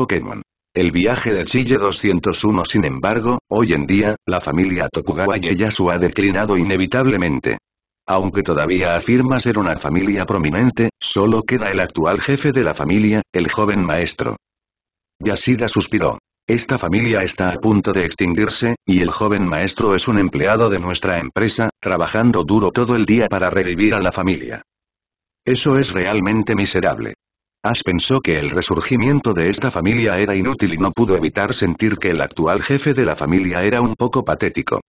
Pokémon. El viaje del Chille 201 Sin embargo, hoy en día, la familia Tokugawa Ieyasu ha declinado inevitablemente. Aunque todavía afirma ser una familia prominente, solo queda el actual jefe de la familia, el joven maestro. Yashida suspiró. Esta familia está a punto de extinguirse, y el joven maestro es un empleado de nuestra empresa, trabajando duro todo el día para revivir a la familia. Eso es realmente miserable. Ash pensó que el resurgimiento de esta familia era inútil y no pudo evitar sentir que el actual jefe de la familia era un poco patético.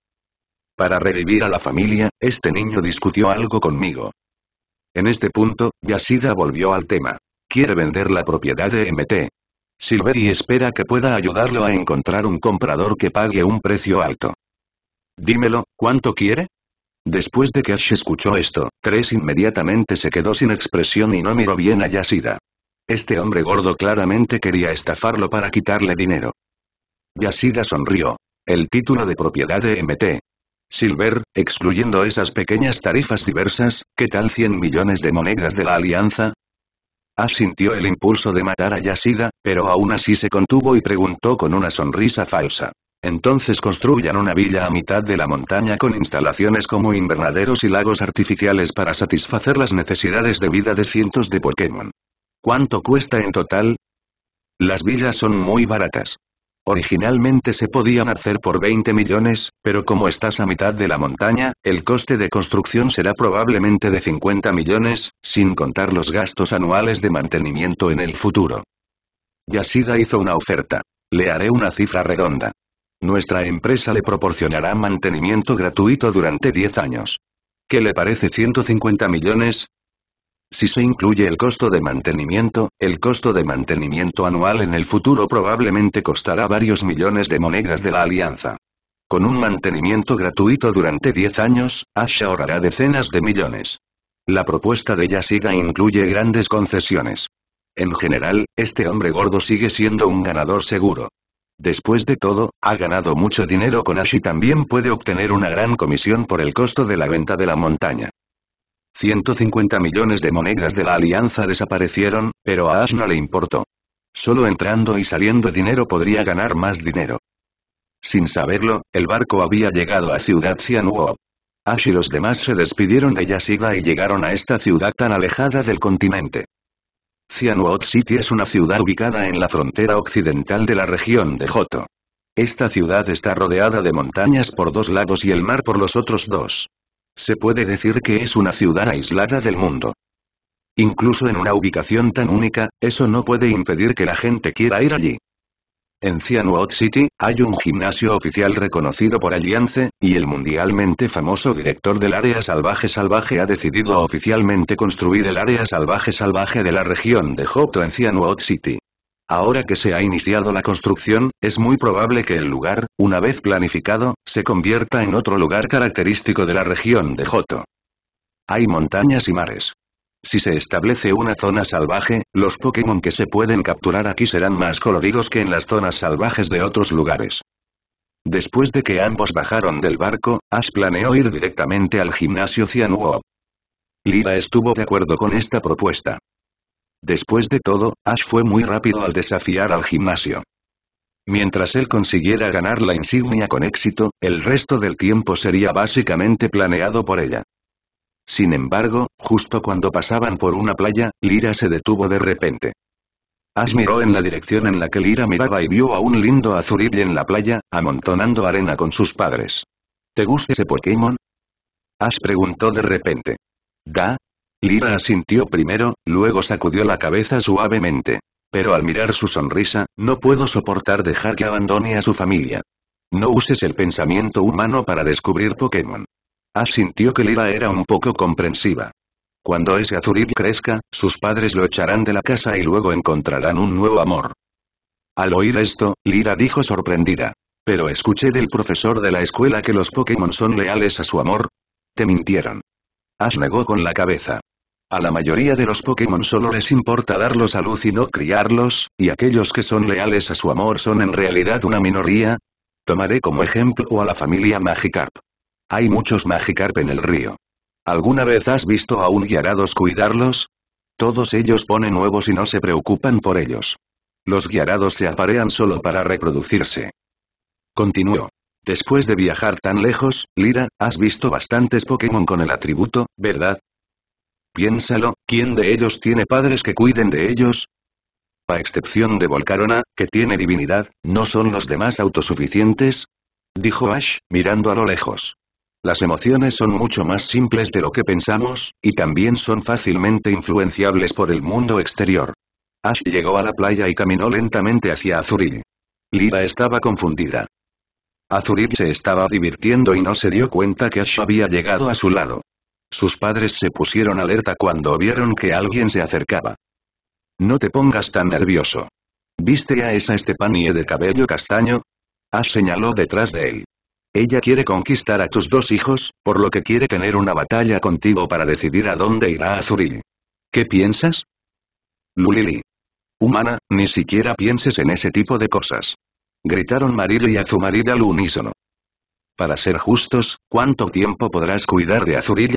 Para revivir a la familia, este niño discutió algo conmigo. En este punto, Yasida volvió al tema. Quiere vender la propiedad de MT. Silveri espera que pueda ayudarlo a encontrar un comprador que pague un precio alto. Dímelo, ¿cuánto quiere? Después de que Ash escuchó esto, Tres inmediatamente se quedó sin expresión y no miró bien a Yasida. Este hombre gordo claramente quería estafarlo para quitarle dinero. Yasida sonrió. El título de propiedad de MT. Silver, excluyendo esas pequeñas tarifas diversas, ¿qué tal 100 millones de monedas de la alianza? Asintió el impulso de matar a Yasida, pero aún así se contuvo y preguntó con una sonrisa falsa. Entonces construyan una villa a mitad de la montaña con instalaciones como invernaderos y lagos artificiales para satisfacer las necesidades de vida de cientos de Pokémon. ¿Cuánto cuesta en total? Las villas son muy baratas. Originalmente se podían hacer por 20 millones, pero como estás a mitad de la montaña, el coste de construcción será probablemente de 50 millones, sin contar los gastos anuales de mantenimiento en el futuro. Yasida hizo una oferta. Le haré una cifra redonda. Nuestra empresa le proporcionará mantenimiento gratuito durante 10 años. ¿Qué le parece 150 millones? Si se incluye el costo de mantenimiento, el costo de mantenimiento anual en el futuro probablemente costará varios millones de monedas de la alianza. Con un mantenimiento gratuito durante 10 años, Ash ahorrará decenas de millones. La propuesta de Yasiga incluye grandes concesiones. En general, este hombre gordo sigue siendo un ganador seguro. Después de todo, ha ganado mucho dinero con Ash y también puede obtener una gran comisión por el costo de la venta de la montaña. 150 millones de monedas de la alianza desaparecieron, pero a Ash no le importó. Solo entrando y saliendo dinero podría ganar más dinero. Sin saberlo, el barco había llegado a Ciudad Cianuo. Ash y los demás se despidieron de Yasiga y llegaron a esta ciudad tan alejada del continente. Cianuot City es una ciudad ubicada en la frontera occidental de la región de Joto. Esta ciudad está rodeada de montañas por dos lados y el mar por los otros dos. Se puede decir que es una ciudad aislada del mundo. Incluso en una ubicación tan única, eso no puede impedir que la gente quiera ir allí. En Cianuot City, hay un gimnasio oficial reconocido por Alliance, y el mundialmente famoso director del Área Salvaje Salvaje ha decidido oficialmente construir el Área Salvaje Salvaje de la región de Joto en Cianuot City. Ahora que se ha iniciado la construcción, es muy probable que el lugar, una vez planificado, se convierta en otro lugar característico de la región de Joto. Hay montañas y mares. Si se establece una zona salvaje, los Pokémon que se pueden capturar aquí serán más coloridos que en las zonas salvajes de otros lugares. Después de que ambos bajaron del barco, Ash planeó ir directamente al gimnasio Cianuo. Lila estuvo de acuerdo con esta propuesta. Después de todo, Ash fue muy rápido al desafiar al gimnasio. Mientras él consiguiera ganar la insignia con éxito, el resto del tiempo sería básicamente planeado por ella. Sin embargo, justo cuando pasaban por una playa, Lira se detuvo de repente. Ash miró en la dirección en la que Lira miraba y vio a un lindo azuril en la playa, amontonando arena con sus padres. ¿Te gusta ese Pokémon? Ash preguntó de repente. Da, Lira asintió primero, luego sacudió la cabeza suavemente. Pero al mirar su sonrisa, no puedo soportar dejar que abandone a su familia. No uses el pensamiento humano para descubrir Pokémon. Asintió que Lira era un poco comprensiva. Cuando ese Azurid crezca, sus padres lo echarán de la casa y luego encontrarán un nuevo amor. Al oír esto, Lira dijo sorprendida. Pero escuché del profesor de la escuela que los Pokémon son leales a su amor. Te mintieron. As negó con la cabeza. A la mayoría de los Pokémon solo les importa darlos a luz y no criarlos, y aquellos que son leales a su amor son en realidad una minoría. Tomaré como ejemplo a la familia Magikarp. Hay muchos Magikarp en el río. ¿Alguna vez has visto a un Gyarados cuidarlos? Todos ellos ponen huevos y no se preocupan por ellos. Los guiarados se aparean solo para reproducirse. Continuó. Después de viajar tan lejos, Lira, has visto bastantes Pokémon con el atributo, ¿verdad? Piénsalo, ¿quién de ellos tiene padres que cuiden de ellos? A excepción de Volcarona, que tiene divinidad, ¿no son los demás autosuficientes? Dijo Ash, mirando a lo lejos. Las emociones son mucho más simples de lo que pensamos, y también son fácilmente influenciables por el mundo exterior. Ash llegó a la playa y caminó lentamente hacia Azuril. Lila estaba confundida. Azuril se estaba divirtiendo y no se dio cuenta que Ash había llegado a su lado. Sus padres se pusieron alerta cuando vieron que alguien se acercaba. No te pongas tan nervioso. ¿Viste a esa Estepanie de cabello castaño? Ah señaló detrás de él. Ella quiere conquistar a tus dos hijos, por lo que quiere tener una batalla contigo para decidir a dónde irá Azuril. ¿Qué piensas? Lulili. Humana, ni siquiera pienses en ese tipo de cosas. Gritaron Maril y Azumarilla al unísono. Para ser justos, ¿cuánto tiempo podrás cuidar de Azuril?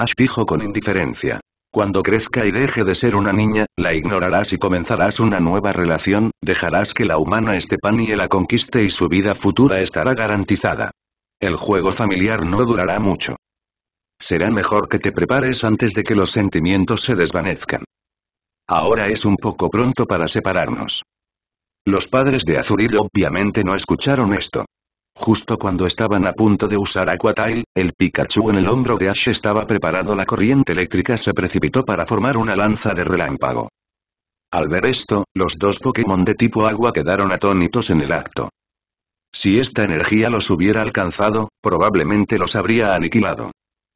Ash dijo con indiferencia. Cuando crezca y deje de ser una niña, la ignorarás y comenzarás una nueva relación, dejarás que la humana y la conquiste y su vida futura estará garantizada. El juego familiar no durará mucho. Será mejor que te prepares antes de que los sentimientos se desvanezcan. Ahora es un poco pronto para separarnos. Los padres de Azuril obviamente no escucharon esto. Justo cuando estaban a punto de usar Aquatile, el Pikachu en el hombro de Ash estaba preparado la corriente eléctrica se precipitó para formar una lanza de relámpago. Al ver esto, los dos Pokémon de tipo agua quedaron atónitos en el acto. Si esta energía los hubiera alcanzado, probablemente los habría aniquilado.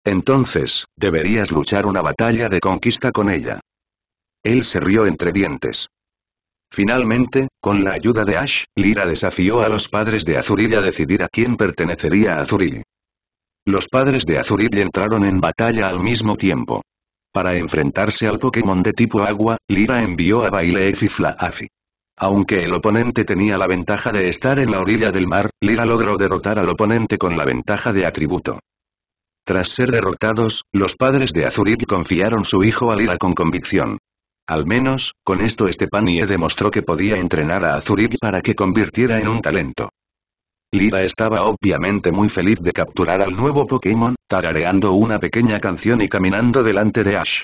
Entonces, deberías luchar una batalla de conquista con ella. Él se rió entre dientes. Finalmente, con la ayuda de Ash, Lyra desafió a los padres de Azuril a decidir a quién pertenecería Azuril. Los padres de Azuril entraron en batalla al mismo tiempo. Para enfrentarse al Pokémon de tipo agua, Lyra envió a Baile y Afi. Aunque el oponente tenía la ventaja de estar en la orilla del mar, Lyra logró derrotar al oponente con la ventaja de atributo. Tras ser derrotados, los padres de Azuril confiaron su hijo a Lira con convicción. Al menos, con esto Estepanie e. demostró que podía entrenar a Azurill para que convirtiera en un talento. Lira estaba obviamente muy feliz de capturar al nuevo Pokémon, tarareando una pequeña canción y caminando delante de Ash.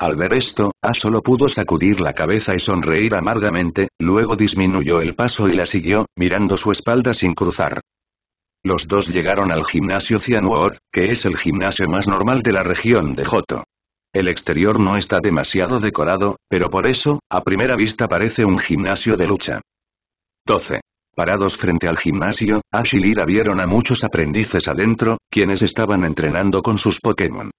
Al ver esto, Ash solo pudo sacudir la cabeza y sonreír amargamente, luego disminuyó el paso y la siguió, mirando su espalda sin cruzar. Los dos llegaron al gimnasio Cianuor, que es el gimnasio más normal de la región de Joto. El exterior no está demasiado decorado, pero por eso, a primera vista parece un gimnasio de lucha. 12. Parados frente al gimnasio, Ash y Lira vieron a muchos aprendices adentro, quienes estaban entrenando con sus Pokémon.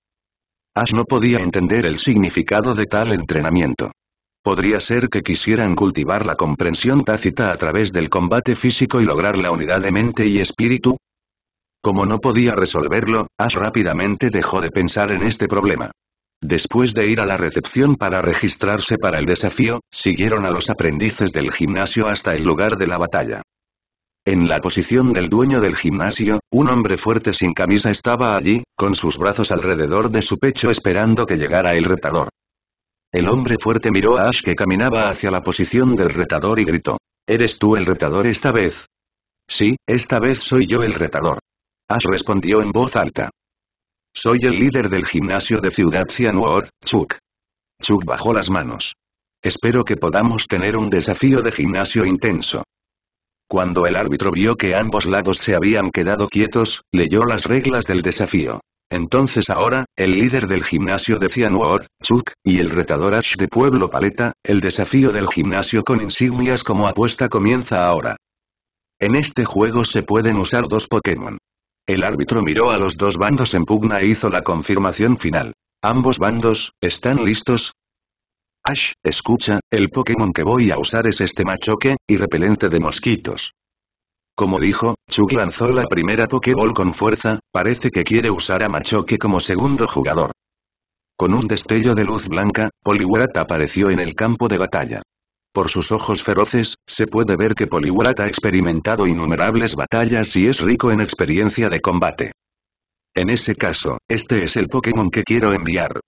Ash no podía entender el significado de tal entrenamiento. Podría ser que quisieran cultivar la comprensión tácita a través del combate físico y lograr la unidad de mente y espíritu. Como no podía resolverlo, Ash rápidamente dejó de pensar en este problema. Después de ir a la recepción para registrarse para el desafío, siguieron a los aprendices del gimnasio hasta el lugar de la batalla. En la posición del dueño del gimnasio, un hombre fuerte sin camisa estaba allí, con sus brazos alrededor de su pecho esperando que llegara el retador. El hombre fuerte miró a Ash que caminaba hacia la posición del retador y gritó, ¿Eres tú el retador esta vez? Sí, esta vez soy yo el retador. Ash respondió en voz alta. Soy el líder del gimnasio de Ciudad Cianuor, Chuk. Chuk bajó las manos. Espero que podamos tener un desafío de gimnasio intenso. Cuando el árbitro vio que ambos lados se habían quedado quietos, leyó las reglas del desafío. Entonces ahora, el líder del gimnasio de Cianuor, Chuk, y el retador Ash de Pueblo Paleta, el desafío del gimnasio con insignias como apuesta comienza ahora. En este juego se pueden usar dos Pokémon. El árbitro miró a los dos bandos en pugna e hizo la confirmación final. Ambos bandos, ¿están listos? Ash, escucha, el Pokémon que voy a usar es este machoque, y repelente de mosquitos. Como dijo, Chuck lanzó la primera Pokéball con fuerza, parece que quiere usar a Machoque como segundo jugador. Con un destello de luz blanca, Poliwrath apareció en el campo de batalla. Por sus ojos feroces, se puede ver que Poliwrath ha experimentado innumerables batallas y es rico en experiencia de combate. En ese caso, este es el Pokémon que quiero enviar.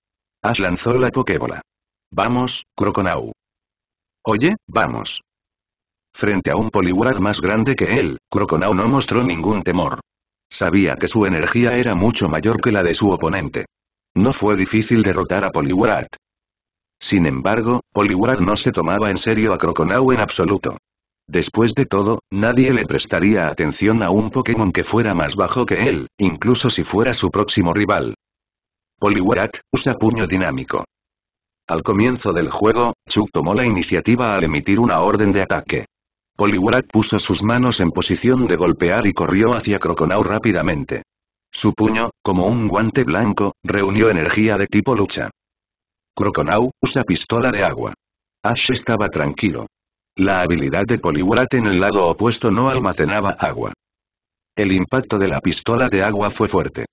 Ash lanzó la Pokébola. Vamos, Croconau. Oye, vamos. Frente a un Poliwrath más grande que él, Croconaw no mostró ningún temor. Sabía que su energía era mucho mayor que la de su oponente. No fue difícil derrotar a Poliwrath, sin embargo, Poliwag no se tomaba en serio a Croconaw en absoluto. Después de todo, nadie le prestaría atención a un Pokémon que fuera más bajo que él, incluso si fuera su próximo rival. Poliwrath, usa puño dinámico. Al comienzo del juego, Chuck tomó la iniciativa al emitir una orden de ataque. Poliwrath puso sus manos en posición de golpear y corrió hacia Croconaw rápidamente. Su puño, como un guante blanco, reunió energía de tipo lucha. Croconau usa pistola de agua. Ash estaba tranquilo. La habilidad de Poliwrath en el lado opuesto no almacenaba agua. El impacto de la pistola de agua fue fuerte.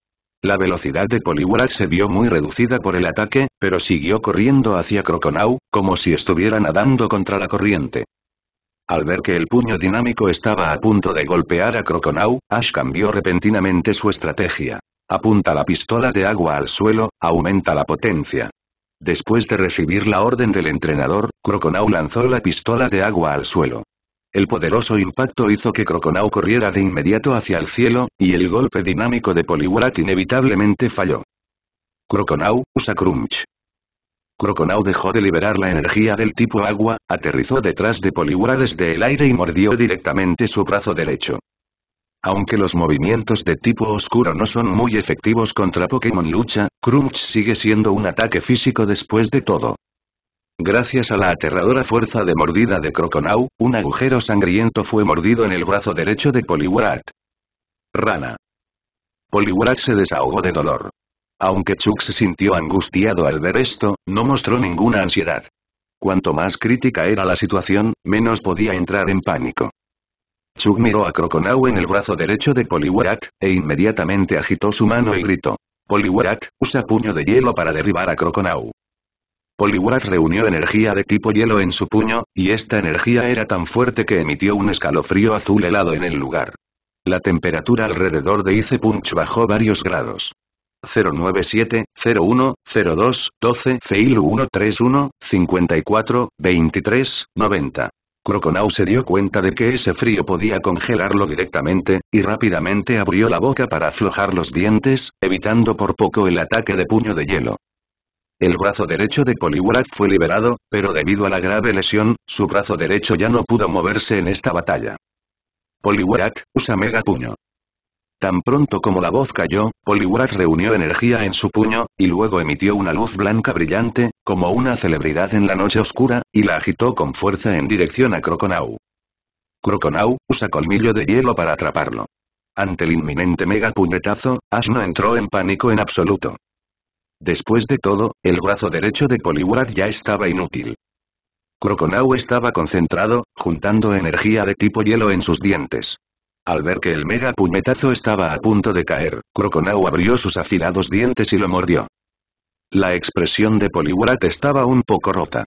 La velocidad de Poliwrath se vio muy reducida por el ataque, pero siguió corriendo hacia Croconau como si estuviera nadando contra la corriente. Al ver que el puño dinámico estaba a punto de golpear a Croconau, Ash cambió repentinamente su estrategia. Apunta la pistola de agua al suelo, aumenta la potencia. Después de recibir la orden del entrenador, Croconau lanzó la pistola de agua al suelo. El poderoso impacto hizo que Croconau corriera de inmediato hacia el cielo, y el golpe dinámico de Poliwrath inevitablemente falló. Croconau usa Crunch. Croconau dejó de liberar la energía del tipo agua, aterrizó detrás de Poliwrath desde el aire y mordió directamente su brazo derecho. Aunque los movimientos de tipo oscuro no son muy efectivos contra Pokémon lucha, Crunch sigue siendo un ataque físico después de todo. Gracias a la aterradora fuerza de mordida de Croconaw, un agujero sangriento fue mordido en el brazo derecho de Poliwrath. Rana. Poliwrath se desahogó de dolor. Aunque Chuck se sintió angustiado al ver esto, no mostró ninguna ansiedad. Cuanto más crítica era la situación, menos podía entrar en pánico. Chug miró a Croconau en el brazo derecho de Poliwarat, e inmediatamente agitó su mano y gritó. Poliwarat, usa puño de hielo para derribar a Croconau. Poliwarat reunió energía de tipo hielo en su puño, y esta energía era tan fuerte que emitió un escalofrío azul helado en el lugar. La temperatura alrededor de Ice Punch bajó varios grados. 097, 01, 02, 12, Feilu 131, 54, 23, 90. Croconaw se dio cuenta de que ese frío podía congelarlo directamente, y rápidamente abrió la boca para aflojar los dientes, evitando por poco el ataque de puño de hielo. El brazo derecho de Poliwrath fue liberado, pero debido a la grave lesión, su brazo derecho ya no pudo moverse en esta batalla. Poliwrath, usa mega puño. Tan pronto como la voz cayó, Poliwrath reunió energía en su puño, y luego emitió una luz blanca brillante, como una celebridad en la noche oscura, y la agitó con fuerza en dirección a Croconau. Croconau usa colmillo de hielo para atraparlo. Ante el inminente mega puñetazo, Ash entró en pánico en absoluto. Después de todo, el brazo derecho de Poliwrath ya estaba inútil. Croconau estaba concentrado, juntando energía de tipo hielo en sus dientes. Al ver que el mega puñetazo estaba a punto de caer, Croconau abrió sus afilados dientes y lo mordió. La expresión de Poliwrath estaba un poco rota.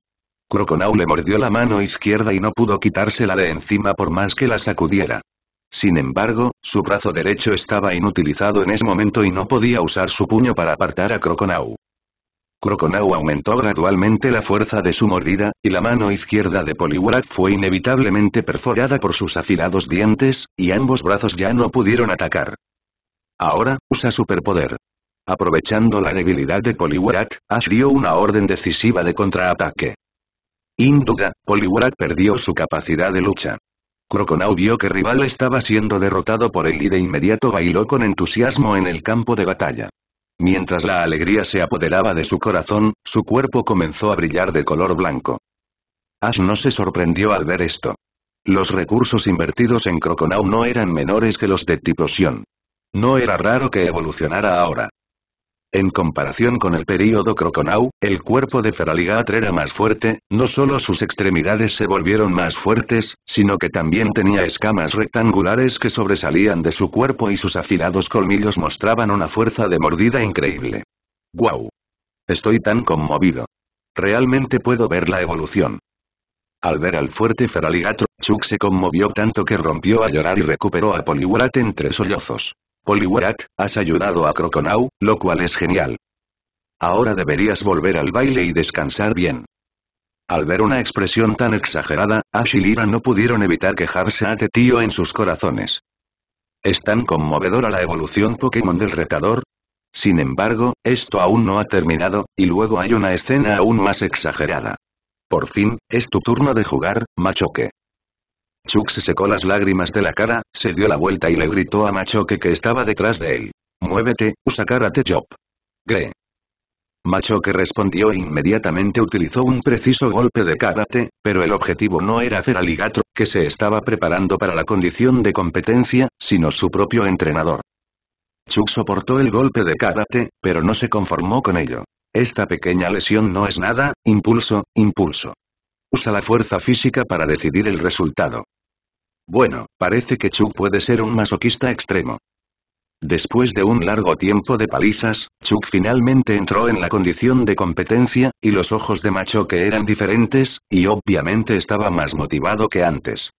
Croconau le mordió la mano izquierda y no pudo quitársela de encima por más que la sacudiera. Sin embargo, su brazo derecho estaba inutilizado en ese momento y no podía usar su puño para apartar a Croconau. Croconau aumentó gradualmente la fuerza de su mordida, y la mano izquierda de Poliwrath fue inevitablemente perforada por sus afilados dientes, y ambos brazos ya no pudieron atacar. Ahora, usa superpoder. Aprovechando la debilidad de Poliwarat, Ash dio una orden decisiva de contraataque. Induda, Poliwarat perdió su capacidad de lucha. Croconaw vio que rival estaba siendo derrotado por él y de inmediato bailó con entusiasmo en el campo de batalla. Mientras la alegría se apoderaba de su corazón, su cuerpo comenzó a brillar de color blanco. Ash no se sorprendió al ver esto. Los recursos invertidos en Croconaw no eran menores que los de Tiposión. No era raro que evolucionara ahora. En comparación con el período Croconau, el cuerpo de Feraligatr era más fuerte, no solo sus extremidades se volvieron más fuertes, sino que también tenía escamas rectangulares que sobresalían de su cuerpo y sus afilados colmillos mostraban una fuerza de mordida increíble. ¡Guau! Estoy tan conmovido. Realmente puedo ver la evolución. Al ver al fuerte Feraligatr, Chuck se conmovió tanto que rompió a llorar y recuperó a en entre sollozos. Poliwarat, has ayudado a Croconaw, lo cual es genial. Ahora deberías volver al baile y descansar bien. Al ver una expresión tan exagerada, Ash y Lira no pudieron evitar quejarse a Tetío en sus corazones. ¿Es tan conmovedora la evolución Pokémon del retador? Sin embargo, esto aún no ha terminado, y luego hay una escena aún más exagerada. Por fin, es tu turno de jugar, Machoque. Chuck se secó las lágrimas de la cara, se dio la vuelta y le gritó a Machoque que estaba detrás de él. Muévete, usa Karate Job. Gre. Machoque respondió e inmediatamente utilizó un preciso golpe de karate, pero el objetivo no era Feraligatro, que se estaba preparando para la condición de competencia, sino su propio entrenador. Chuck soportó el golpe de karate, pero no se conformó con ello. Esta pequeña lesión no es nada, impulso, impulso. Usa la fuerza física para decidir el resultado. Bueno, parece que Chuck puede ser un masoquista extremo. Después de un largo tiempo de palizas, Chuck finalmente entró en la condición de competencia, y los ojos de Macho que eran diferentes, y obviamente estaba más motivado que antes.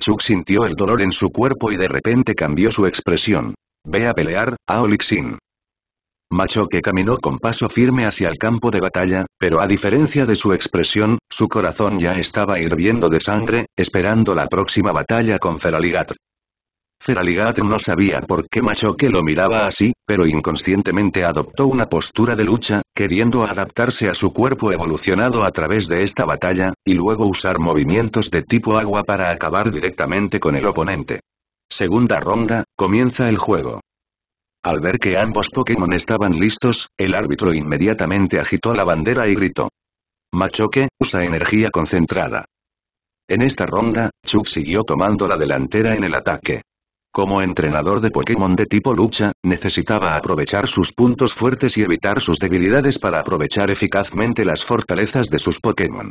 Chuck sintió el dolor en su cuerpo y de repente cambió su expresión. Ve a pelear, Aolixin macho que caminó con paso firme hacia el campo de batalla, pero a diferencia de su expresión, su corazón ya estaba hirviendo de sangre, esperando la próxima batalla con Feraligat. Feraligat no sabía por qué Machoque lo miraba así, pero inconscientemente adoptó una postura de lucha, queriendo adaptarse a su cuerpo evolucionado a través de esta batalla, y luego usar movimientos de tipo agua para acabar directamente con el oponente. Segunda ronda, comienza el juego. Al ver que ambos Pokémon estaban listos, el árbitro inmediatamente agitó la bandera y gritó. Machoke, usa energía concentrada. En esta ronda, Chuck siguió tomando la delantera en el ataque. Como entrenador de Pokémon de tipo lucha, necesitaba aprovechar sus puntos fuertes y evitar sus debilidades para aprovechar eficazmente las fortalezas de sus Pokémon.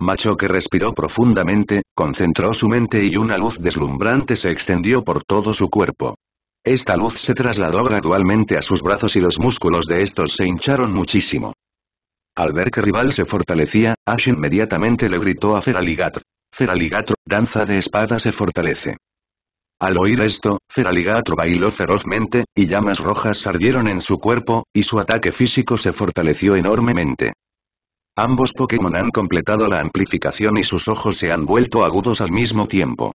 Machoke respiró profundamente, concentró su mente y una luz deslumbrante se extendió por todo su cuerpo. Esta luz se trasladó gradualmente a sus brazos y los músculos de estos se hincharon muchísimo. Al ver que Rival se fortalecía, Ash inmediatamente le gritó a Feraligatr. Feraligatr, danza de espada se fortalece. Al oír esto, Feraligatr bailó ferozmente, y llamas rojas ardieron en su cuerpo, y su ataque físico se fortaleció enormemente. Ambos Pokémon han completado la amplificación y sus ojos se han vuelto agudos al mismo tiempo.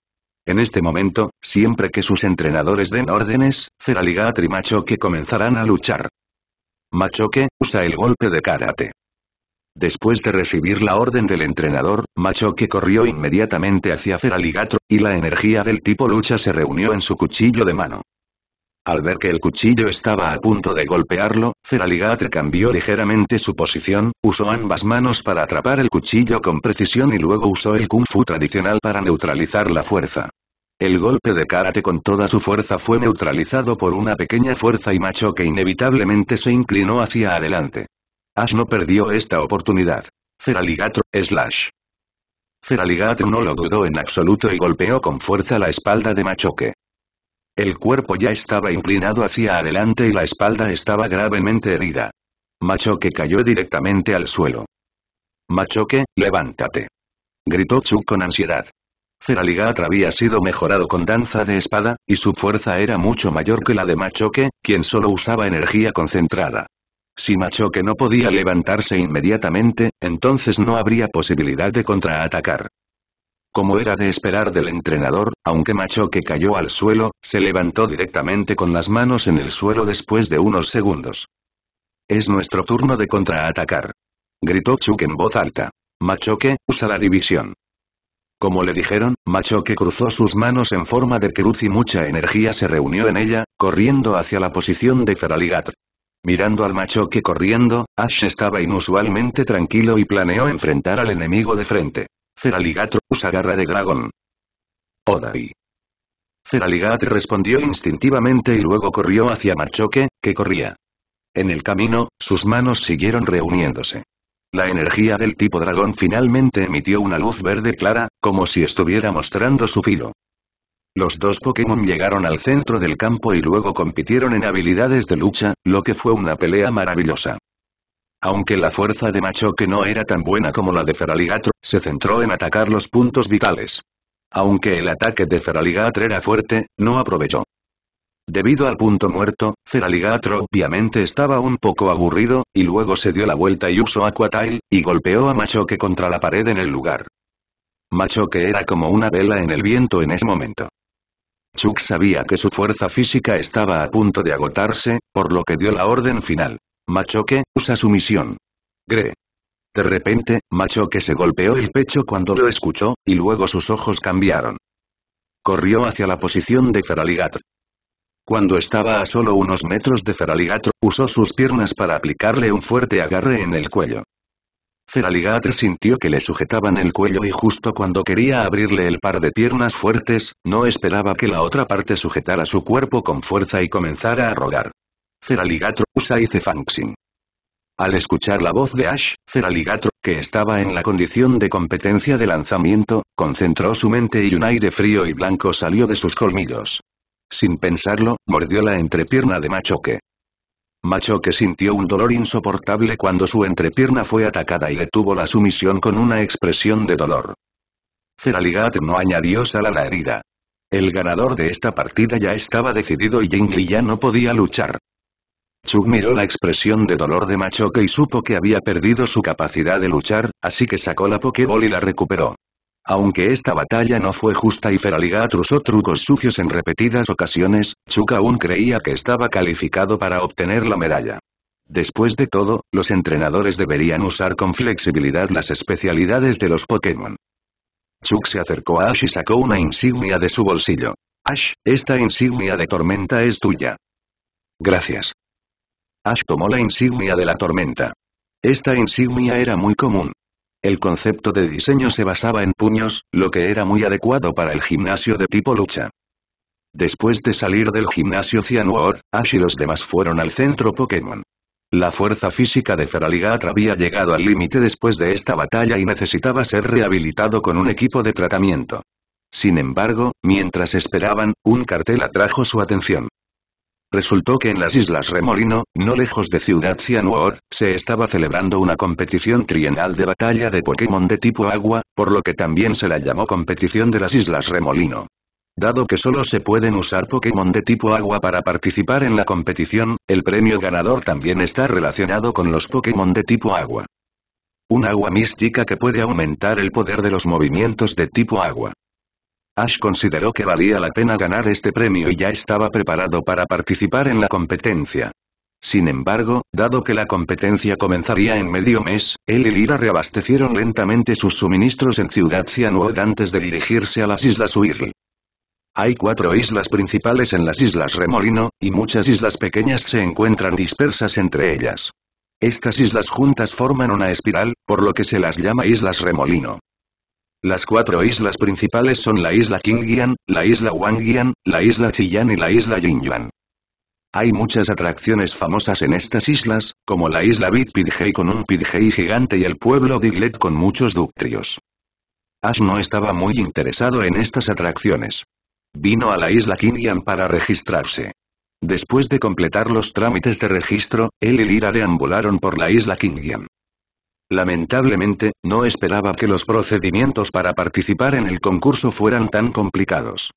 En este momento, siempre que sus entrenadores den órdenes, Feraligatri y Machoke comenzarán a luchar. Machoque usa el golpe de karate. Después de recibir la orden del entrenador, Machoque corrió inmediatamente hacia Feraligatro, y la energía del tipo lucha se reunió en su cuchillo de mano. Al ver que el cuchillo estaba a punto de golpearlo, Feraligatr cambió ligeramente su posición, usó ambas manos para atrapar el cuchillo con precisión y luego usó el kung fu tradicional para neutralizar la fuerza. El golpe de karate con toda su fuerza fue neutralizado por una pequeña fuerza y macho que inevitablemente se inclinó hacia adelante. Ash no perdió esta oportunidad. Feraligatr, slash. Feraligatr no lo dudó en absoluto y golpeó con fuerza la espalda de Machoque. El cuerpo ya estaba inclinado hacia adelante y la espalda estaba gravemente herida. Machoque cayó directamente al suelo. Machoque, levántate. Gritó Chu con ansiedad. Feraligat había sido mejorado con danza de espada, y su fuerza era mucho mayor que la de Machoque, quien solo usaba energía concentrada. Si Machoque no podía levantarse inmediatamente, entonces no habría posibilidad de contraatacar. Como era de esperar del entrenador, aunque Machoque cayó al suelo, se levantó directamente con las manos en el suelo después de unos segundos. Es nuestro turno de contraatacar. Gritó Chuck en voz alta. Machoque, usa la división. Como le dijeron, Machoque cruzó sus manos en forma de cruz y mucha energía se reunió en ella, corriendo hacia la posición de Feraligatr. Mirando al Machoque corriendo, Ash estaba inusualmente tranquilo y planeó enfrentar al enemigo de frente. Feraligatr usa de dragón. Odai. Feraligatr respondió instintivamente y luego corrió hacia Machoke, que corría. En el camino, sus manos siguieron reuniéndose. La energía del tipo dragón finalmente emitió una luz verde clara, como si estuviera mostrando su filo. Los dos Pokémon llegaron al centro del campo y luego compitieron en habilidades de lucha, lo que fue una pelea maravillosa aunque la fuerza de Machoque no era tan buena como la de Feraligatr, se centró en atacar los puntos vitales. Aunque el ataque de Feraligatr era fuerte, no aprovechó. Debido al punto muerto, Feraligatr obviamente estaba un poco aburrido, y luego se dio la vuelta y usó Aquatail, y golpeó a Machoque contra la pared en el lugar. Machoke era como una vela en el viento en ese momento. Chuck sabía que su fuerza física estaba a punto de agotarse, por lo que dio la orden final. Machoque, usa su misión. Gre. De repente, Machoque se golpeó el pecho cuando lo escuchó, y luego sus ojos cambiaron. Corrió hacia la posición de Feraligatr. Cuando estaba a solo unos metros de Feraligatr, usó sus piernas para aplicarle un fuerte agarre en el cuello. Feraligatr sintió que le sujetaban el cuello y justo cuando quería abrirle el par de piernas fuertes, no esperaba que la otra parte sujetara su cuerpo con fuerza y comenzara a rogar. Feraligatro usa y Cefanxin. Al escuchar la voz de Ash, Feraligatro, que estaba en la condición de competencia de lanzamiento, concentró su mente y un aire frío y blanco salió de sus colmillos. Sin pensarlo, mordió la entrepierna de Machoque. Machoque sintió un dolor insoportable cuando su entrepierna fue atacada y detuvo la sumisión con una expresión de dolor. Feraligatr no añadió sal a la herida. El ganador de esta partida ya estaba decidido y Jingli ya no podía luchar. Chuk miró la expresión de dolor de Machoke y supo que había perdido su capacidad de luchar, así que sacó la Pokéball y la recuperó. Aunque esta batalla no fue justa y Feraliga usó trucos sucios en repetidas ocasiones, Chuk aún creía que estaba calificado para obtener la medalla. Después de todo, los entrenadores deberían usar con flexibilidad las especialidades de los Pokémon. Chuk se acercó a Ash y sacó una insignia de su bolsillo. Ash, esta insignia de tormenta es tuya. Gracias. Ash tomó la insignia de la tormenta. Esta insignia era muy común. El concepto de diseño se basaba en puños, lo que era muy adecuado para el gimnasio de tipo lucha. Después de salir del gimnasio Cianuor, Ash y los demás fueron al centro Pokémon. La fuerza física de Feraligat había llegado al límite después de esta batalla y necesitaba ser rehabilitado con un equipo de tratamiento. Sin embargo, mientras esperaban, un cartel atrajo su atención. Resultó que en las Islas Remolino, no lejos de Ciudad Cianuor, se estaba celebrando una competición trienal de batalla de Pokémon de tipo agua, por lo que también se la llamó competición de las Islas Remolino. Dado que solo se pueden usar Pokémon de tipo agua para participar en la competición, el premio ganador también está relacionado con los Pokémon de tipo agua. Un agua mística que puede aumentar el poder de los movimientos de tipo agua. Ash consideró que valía la pena ganar este premio y ya estaba preparado para participar en la competencia. Sin embargo, dado que la competencia comenzaría en medio mes, él y Lira reabastecieron lentamente sus suministros en Ciudad Cianuod antes de dirigirse a las Islas Uirl. Hay cuatro islas principales en las Islas Remolino, y muchas islas pequeñas se encuentran dispersas entre ellas. Estas islas juntas forman una espiral, por lo que se las llama Islas Remolino. Las cuatro islas principales son la isla Kingian, la isla Wangyan, la isla Chillán y la isla Jinyuan. Hay muchas atracciones famosas en estas islas, como la isla Bit con un Pidgey gigante y el pueblo Diglet con muchos ductrios. Ash no estaba muy interesado en estas atracciones. Vino a la isla Kingian para registrarse. Después de completar los trámites de registro, él y Lira deambularon por la isla Kingian. Lamentablemente, no esperaba que los procedimientos para participar en el concurso fueran tan complicados.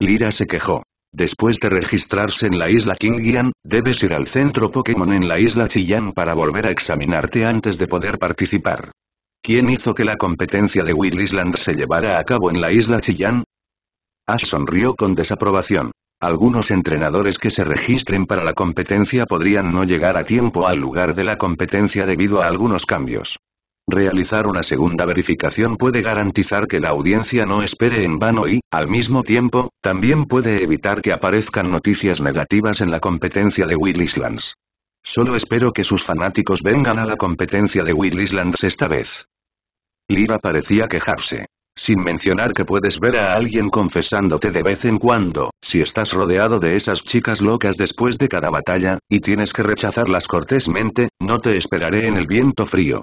Lira se quejó. Después de registrarse en la isla Kingian, debes ir al centro Pokémon en la isla Chillán para volver a examinarte antes de poder participar. ¿Quién hizo que la competencia de Will Island se llevara a cabo en la isla Chillán? Ash sonrió con desaprobación. Algunos entrenadores que se registren para la competencia podrían no llegar a tiempo al lugar de la competencia debido a algunos cambios. Realizar una segunda verificación puede garantizar que la audiencia no espere en vano y, al mismo tiempo, también puede evitar que aparezcan noticias negativas en la competencia de Willislands. Solo espero que sus fanáticos vengan a la competencia de Willislands esta vez. Lira parecía quejarse sin mencionar que puedes ver a alguien confesándote de vez en cuando, si estás rodeado de esas chicas locas después de cada batalla, y tienes que rechazarlas cortésmente, no te esperaré en el viento frío.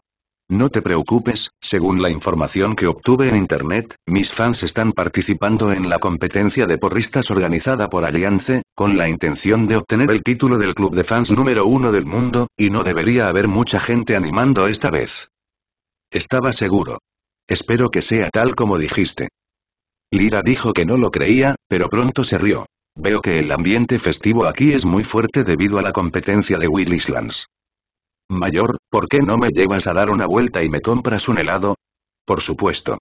No te preocupes, según la información que obtuve en internet, mis fans están participando en la competencia de porristas organizada por Aliance con la intención de obtener el título del club de fans número uno del mundo, y no debería haber mucha gente animando esta vez. Estaba seguro. Espero que sea tal como dijiste. Lira dijo que no lo creía, pero pronto se rió. Veo que el ambiente festivo aquí es muy fuerte debido a la competencia de Willislands. Mayor, ¿por qué no me llevas a dar una vuelta y me compras un helado? Por supuesto.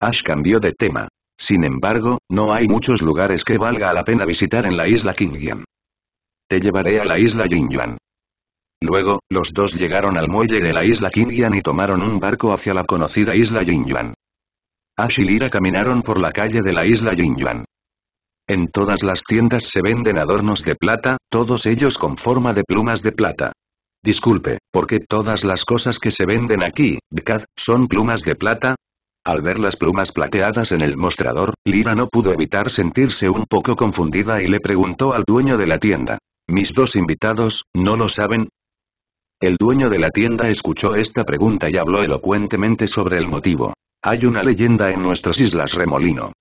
Ash cambió de tema. Sin embargo, no hay muchos lugares que valga la pena visitar en la isla Qingyuan. Te llevaré a la isla Yingyuan. Luego, los dos llegaron al muelle de la isla Qingyan y tomaron un barco hacia la conocida isla Jinyuan. Ash y Lira caminaron por la calle de la isla Jinyuan. En todas las tiendas se venden adornos de plata, todos ellos con forma de plumas de plata. Disculpe, ¿por qué todas las cosas que se venden aquí, Dekad, son plumas de plata? Al ver las plumas plateadas en el mostrador, Lira no pudo evitar sentirse un poco confundida y le preguntó al dueño de la tienda. Mis dos invitados, ¿no lo saben? El dueño de la tienda escuchó esta pregunta y habló elocuentemente sobre el motivo. Hay una leyenda en nuestras islas Remolino.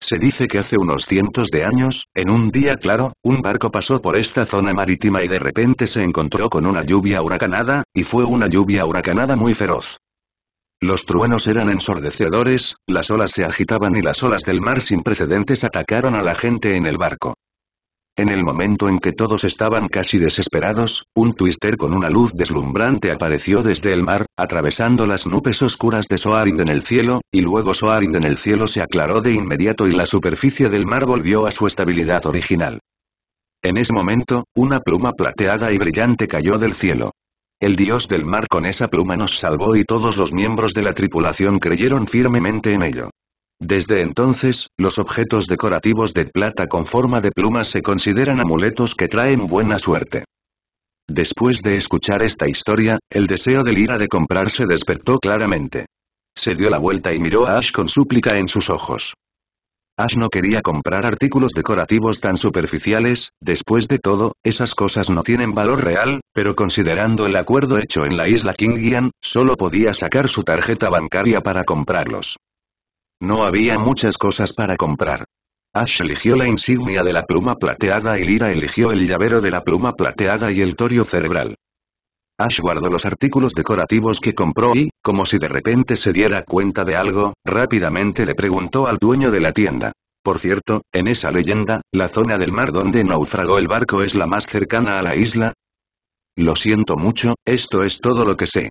Se dice que hace unos cientos de años, en un día claro, un barco pasó por esta zona marítima y de repente se encontró con una lluvia huracanada, y fue una lluvia huracanada muy feroz. Los truenos eran ensordecedores, las olas se agitaban y las olas del mar sin precedentes atacaron a la gente en el barco. En el momento en que todos estaban casi desesperados, un twister con una luz deslumbrante apareció desde el mar, atravesando las nubes oscuras de Soarid en el cielo, y luego Soarid en el cielo se aclaró de inmediato y la superficie del mar volvió a su estabilidad original. En ese momento, una pluma plateada y brillante cayó del cielo. El dios del mar con esa pluma nos salvó y todos los miembros de la tripulación creyeron firmemente en ello. Desde entonces, los objetos decorativos de plata con forma de plumas se consideran amuletos que traen buena suerte. Después de escuchar esta historia, el deseo de Lira de comprar se despertó claramente. Se dio la vuelta y miró a Ash con súplica en sus ojos. Ash no quería comprar artículos decorativos tan superficiales, después de todo, esas cosas no tienen valor real, pero considerando el acuerdo hecho en la isla Kingian, solo podía sacar su tarjeta bancaria para comprarlos. No había muchas cosas para comprar. Ash eligió la insignia de la pluma plateada y Lira eligió el llavero de la pluma plateada y el torio cerebral. Ash guardó los artículos decorativos que compró y, como si de repente se diera cuenta de algo, rápidamente le preguntó al dueño de la tienda. Por cierto, en esa leyenda, la zona del mar donde naufragó el barco es la más cercana a la isla. Lo siento mucho, esto es todo lo que sé.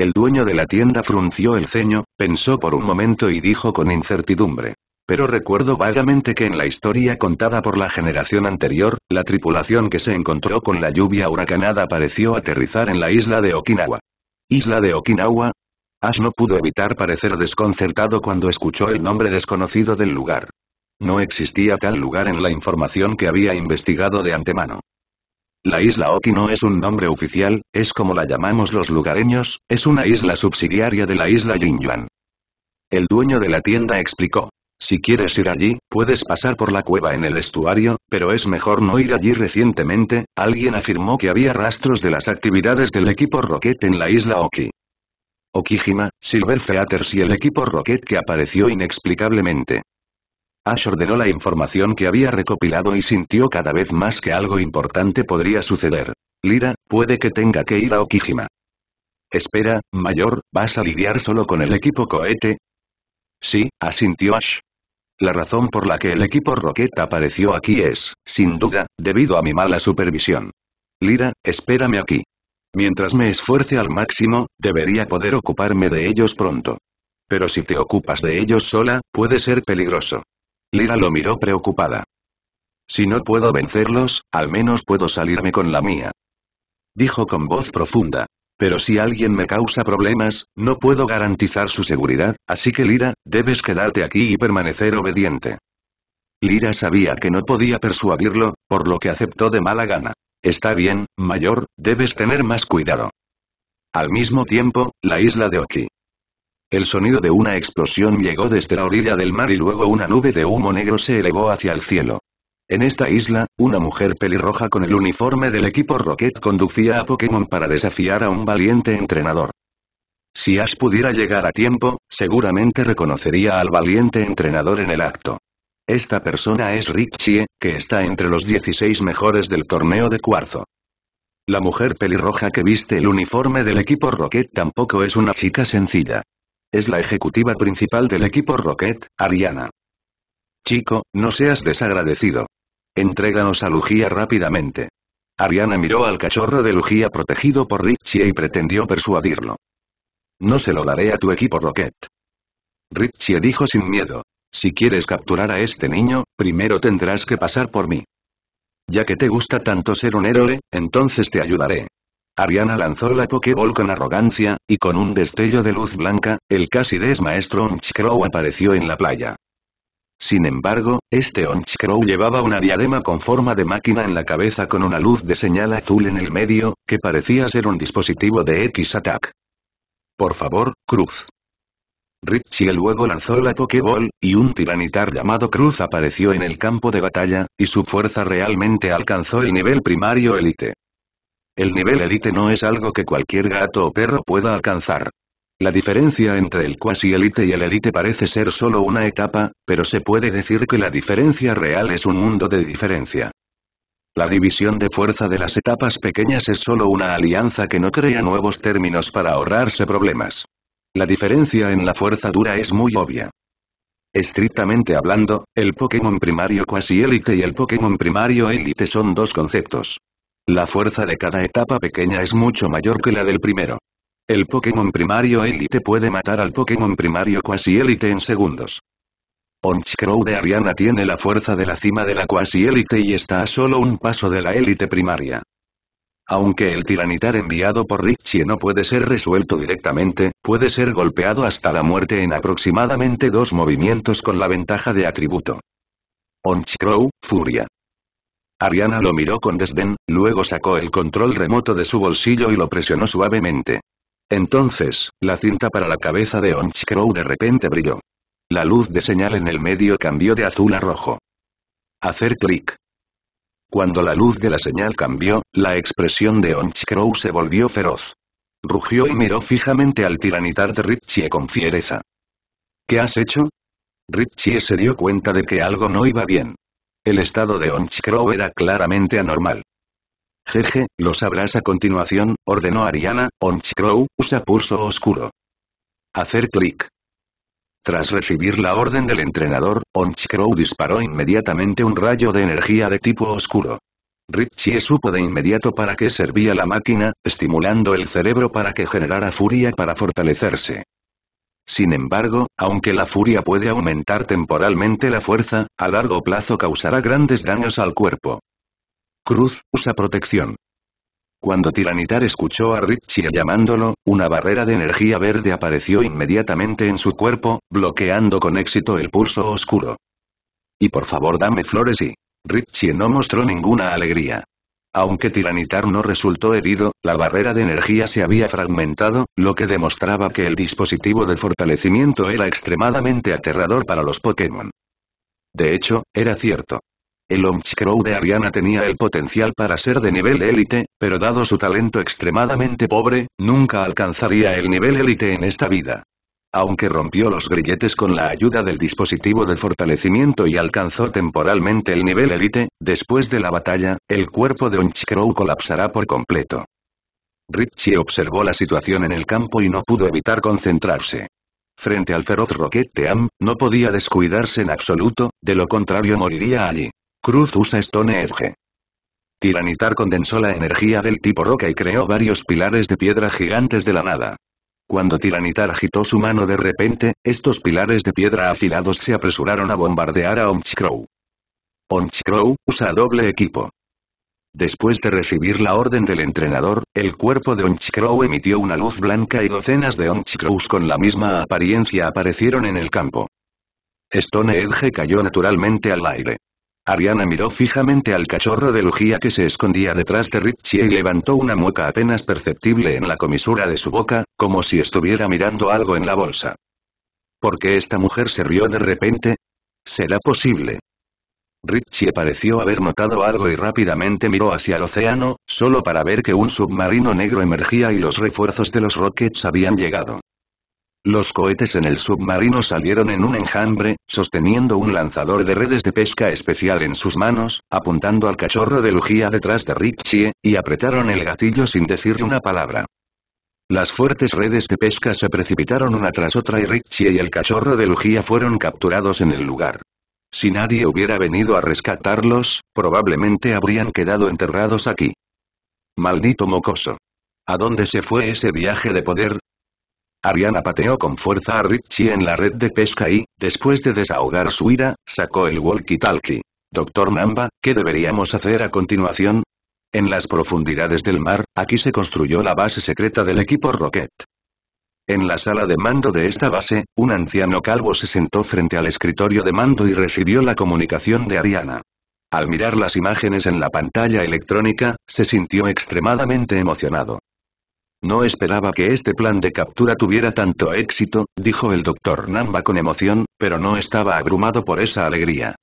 El dueño de la tienda frunció el ceño, pensó por un momento y dijo con incertidumbre. Pero recuerdo vagamente que en la historia contada por la generación anterior, la tripulación que se encontró con la lluvia huracanada pareció aterrizar en la isla de Okinawa. ¿Isla de Okinawa? Ash no pudo evitar parecer desconcertado cuando escuchó el nombre desconocido del lugar. No existía tal lugar en la información que había investigado de antemano. La isla Oki no es un nombre oficial, es como la llamamos los lugareños, es una isla subsidiaria de la isla Yinyuan. El dueño de la tienda explicó. Si quieres ir allí, puedes pasar por la cueva en el estuario, pero es mejor no ir allí recientemente, alguien afirmó que había rastros de las actividades del equipo Rocket en la isla Oki. Okijima, Silver Theaters y el equipo Rocket que apareció inexplicablemente. Ash ordenó la información que había recopilado y sintió cada vez más que algo importante podría suceder. Lira, puede que tenga que ir a Okijima. Espera, mayor, ¿vas a lidiar solo con el equipo cohete? Sí, asintió Ash. La razón por la que el equipo Rocket apareció aquí es, sin duda, debido a mi mala supervisión. Lira, espérame aquí. Mientras me esfuerce al máximo, debería poder ocuparme de ellos pronto. Pero si te ocupas de ellos sola, puede ser peligroso. Lira lo miró preocupada. Si no puedo vencerlos, al menos puedo salirme con la mía. Dijo con voz profunda. Pero si alguien me causa problemas, no puedo garantizar su seguridad, así que Lira, debes quedarte aquí y permanecer obediente. Lira sabía que no podía persuadirlo, por lo que aceptó de mala gana. Está bien, mayor, debes tener más cuidado. Al mismo tiempo, la isla de Oki. El sonido de una explosión llegó desde la orilla del mar y luego una nube de humo negro se elevó hacia el cielo. En esta isla, una mujer pelirroja con el uniforme del equipo Rocket conducía a Pokémon para desafiar a un valiente entrenador. Si Ash pudiera llegar a tiempo, seguramente reconocería al valiente entrenador en el acto. Esta persona es Richie, que está entre los 16 mejores del torneo de cuarzo. La mujer pelirroja que viste el uniforme del equipo Rocket tampoco es una chica sencilla es la ejecutiva principal del equipo Rocket, Ariana. Chico, no seas desagradecido. Entréganos a Lugia rápidamente. Ariana miró al cachorro de Lugia protegido por Richie y pretendió persuadirlo. No se lo daré a tu equipo Rocket. Richie dijo sin miedo. Si quieres capturar a este niño, primero tendrás que pasar por mí. Ya que te gusta tanto ser un héroe, entonces te ayudaré. Ariana lanzó la Pokéball con arrogancia, y con un destello de luz blanca, el casi desmaestro Onchcrow apareció en la playa. Sin embargo, este Onchcrow llevaba una diadema con forma de máquina en la cabeza con una luz de señal azul en el medio, que parecía ser un dispositivo de X-Attack. Por favor, Cruz. Richie luego lanzó la Pokéball, y un tiranitar llamado Cruz apareció en el campo de batalla, y su fuerza realmente alcanzó el nivel primario élite. El nivel élite no es algo que cualquier gato o perro pueda alcanzar. La diferencia entre el quasi elite y el élite parece ser solo una etapa, pero se puede decir que la diferencia real es un mundo de diferencia. La división de fuerza de las etapas pequeñas es solo una alianza que no crea nuevos términos para ahorrarse problemas. La diferencia en la fuerza dura es muy obvia. Estrictamente hablando, el Pokémon primario cuasi elite y el Pokémon primario élite son dos conceptos. La fuerza de cada etapa pequeña es mucho mayor que la del primero. El Pokémon primario élite puede matar al Pokémon primario cuasi élite en segundos. Crow de Ariana tiene la fuerza de la cima de la cuasi élite y está a solo un paso de la élite primaria. Aunque el tiranitar enviado por Richie no puede ser resuelto directamente, puede ser golpeado hasta la muerte en aproximadamente dos movimientos con la ventaja de atributo. Crow Furia. Ariana lo miró con desdén, luego sacó el control remoto de su bolsillo y lo presionó suavemente. Entonces, la cinta para la cabeza de Onch Crow de repente brilló. La luz de señal en el medio cambió de azul a rojo. Hacer clic. Cuando la luz de la señal cambió, la expresión de Onch Crow se volvió feroz. Rugió y miró fijamente al tiranitar de Richie con fiereza. ¿Qué has hecho? Richie se dio cuenta de que algo no iba bien. El estado de Onchcrow era claramente anormal. Jeje, lo sabrás a continuación, ordenó Ariana, Onchcrow, usa pulso oscuro. Hacer clic. Tras recibir la orden del entrenador, Onchcrow disparó inmediatamente un rayo de energía de tipo oscuro. Richie supo de inmediato para qué servía la máquina, estimulando el cerebro para que generara furia para fortalecerse. Sin embargo, aunque la furia puede aumentar temporalmente la fuerza, a largo plazo causará grandes daños al cuerpo. Cruz, usa protección. Cuando Tiranitar escuchó a Richie llamándolo, una barrera de energía verde apareció inmediatamente en su cuerpo, bloqueando con éxito el pulso oscuro. Y por favor dame flores y... Richie no mostró ninguna alegría. Aunque Tiranitar no resultó herido, la barrera de energía se había fragmentado, lo que demostraba que el dispositivo de fortalecimiento era extremadamente aterrador para los Pokémon. De hecho, era cierto. El Omchcrow de Ariana tenía el potencial para ser de nivel élite, pero dado su talento extremadamente pobre, nunca alcanzaría el nivel élite en esta vida aunque rompió los grilletes con la ayuda del dispositivo de fortalecimiento y alcanzó temporalmente el nivel élite, después de la batalla, el cuerpo de Onchkrow colapsará por completo. Richie observó la situación en el campo y no pudo evitar concentrarse. Frente al feroz Roquete Am, no podía descuidarse en absoluto, de lo contrario moriría allí. Cruz usa Stone Edge. Tiranitar condensó la energía del tipo roca y creó varios pilares de piedra gigantes de la nada. Cuando Tiranitar agitó su mano de repente, estos pilares de piedra afilados se apresuraron a bombardear a Onchcrow. Onchcrow, usa doble equipo. Después de recibir la orden del entrenador, el cuerpo de Onchcrow emitió una luz blanca y docenas de Onchcrows con la misma apariencia aparecieron en el campo. Stone Edge cayó naturalmente al aire. Ariana miró fijamente al cachorro de Lujía que se escondía detrás de Richie y levantó una mueca apenas perceptible en la comisura de su boca, como si estuviera mirando algo en la bolsa. ¿Por qué esta mujer se rió de repente? ¿Será posible? Richie pareció haber notado algo y rápidamente miró hacia el océano, solo para ver que un submarino negro emergía y los refuerzos de los Rockets habían llegado. Los cohetes en el submarino salieron en un enjambre, sosteniendo un lanzador de redes de pesca especial en sus manos, apuntando al cachorro de Lugía detrás de Richie, y apretaron el gatillo sin decir una palabra. Las fuertes redes de pesca se precipitaron una tras otra y Richie y el cachorro de Lugía fueron capturados en el lugar. Si nadie hubiera venido a rescatarlos, probablemente habrían quedado enterrados aquí. Maldito mocoso. ¿A dónde se fue ese viaje de poder? Ariana pateó con fuerza a Richie en la red de pesca y, después de desahogar su ira, sacó el walkie-talkie. Doctor Namba, ¿qué deberíamos hacer a continuación? En las profundidades del mar, aquí se construyó la base secreta del equipo Rocket. En la sala de mando de esta base, un anciano calvo se sentó frente al escritorio de mando y recibió la comunicación de Ariana. Al mirar las imágenes en la pantalla electrónica, se sintió extremadamente emocionado. No esperaba que este plan de captura tuviera tanto éxito, dijo el doctor Namba con emoción, pero no estaba abrumado por esa alegría.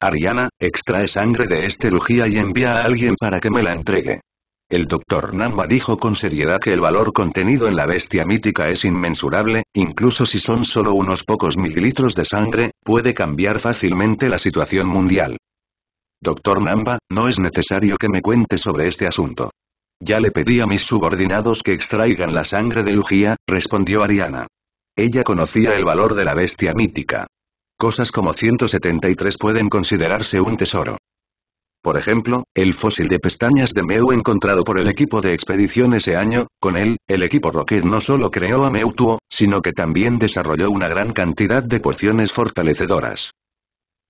Ariana, extrae sangre de este rugía y envía a alguien para que me la entregue. El doctor Namba dijo con seriedad que el valor contenido en la bestia mítica es inmensurable, incluso si son solo unos pocos mililitros de sangre, puede cambiar fácilmente la situación mundial. Doctor Namba, no es necesario que me cuente sobre este asunto. Ya le pedí a mis subordinados que extraigan la sangre de Lugía, respondió Ariana. Ella conocía el valor de la bestia mítica. Cosas como 173 pueden considerarse un tesoro. Por ejemplo, el fósil de pestañas de Meu encontrado por el equipo de expedición ese año, con él, el equipo Rocket no solo creó a Mewtwo, sino que también desarrolló una gran cantidad de pociones fortalecedoras.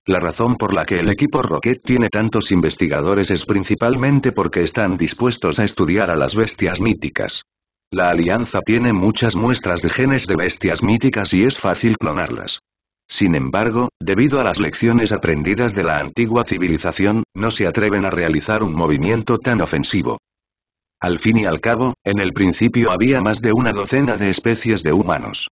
La razón por la que el equipo Rocket tiene tantos investigadores es principalmente porque están dispuestos a estudiar a las bestias míticas. La Alianza tiene muchas muestras de genes de bestias míticas y es fácil clonarlas. Sin embargo, debido a las lecciones aprendidas de la antigua civilización, no se atreven a realizar un movimiento tan ofensivo. Al fin y al cabo, en el principio había más de una docena de especies de humanos.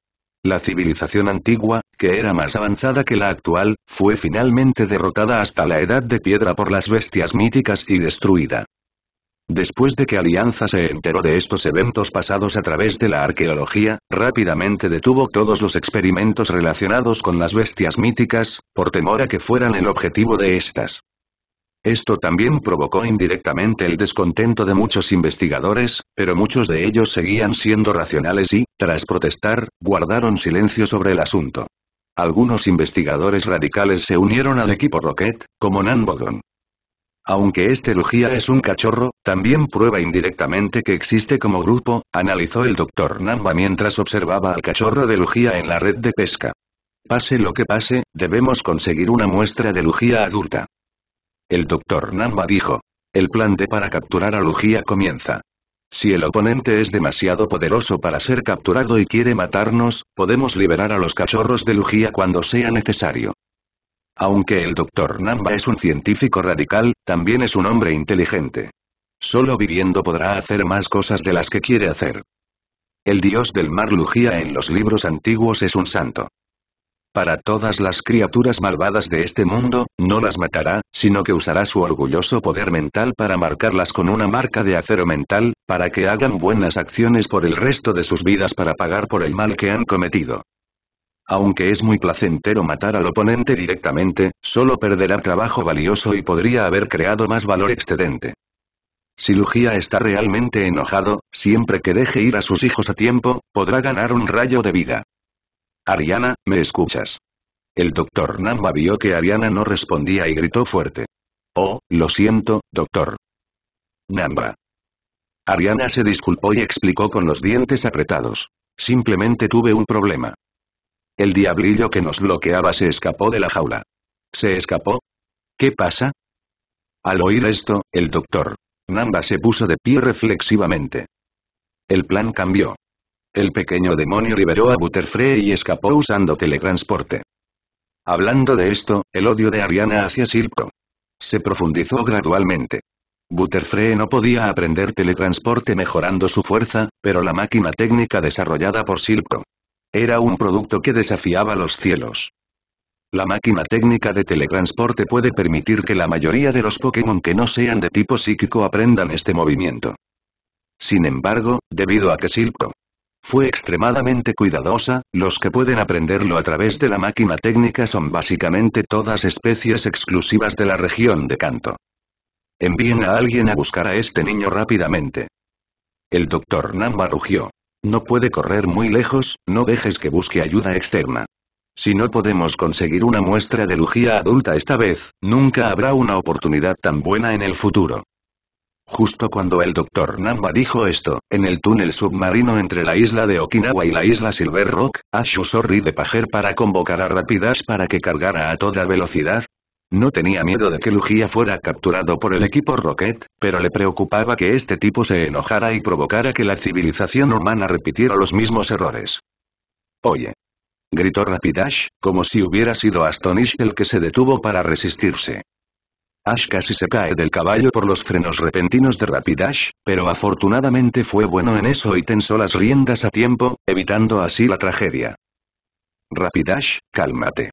La civilización antigua, que era más avanzada que la actual, fue finalmente derrotada hasta la Edad de Piedra por las bestias míticas y destruida. Después de que Alianza se enteró de estos eventos pasados a través de la arqueología, rápidamente detuvo todos los experimentos relacionados con las bestias míticas, por temor a que fueran el objetivo de estas. Esto también provocó indirectamente el descontento de muchos investigadores, pero muchos de ellos seguían siendo racionales y, tras protestar, guardaron silencio sobre el asunto. Algunos investigadores radicales se unieron al equipo Rocket, como Nan Bogon. Aunque este Lugia es un cachorro, también prueba indirectamente que existe como grupo, analizó el doctor Nanba mientras observaba al cachorro de Lugia en la red de pesca. Pase lo que pase, debemos conseguir una muestra de Lugia adulta. El doctor Namba dijo. El plan de para capturar a Lugia comienza. Si el oponente es demasiado poderoso para ser capturado y quiere matarnos, podemos liberar a los cachorros de Lugia cuando sea necesario. Aunque el doctor Namba es un científico radical, también es un hombre inteligente. Solo viviendo podrá hacer más cosas de las que quiere hacer. El dios del mar Lugia en los libros antiguos es un santo. Para todas las criaturas malvadas de este mundo, no las matará, sino que usará su orgulloso poder mental para marcarlas con una marca de acero mental, para que hagan buenas acciones por el resto de sus vidas para pagar por el mal que han cometido. Aunque es muy placentero matar al oponente directamente, solo perderá trabajo valioso y podría haber creado más valor excedente. Si Lugia está realmente enojado, siempre que deje ir a sus hijos a tiempo, podrá ganar un rayo de vida. Ariana, ¿me escuchas? El doctor Namba vio que Ariana no respondía y gritó fuerte. Oh, lo siento, doctor. Namba. Ariana se disculpó y explicó con los dientes apretados. Simplemente tuve un problema. El diablillo que nos bloqueaba se escapó de la jaula. ¿Se escapó? ¿Qué pasa? Al oír esto, el doctor Namba se puso de pie reflexivamente. El plan cambió. El pequeño demonio liberó a Butterfree y escapó usando teletransporte. Hablando de esto, el odio de Ariana hacia Silco se profundizó gradualmente. Butterfree no podía aprender teletransporte mejorando su fuerza, pero la máquina técnica desarrollada por Silco era un producto que desafiaba los cielos. La máquina técnica de teletransporte puede permitir que la mayoría de los Pokémon que no sean de tipo psíquico aprendan este movimiento. Sin embargo, debido a que Silco fue extremadamente cuidadosa, los que pueden aprenderlo a través de la máquina técnica son básicamente todas especies exclusivas de la región de Canto. Envíen a alguien a buscar a este niño rápidamente. El doctor Namba rugió. No puede correr muy lejos, no dejes que busque ayuda externa. Si no podemos conseguir una muestra de lugía adulta esta vez, nunca habrá una oportunidad tan buena en el futuro. Justo cuando el doctor Namba dijo esto, en el túnel submarino entre la isla de Okinawa y la isla Silver Rock, Ashu de Pajer para convocar a Rapidash para que cargara a toda velocidad. No tenía miedo de que Lugia fuera capturado por el equipo Rocket, pero le preocupaba que este tipo se enojara y provocara que la civilización humana repitiera los mismos errores. Oye. Gritó Rapidash, como si hubiera sido Astonish el que se detuvo para resistirse. Ash casi se cae del caballo por los frenos repentinos de Rapidash, pero afortunadamente fue bueno en eso y tensó las riendas a tiempo, evitando así la tragedia. Rapidash, cálmate.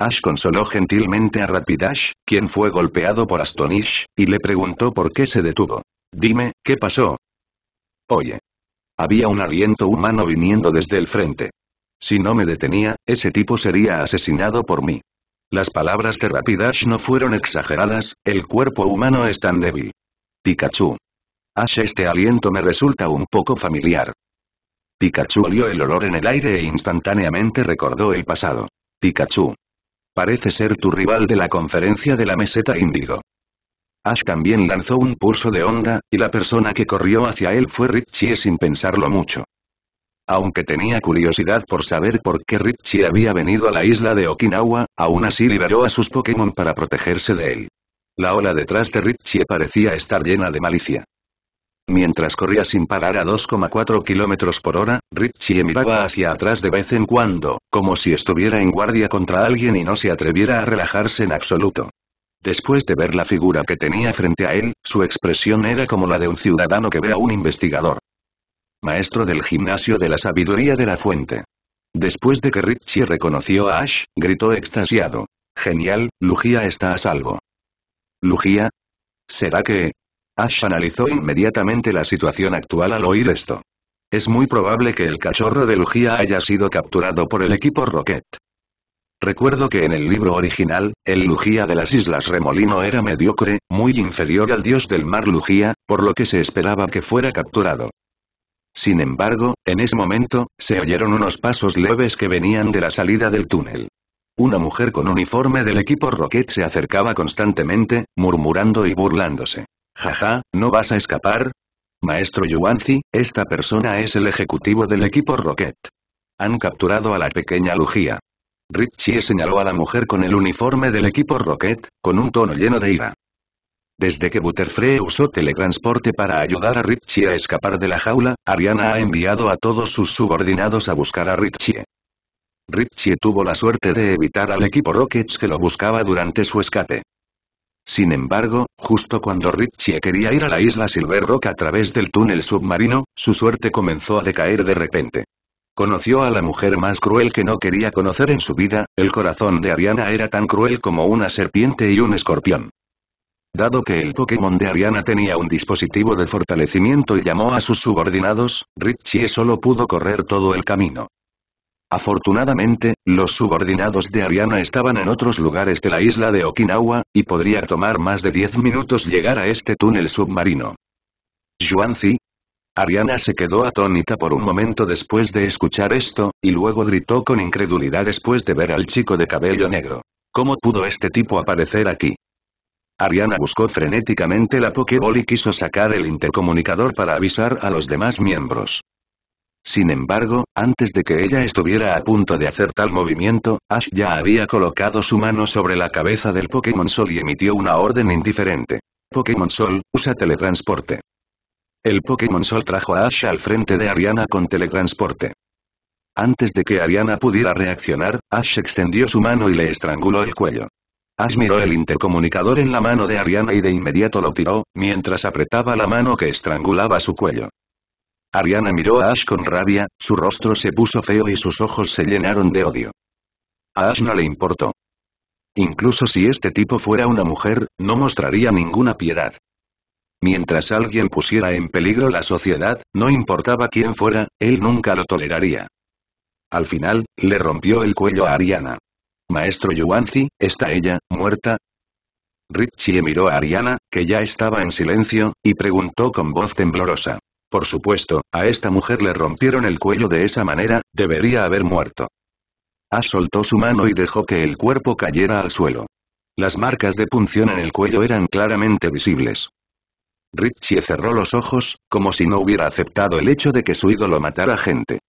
Ash consoló gentilmente a Rapidash, quien fue golpeado por Astonish, y le preguntó por qué se detuvo. Dime, ¿qué pasó? Oye. Había un aliento humano viniendo desde el frente. Si no me detenía, ese tipo sería asesinado por mí. Las palabras de Rapidash no fueron exageradas, el cuerpo humano es tan débil. Pikachu. Ash este aliento me resulta un poco familiar. Pikachu olió el olor en el aire e instantáneamente recordó el pasado. Pikachu. Parece ser tu rival de la conferencia de la meseta índigo. Ash también lanzó un pulso de onda, y la persona que corrió hacia él fue Richie sin pensarlo mucho. Aunque tenía curiosidad por saber por qué Richie había venido a la isla de Okinawa, aún así liberó a sus Pokémon para protegerse de él. La ola detrás de Richie parecía estar llena de malicia. Mientras corría sin parar a 2,4 kilómetros por hora, Richie miraba hacia atrás de vez en cuando, como si estuviera en guardia contra alguien y no se atreviera a relajarse en absoluto. Después de ver la figura que tenía frente a él, su expresión era como la de un ciudadano que ve a un investigador maestro del gimnasio de la sabiduría de la fuente. Después de que Richie reconoció a Ash, gritó extasiado. Genial, Lugia está a salvo. ¿Lugia? ¿Será que...? Ash analizó inmediatamente la situación actual al oír esto. Es muy probable que el cachorro de Lugia haya sido capturado por el equipo Rocket. Recuerdo que en el libro original, el Lugia de las Islas Remolino era mediocre, muy inferior al dios del mar Lugia, por lo que se esperaba que fuera capturado. Sin embargo, en ese momento, se oyeron unos pasos leves que venían de la salida del túnel. Una mujer con uniforme del equipo Rocket se acercaba constantemente, murmurando y burlándose. Jaja, ¿no vas a escapar? Maestro Yuanzi, esta persona es el ejecutivo del equipo Rocket. Han capturado a la pequeña Lugia». Richie señaló a la mujer con el uniforme del equipo Rocket, con un tono lleno de ira. Desde que Butterfree usó teletransporte para ayudar a Richie a escapar de la jaula, Ariana ha enviado a todos sus subordinados a buscar a Richie. Richie tuvo la suerte de evitar al equipo Rockets que lo buscaba durante su escape. Sin embargo, justo cuando Richie quería ir a la isla Silver Rock a través del túnel submarino, su suerte comenzó a decaer de repente. Conoció a la mujer más cruel que no quería conocer en su vida, el corazón de Ariana era tan cruel como una serpiente y un escorpión. Dado que el Pokémon de Ariana tenía un dispositivo de fortalecimiento y llamó a sus subordinados, Richie solo pudo correr todo el camino. Afortunadamente, los subordinados de Ariana estaban en otros lugares de la isla de Okinawa, y podría tomar más de 10 minutos llegar a este túnel submarino. Yuanzi, Ariana se quedó atónita por un momento después de escuchar esto, y luego gritó con incredulidad después de ver al chico de cabello negro. ¿Cómo pudo este tipo aparecer aquí? Ariana buscó frenéticamente la Pokéball y quiso sacar el intercomunicador para avisar a los demás miembros. Sin embargo, antes de que ella estuviera a punto de hacer tal movimiento, Ash ya había colocado su mano sobre la cabeza del Pokémon Sol y emitió una orden indiferente. Pokémon Sol, usa teletransporte. El Pokémon Sol trajo a Ash al frente de Ariana con teletransporte. Antes de que Ariana pudiera reaccionar, Ash extendió su mano y le estranguló el cuello. Ash miró el intercomunicador en la mano de Ariana y de inmediato lo tiró, mientras apretaba la mano que estrangulaba su cuello. Ariana miró a Ash con rabia, su rostro se puso feo y sus ojos se llenaron de odio. A Ash no le importó. Incluso si este tipo fuera una mujer, no mostraría ninguna piedad. Mientras alguien pusiera en peligro la sociedad, no importaba quién fuera, él nunca lo toleraría. Al final, le rompió el cuello a Ariana. Maestro Yuanzi, ¿está ella, muerta? Richie miró a Ariana, que ya estaba en silencio, y preguntó con voz temblorosa. Por supuesto, a esta mujer le rompieron el cuello de esa manera, debería haber muerto. A ah, soltó su mano y dejó que el cuerpo cayera al suelo. Las marcas de punción en el cuello eran claramente visibles. Richie cerró los ojos, como si no hubiera aceptado el hecho de que su ídolo matara gente.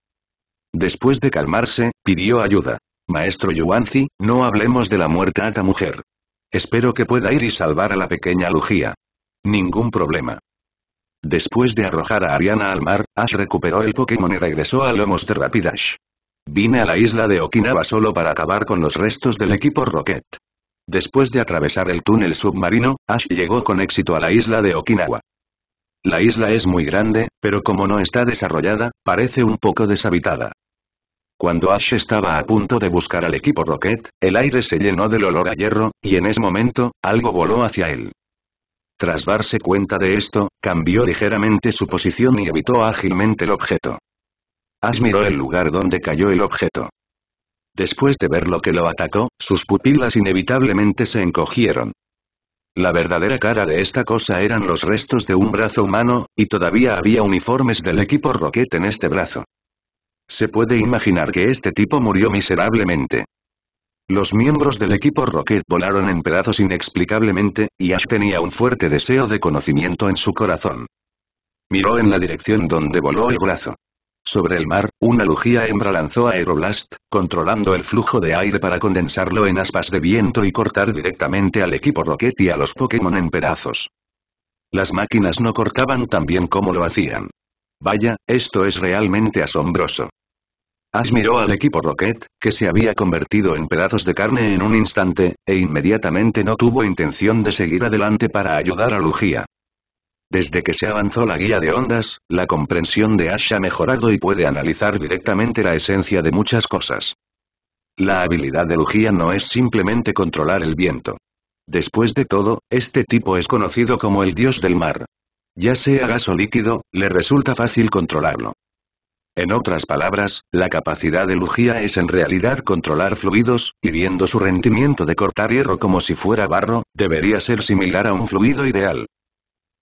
Después de calmarse, pidió ayuda. Maestro Yuanzi, no hablemos de la muerte ata mujer. Espero que pueda ir y salvar a la pequeña Lugia. Ningún problema. Después de arrojar a Ariana al mar, Ash recuperó el Pokémon y regresó a Lomos de Rapidash. Vine a la isla de Okinawa solo para acabar con los restos del equipo Rocket. Después de atravesar el túnel submarino, Ash llegó con éxito a la isla de Okinawa. La isla es muy grande, pero como no está desarrollada, parece un poco deshabitada. Cuando Ash estaba a punto de buscar al equipo Rocket, el aire se llenó del olor a hierro, y en ese momento, algo voló hacia él. Tras darse cuenta de esto, cambió ligeramente su posición y evitó ágilmente el objeto. Ash miró el lugar donde cayó el objeto. Después de ver lo que lo atacó, sus pupilas inevitablemente se encogieron. La verdadera cara de esta cosa eran los restos de un brazo humano, y todavía había uniformes del equipo Rocket en este brazo. Se puede imaginar que este tipo murió miserablemente. Los miembros del equipo Rocket volaron en pedazos inexplicablemente, y Ash tenía un fuerte deseo de conocimiento en su corazón. Miró en la dirección donde voló el brazo. Sobre el mar, una lujía hembra lanzó Aeroblast, controlando el flujo de aire para condensarlo en aspas de viento y cortar directamente al equipo Rocket y a los Pokémon en pedazos. Las máquinas no cortaban tan bien como lo hacían. Vaya, esto es realmente asombroso. Ash miró al equipo Rocket, que se había convertido en pedazos de carne en un instante, e inmediatamente no tuvo intención de seguir adelante para ayudar a Lugia. Desde que se avanzó la guía de ondas, la comprensión de Ash ha mejorado y puede analizar directamente la esencia de muchas cosas. La habilidad de Lugia no es simplemente controlar el viento. Después de todo, este tipo es conocido como el dios del mar. Ya sea gas o líquido, le resulta fácil controlarlo. En otras palabras, la capacidad de Lugia es en realidad controlar fluidos, y viendo su rendimiento de cortar hierro como si fuera barro, debería ser similar a un fluido ideal.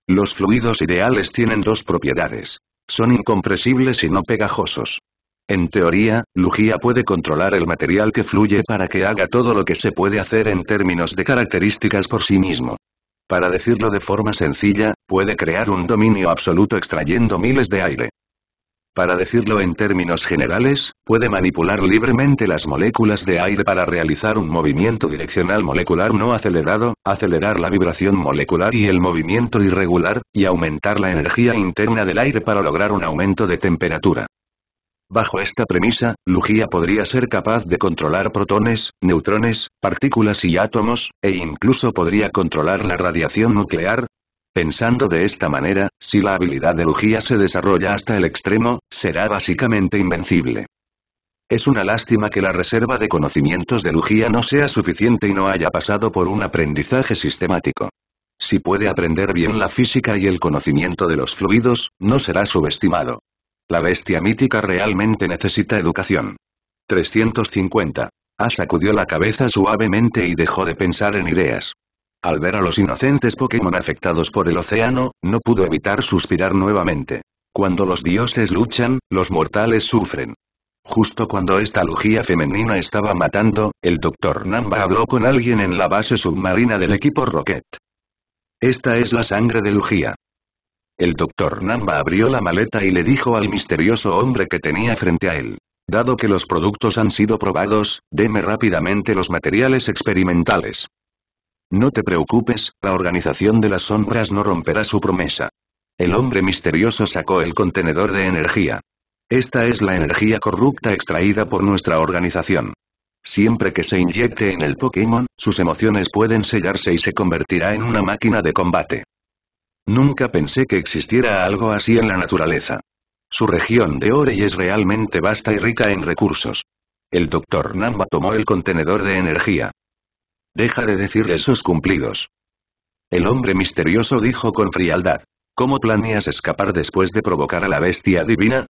Los fluidos ideales tienen dos propiedades. Son incompresibles y no pegajosos. En teoría, Lugia puede controlar el material que fluye para que haga todo lo que se puede hacer en términos de características por sí mismo. Para decirlo de forma sencilla, puede crear un dominio absoluto extrayendo miles de aire. Para decirlo en términos generales, puede manipular libremente las moléculas de aire para realizar un movimiento direccional molecular no acelerado, acelerar la vibración molecular y el movimiento irregular, y aumentar la energía interna del aire para lograr un aumento de temperatura. Bajo esta premisa, Lugia podría ser capaz de controlar protones, neutrones, partículas y átomos, e incluso podría controlar la radiación nuclear, Pensando de esta manera, si la habilidad de Lugia se desarrolla hasta el extremo, será básicamente invencible. Es una lástima que la reserva de conocimientos de Lugia no sea suficiente y no haya pasado por un aprendizaje sistemático. Si puede aprender bien la física y el conocimiento de los fluidos, no será subestimado. La bestia mítica realmente necesita educación. 350. A sacudió la cabeza suavemente y dejó de pensar en ideas. Al ver a los inocentes Pokémon afectados por el océano, no pudo evitar suspirar nuevamente. Cuando los dioses luchan, los mortales sufren. Justo cuando esta lujía femenina estaba matando, el Dr. Namba habló con alguien en la base submarina del equipo Rocket. Esta es la sangre de Lujía. El Dr. Namba abrió la maleta y le dijo al misterioso hombre que tenía frente a él. Dado que los productos han sido probados, deme rápidamente los materiales experimentales. No te preocupes, la organización de las sombras no romperá su promesa. El hombre misterioso sacó el contenedor de energía. Esta es la energía corrupta extraída por nuestra organización. Siempre que se inyecte en el Pokémon, sus emociones pueden sellarse y se convertirá en una máquina de combate. Nunca pensé que existiera algo así en la naturaleza. Su región de Orey es realmente vasta y rica en recursos. El doctor Namba tomó el contenedor de energía. Deja de decir esos cumplidos. El hombre misterioso dijo con frialdad. ¿Cómo planeas escapar después de provocar a la bestia divina?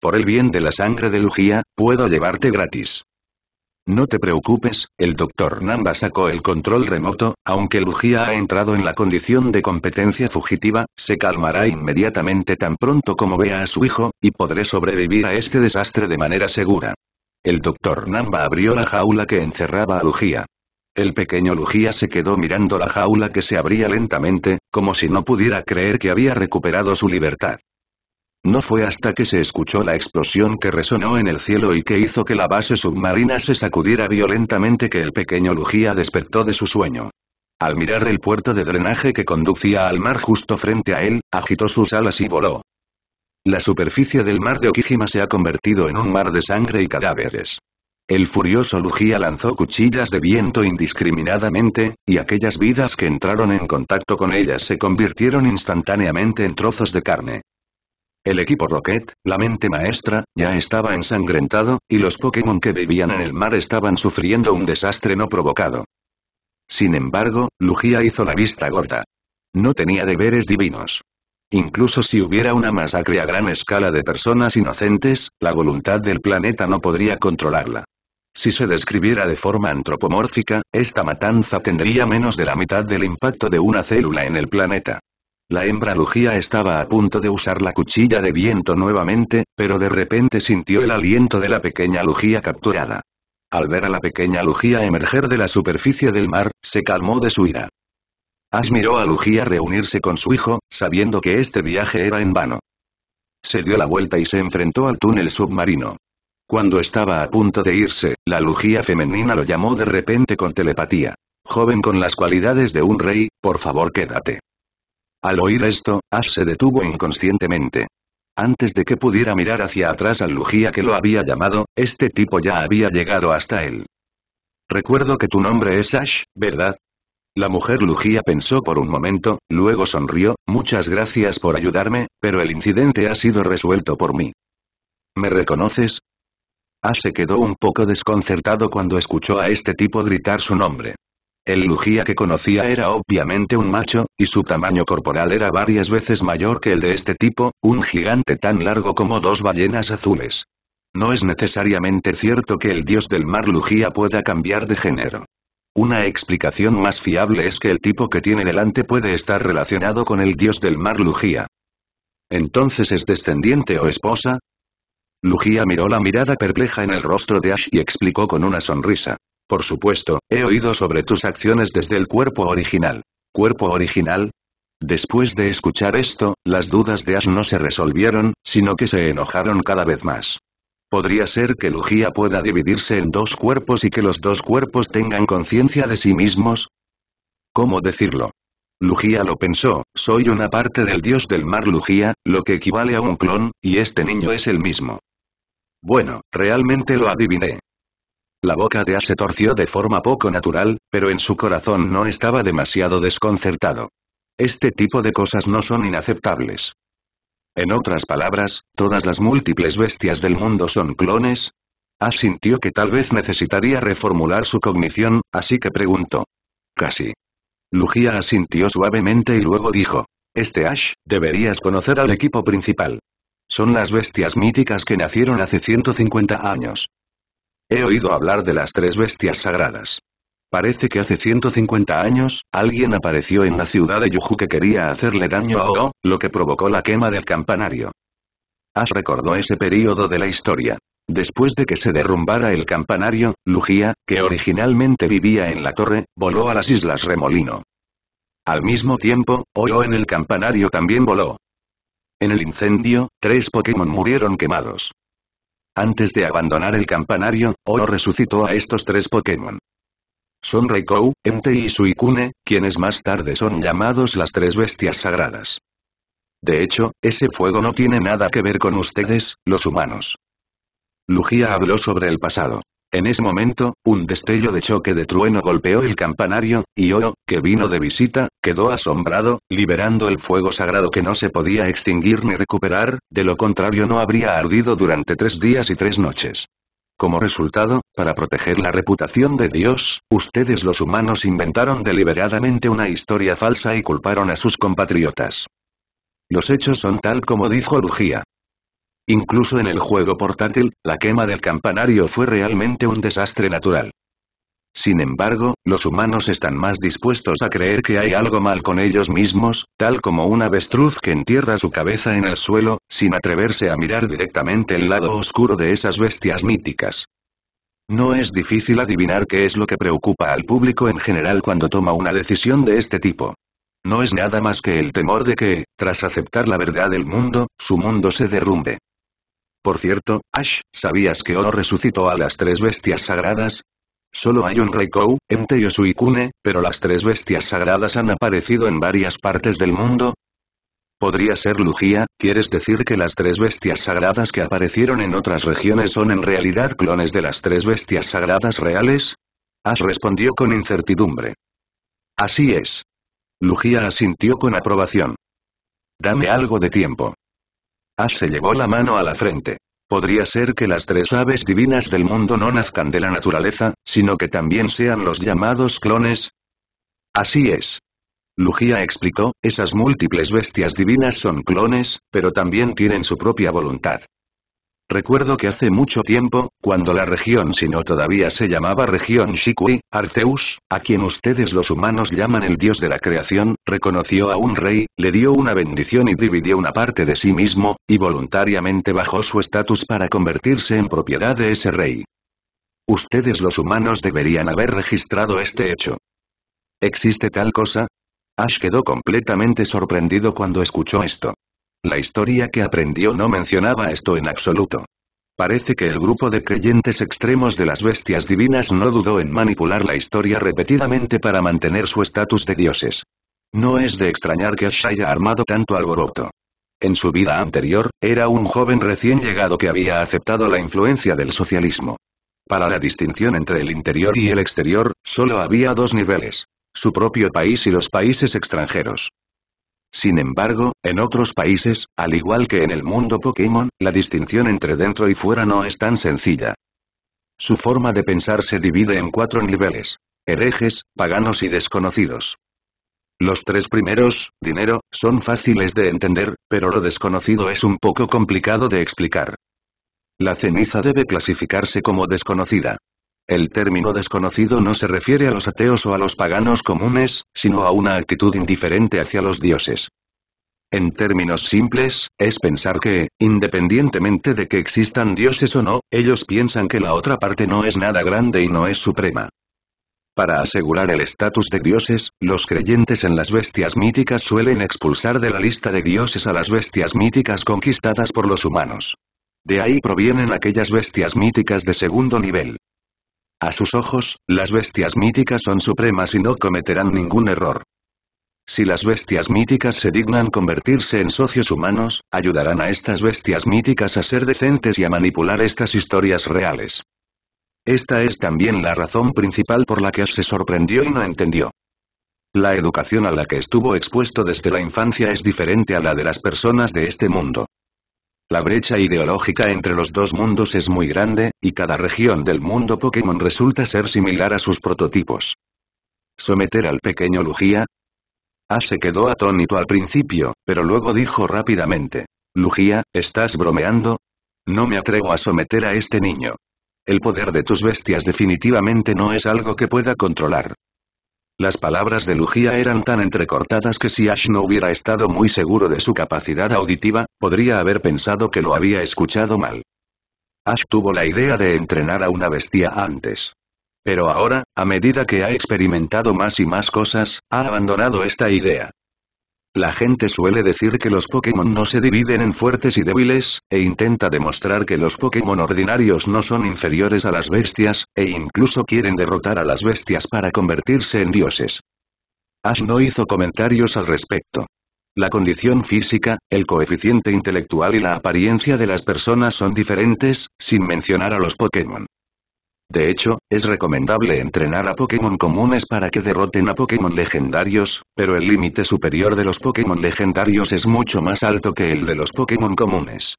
Por el bien de la sangre de Lugia, puedo llevarte gratis. No te preocupes, el doctor Namba sacó el control remoto, aunque Lugia ha entrado en la condición de competencia fugitiva, se calmará inmediatamente tan pronto como vea a su hijo, y podré sobrevivir a este desastre de manera segura. El doctor Namba abrió la jaula que encerraba a Lugia. El pequeño Lujía se quedó mirando la jaula que se abría lentamente, como si no pudiera creer que había recuperado su libertad. No fue hasta que se escuchó la explosión que resonó en el cielo y que hizo que la base submarina se sacudiera violentamente que el pequeño Lujía despertó de su sueño. Al mirar el puerto de drenaje que conducía al mar justo frente a él, agitó sus alas y voló. La superficie del mar de Okijima se ha convertido en un mar de sangre y cadáveres. El furioso Lugia lanzó cuchillas de viento indiscriminadamente, y aquellas vidas que entraron en contacto con ellas se convirtieron instantáneamente en trozos de carne. El equipo Rocket, la mente maestra, ya estaba ensangrentado, y los Pokémon que vivían en el mar estaban sufriendo un desastre no provocado. Sin embargo, Lugia hizo la vista gorda. No tenía deberes divinos. Incluso si hubiera una masacre a gran escala de personas inocentes, la voluntad del planeta no podría controlarla. Si se describiera de forma antropomórfica, esta matanza tendría menos de la mitad del impacto de una célula en el planeta. La hembra Lugía estaba a punto de usar la cuchilla de viento nuevamente, pero de repente sintió el aliento de la pequeña Lugía capturada. Al ver a la pequeña Lugía emerger de la superficie del mar, se calmó de su ira. Ash a Lugía reunirse con su hijo, sabiendo que este viaje era en vano. Se dio la vuelta y se enfrentó al túnel submarino. Cuando estaba a punto de irse, la lujía femenina lo llamó de repente con telepatía. Joven con las cualidades de un rey, por favor quédate. Al oír esto, Ash se detuvo inconscientemente. Antes de que pudiera mirar hacia atrás al lujía que lo había llamado, este tipo ya había llegado hasta él. Recuerdo que tu nombre es Ash, ¿verdad? La mujer lujía pensó por un momento, luego sonrió, muchas gracias por ayudarme, pero el incidente ha sido resuelto por mí. ¿Me reconoces? A ah, se quedó un poco desconcertado cuando escuchó a este tipo gritar su nombre. El Lujía que conocía era obviamente un macho, y su tamaño corporal era varias veces mayor que el de este tipo, un gigante tan largo como dos ballenas azules. No es necesariamente cierto que el dios del mar Lujía pueda cambiar de género. Una explicación más fiable es que el tipo que tiene delante puede estar relacionado con el dios del mar lujía. Entonces es descendiente o esposa, Lugia miró la mirada perpleja en el rostro de Ash y explicó con una sonrisa. Por supuesto, he oído sobre tus acciones desde el cuerpo original. ¿Cuerpo original? Después de escuchar esto, las dudas de Ash no se resolvieron, sino que se enojaron cada vez más. Podría ser que Lugia pueda dividirse en dos cuerpos y que los dos cuerpos tengan conciencia de sí mismos. ¿Cómo decirlo? Lugia lo pensó, soy una parte del dios del mar Lugia, lo que equivale a un clon, y este niño es el mismo. Bueno, realmente lo adiviné. La boca de Ash se torció de forma poco natural, pero en su corazón no estaba demasiado desconcertado. Este tipo de cosas no son inaceptables. En otras palabras, todas las múltiples bestias del mundo son clones. Ash sintió que tal vez necesitaría reformular su cognición, así que preguntó. Casi. Lugia asintió suavemente y luego dijo. Este Ash, deberías conocer al equipo principal. Son las bestias míticas que nacieron hace 150 años. He oído hablar de las tres bestias sagradas. Parece que hace 150 años, alguien apareció en la ciudad de Yuju que quería hacerle daño a Oo, lo que provocó la quema del campanario. Has recordó ese periodo de la historia. Después de que se derrumbara el campanario, lujía que originalmente vivía en la torre, voló a las Islas Remolino. Al mismo tiempo, Oyo en el campanario también voló, en el incendio, tres Pokémon murieron quemados. Antes de abandonar el campanario, Oro resucitó a estos tres Pokémon. Son Reikou, Entei y Suicune, quienes más tarde son llamados las tres bestias sagradas. De hecho, ese fuego no tiene nada que ver con ustedes, los humanos. Lugia habló sobre el pasado. En ese momento, un destello de choque de trueno golpeó el campanario, y Oro, que vino de visita, quedó asombrado, liberando el fuego sagrado que no se podía extinguir ni recuperar, de lo contrario no habría ardido durante tres días y tres noches. Como resultado, para proteger la reputación de Dios, ustedes los humanos inventaron deliberadamente una historia falsa y culparon a sus compatriotas. Los hechos son tal como dijo Rugía. Incluso en el juego portátil, la quema del campanario fue realmente un desastre natural. Sin embargo, los humanos están más dispuestos a creer que hay algo mal con ellos mismos, tal como un avestruz que entierra su cabeza en el suelo, sin atreverse a mirar directamente el lado oscuro de esas bestias míticas. No es difícil adivinar qué es lo que preocupa al público en general cuando toma una decisión de este tipo. No es nada más que el temor de que, tras aceptar la verdad del mundo, su mundo se derrumbe. Por cierto, Ash, ¿sabías que Oro resucitó a las tres bestias sagradas? Solo hay un Reikou, Entei y Kune, pero las tres bestias sagradas han aparecido en varias partes del mundo. Podría ser Lugia, ¿quieres decir que las tres bestias sagradas que aparecieron en otras regiones son en realidad clones de las tres bestias sagradas reales? Ash respondió con incertidumbre. Así es. Lugia asintió con aprobación. Dame algo de tiempo. Ah, se llevó la mano a la frente. Podría ser que las tres aves divinas del mundo no nazcan de la naturaleza, sino que también sean los llamados clones. Así es. Lugia explicó, esas múltiples bestias divinas son clones, pero también tienen su propia voluntad. Recuerdo que hace mucho tiempo, cuando la región Sino todavía se llamaba región Shikui, Arceus, a quien ustedes los humanos llaman el dios de la creación, reconoció a un rey, le dio una bendición y dividió una parte de sí mismo, y voluntariamente bajó su estatus para convertirse en propiedad de ese rey. Ustedes los humanos deberían haber registrado este hecho. ¿Existe tal cosa? Ash quedó completamente sorprendido cuando escuchó esto. La historia que aprendió no mencionaba esto en absoluto. Parece que el grupo de creyentes extremos de las bestias divinas no dudó en manipular la historia repetidamente para mantener su estatus de dioses. No es de extrañar que Ash haya armado tanto alboroto. En su vida anterior, era un joven recién llegado que había aceptado la influencia del socialismo. Para la distinción entre el interior y el exterior, solo había dos niveles. Su propio país y los países extranjeros. Sin embargo, en otros países, al igual que en el mundo Pokémon, la distinción entre dentro y fuera no es tan sencilla. Su forma de pensar se divide en cuatro niveles. Herejes, paganos y desconocidos. Los tres primeros, dinero, son fáciles de entender, pero lo desconocido es un poco complicado de explicar. La ceniza debe clasificarse como desconocida. El término desconocido no se refiere a los ateos o a los paganos comunes, sino a una actitud indiferente hacia los dioses. En términos simples, es pensar que, independientemente de que existan dioses o no, ellos piensan que la otra parte no es nada grande y no es suprema. Para asegurar el estatus de dioses, los creyentes en las bestias míticas suelen expulsar de la lista de dioses a las bestias míticas conquistadas por los humanos. De ahí provienen aquellas bestias míticas de segundo nivel. A sus ojos, las bestias míticas son supremas y no cometerán ningún error. Si las bestias míticas se dignan convertirse en socios humanos, ayudarán a estas bestias míticas a ser decentes y a manipular estas historias reales. Esta es también la razón principal por la que se sorprendió y no entendió. La educación a la que estuvo expuesto desde la infancia es diferente a la de las personas de este mundo. La brecha ideológica entre los dos mundos es muy grande, y cada región del mundo Pokémon resulta ser similar a sus prototipos. ¿Someter al pequeño Lugia? A ah, se quedó atónito al principio, pero luego dijo rápidamente. Lugia, ¿estás bromeando? No me atrevo a someter a este niño. El poder de tus bestias definitivamente no es algo que pueda controlar. Las palabras de Lugia eran tan entrecortadas que si Ash no hubiera estado muy seguro de su capacidad auditiva, podría haber pensado que lo había escuchado mal. Ash tuvo la idea de entrenar a una bestia antes. Pero ahora, a medida que ha experimentado más y más cosas, ha abandonado esta idea. La gente suele decir que los Pokémon no se dividen en fuertes y débiles, e intenta demostrar que los Pokémon ordinarios no son inferiores a las bestias, e incluso quieren derrotar a las bestias para convertirse en dioses. Ash no hizo comentarios al respecto. La condición física, el coeficiente intelectual y la apariencia de las personas son diferentes, sin mencionar a los Pokémon. De hecho, es recomendable entrenar a Pokémon comunes para que derroten a Pokémon legendarios, pero el límite superior de los Pokémon legendarios es mucho más alto que el de los Pokémon comunes.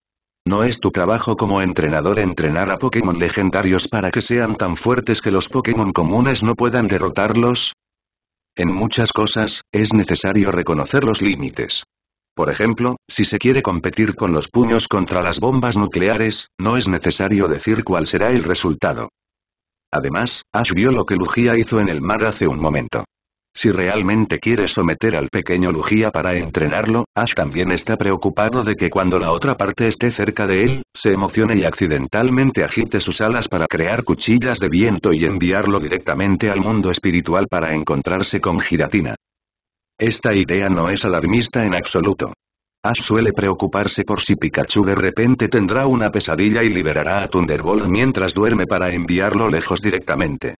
No es tu trabajo como entrenador entrenar a Pokémon legendarios para que sean tan fuertes que los Pokémon comunes no puedan derrotarlos. En muchas cosas, es necesario reconocer los límites. Por ejemplo, si se quiere competir con los puños contra las bombas nucleares, no es necesario decir cuál será el resultado. Además, Ash vio lo que Lugia hizo en el mar hace un momento. Si realmente quiere someter al pequeño Lugia para entrenarlo, Ash también está preocupado de que cuando la otra parte esté cerca de él, se emocione y accidentalmente agite sus alas para crear cuchillas de viento y enviarlo directamente al mundo espiritual para encontrarse con Giratina. Esta idea no es alarmista en absoluto. Ash suele preocuparse por si Pikachu de repente tendrá una pesadilla y liberará a Thunderbolt mientras duerme para enviarlo lejos directamente.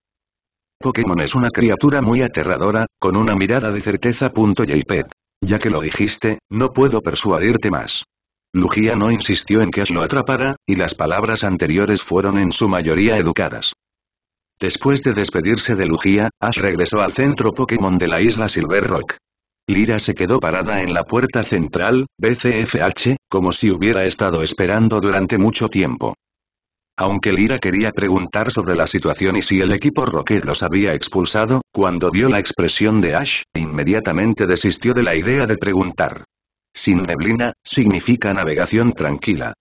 Pokémon es una criatura muy aterradora, con una mirada de certeza. pet Ya que lo dijiste, no puedo persuadirte más. Lugia no insistió en que Ash lo atrapara, y las palabras anteriores fueron en su mayoría educadas. Después de despedirse de Lugia, Ash regresó al centro Pokémon de la isla Silver Rock. Lira se quedó parada en la puerta central, BCFH, como si hubiera estado esperando durante mucho tiempo. Aunque Lira quería preguntar sobre la situación y si el equipo Rocket los había expulsado, cuando vio la expresión de Ash, inmediatamente desistió de la idea de preguntar. Sin neblina, significa navegación tranquila.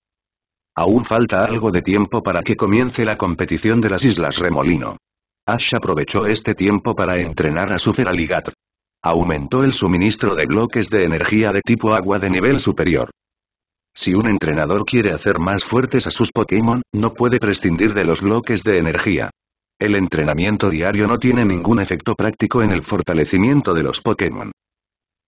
Aún falta algo de tiempo para que comience la competición de las Islas Remolino. Ash aprovechó este tiempo para entrenar a su Feraligatr. Aumentó el suministro de bloques de energía de tipo agua de nivel superior. Si un entrenador quiere hacer más fuertes a sus Pokémon, no puede prescindir de los bloques de energía. El entrenamiento diario no tiene ningún efecto práctico en el fortalecimiento de los Pokémon.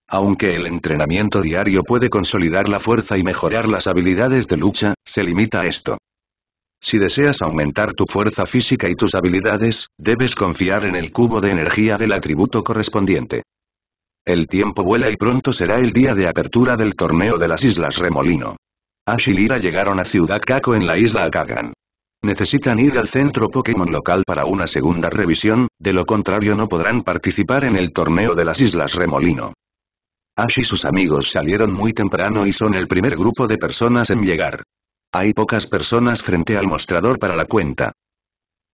Aunque el entrenamiento diario puede consolidar la fuerza y mejorar las habilidades de lucha, se limita a esto. Si deseas aumentar tu fuerza física y tus habilidades, debes confiar en el cubo de energía del atributo correspondiente. El tiempo vuela y pronto será el día de apertura del torneo de las Islas Remolino. Ash y Lira llegaron a Ciudad Caco en la isla Akagan. Necesitan ir al centro Pokémon local para una segunda revisión, de lo contrario no podrán participar en el torneo de las Islas Remolino. Ash y sus amigos salieron muy temprano y son el primer grupo de personas en llegar. Hay pocas personas frente al mostrador para la cuenta.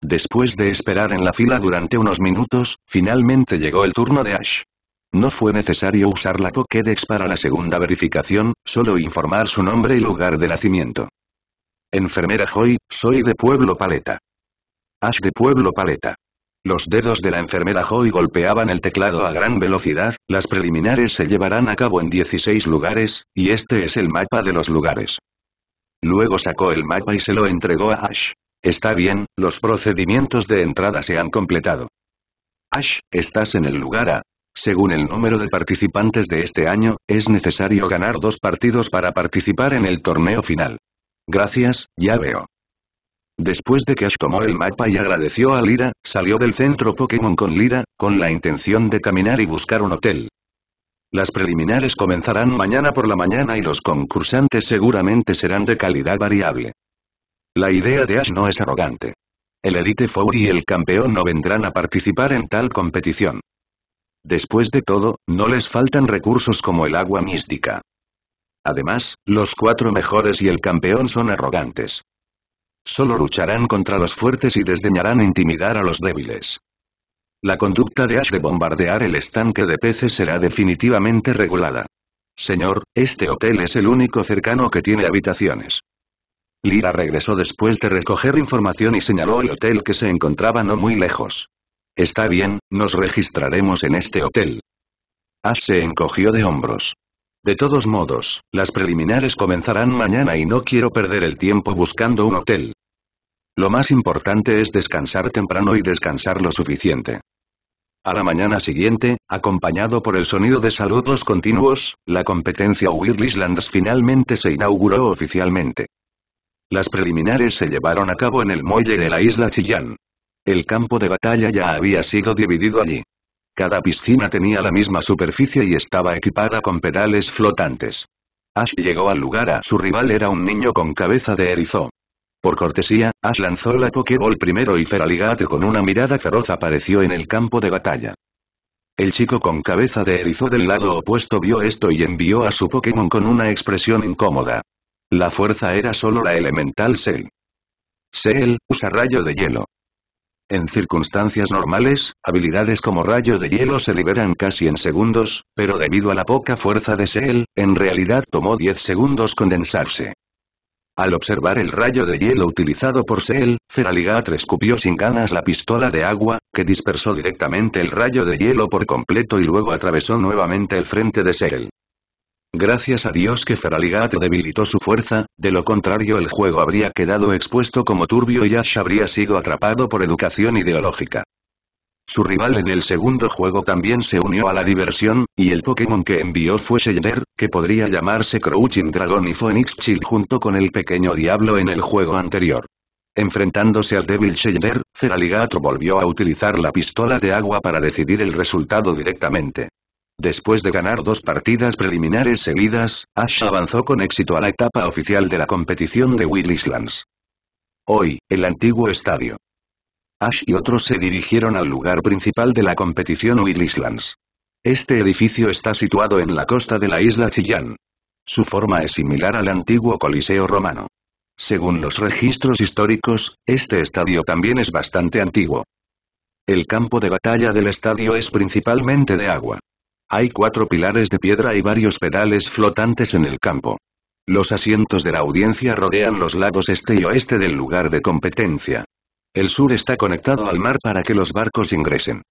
Después de esperar en la fila durante unos minutos, finalmente llegó el turno de Ash. No fue necesario usar la Pokédex para la segunda verificación, solo informar su nombre y lugar de nacimiento. Enfermera Joy, soy de Pueblo Paleta. Ash de Pueblo Paleta. Los dedos de la enfermera Joy golpeaban el teclado a gran velocidad, las preliminares se llevarán a cabo en 16 lugares, y este es el mapa de los lugares. Luego sacó el mapa y se lo entregó a Ash. Está bien, los procedimientos de entrada se han completado. Ash, estás en el lugar A, según el número de participantes de este año, es necesario ganar dos partidos para participar en el torneo final. Gracias, ya veo. Después de que Ash tomó el mapa y agradeció a Lira, salió del centro Pokémon con Lira, con la intención de caminar y buscar un hotel. Las preliminares comenzarán mañana por la mañana y los concursantes seguramente serán de calidad variable. La idea de Ash no es arrogante. El Elite Four y el campeón no vendrán a participar en tal competición. Después de todo, no les faltan recursos como el agua mística. Además, los cuatro mejores y el campeón son arrogantes. Solo lucharán contra los fuertes y desdeñarán intimidar a los débiles. La conducta de Ash de bombardear el estanque de peces será definitivamente regulada. Señor, este hotel es el único cercano que tiene habitaciones. Lira regresó después de recoger información y señaló el hotel que se encontraba no muy lejos. Está bien, nos registraremos en este hotel. Ash se encogió de hombros. De todos modos, las preliminares comenzarán mañana y no quiero perder el tiempo buscando un hotel. Lo más importante es descansar temprano y descansar lo suficiente. A la mañana siguiente, acompañado por el sonido de saludos continuos, la competencia Whirl Islands finalmente se inauguró oficialmente. Las preliminares se llevaron a cabo en el muelle de la isla Chillán. El campo de batalla ya había sido dividido allí. Cada piscina tenía la misma superficie y estaba equipada con pedales flotantes. Ash llegó al lugar a su rival era un niño con cabeza de erizo. Por cortesía, Ash lanzó la Pokéball primero y Feraligatr con una mirada feroz apareció en el campo de batalla. El chico con cabeza de erizo del lado opuesto vio esto y envió a su Pokémon con una expresión incómoda. La fuerza era solo la elemental Cell. Cell, usa rayo de hielo. En circunstancias normales, habilidades como rayo de hielo se liberan casi en segundos, pero debido a la poca fuerza de Seel, en realidad tomó 10 segundos condensarse. Al observar el rayo de hielo utilizado por Seel, Feraligatr escupió sin ganas la pistola de agua, que dispersó directamente el rayo de hielo por completo y luego atravesó nuevamente el frente de Seel. Gracias a Dios que Feraligat debilitó su fuerza, de lo contrario el juego habría quedado expuesto como turbio y Ash habría sido atrapado por educación ideológica. Su rival en el segundo juego también se unió a la diversión, y el Pokémon que envió fue Shender, que podría llamarse Crouching Dragon y Phoenix Chill junto con el pequeño diablo en el juego anterior. Enfrentándose al débil Shender, Feraligatr volvió a utilizar la pistola de agua para decidir el resultado directamente. Después de ganar dos partidas preliminares seguidas, Ash avanzó con éxito a la etapa oficial de la competición de Willislands. Hoy, el antiguo estadio. Ash y otros se dirigieron al lugar principal de la competición Willislands. Este edificio está situado en la costa de la isla Chillán. Su forma es similar al antiguo Coliseo romano. Según los registros históricos, este estadio también es bastante antiguo. El campo de batalla del estadio es principalmente de agua. Hay cuatro pilares de piedra y varios pedales flotantes en el campo. Los asientos de la audiencia rodean los lados este y oeste del lugar de competencia. El sur está conectado al mar para que los barcos ingresen.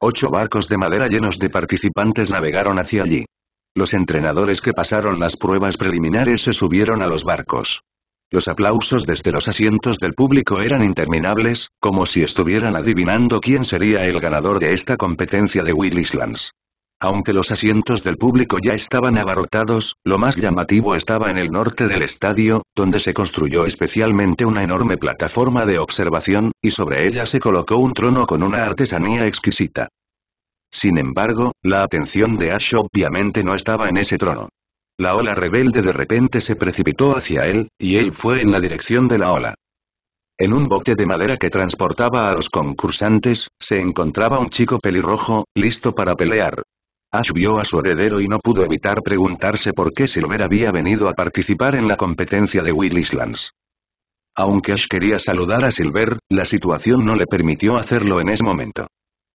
Ocho barcos de madera llenos de participantes navegaron hacia allí. Los entrenadores que pasaron las pruebas preliminares se subieron a los barcos. Los aplausos desde los asientos del público eran interminables, como si estuvieran adivinando quién sería el ganador de esta competencia de Willislands. Aunque los asientos del público ya estaban abarrotados, lo más llamativo estaba en el norte del estadio, donde se construyó especialmente una enorme plataforma de observación, y sobre ella se colocó un trono con una artesanía exquisita. Sin embargo, la atención de Ash obviamente no estaba en ese trono. La ola rebelde de repente se precipitó hacia él, y él fue en la dirección de la ola. En un bote de madera que transportaba a los concursantes, se encontraba un chico pelirrojo, listo para pelear. Ash vio a su heredero y no pudo evitar preguntarse por qué Silver había venido a participar en la competencia de Willislands. Aunque Ash quería saludar a Silver, la situación no le permitió hacerlo en ese momento.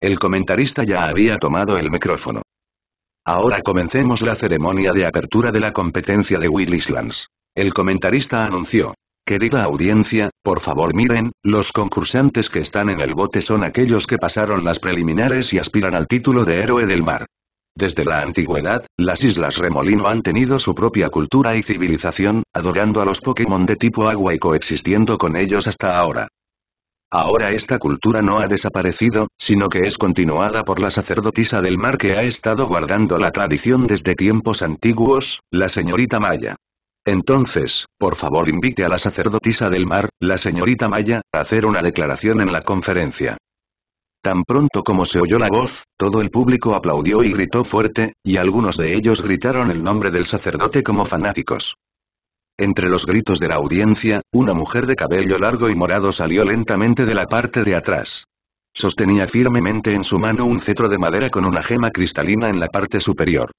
El comentarista ya había tomado el micrófono. Ahora comencemos la ceremonia de apertura de la competencia de Willislands. El comentarista anunció. Querida audiencia, por favor miren, los concursantes que están en el bote son aquellos que pasaron las preliminares y aspiran al título de héroe del mar. Desde la antigüedad, las Islas Remolino han tenido su propia cultura y civilización, adorando a los Pokémon de tipo agua y coexistiendo con ellos hasta ahora. Ahora esta cultura no ha desaparecido, sino que es continuada por la sacerdotisa del mar que ha estado guardando la tradición desde tiempos antiguos, la señorita Maya. Entonces, por favor invite a la sacerdotisa del mar, la señorita Maya, a hacer una declaración en la conferencia. Tan pronto como se oyó la voz, todo el público aplaudió y gritó fuerte, y algunos de ellos gritaron el nombre del sacerdote como fanáticos. Entre los gritos de la audiencia, una mujer de cabello largo y morado salió lentamente de la parte de atrás. Sostenía firmemente en su mano un cetro de madera con una gema cristalina en la parte superior.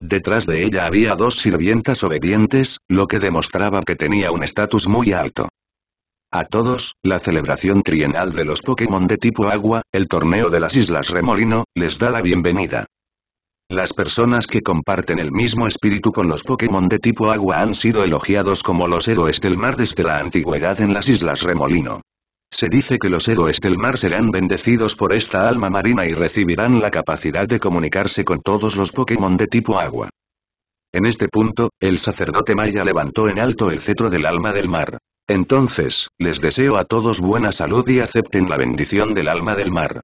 Detrás de ella había dos sirvientas obedientes, lo que demostraba que tenía un estatus muy alto a todos, la celebración trienal de los Pokémon de tipo agua, el torneo de las Islas Remolino, les da la bienvenida. Las personas que comparten el mismo espíritu con los Pokémon de tipo agua han sido elogiados como los héroes del mar desde la antigüedad en las Islas Remolino. Se dice que los héroes del mar serán bendecidos por esta alma marina y recibirán la capacidad de comunicarse con todos los Pokémon de tipo agua. En este punto, el sacerdote maya levantó en alto el cetro del alma del mar. Entonces, les deseo a todos buena salud y acepten la bendición del alma del mar.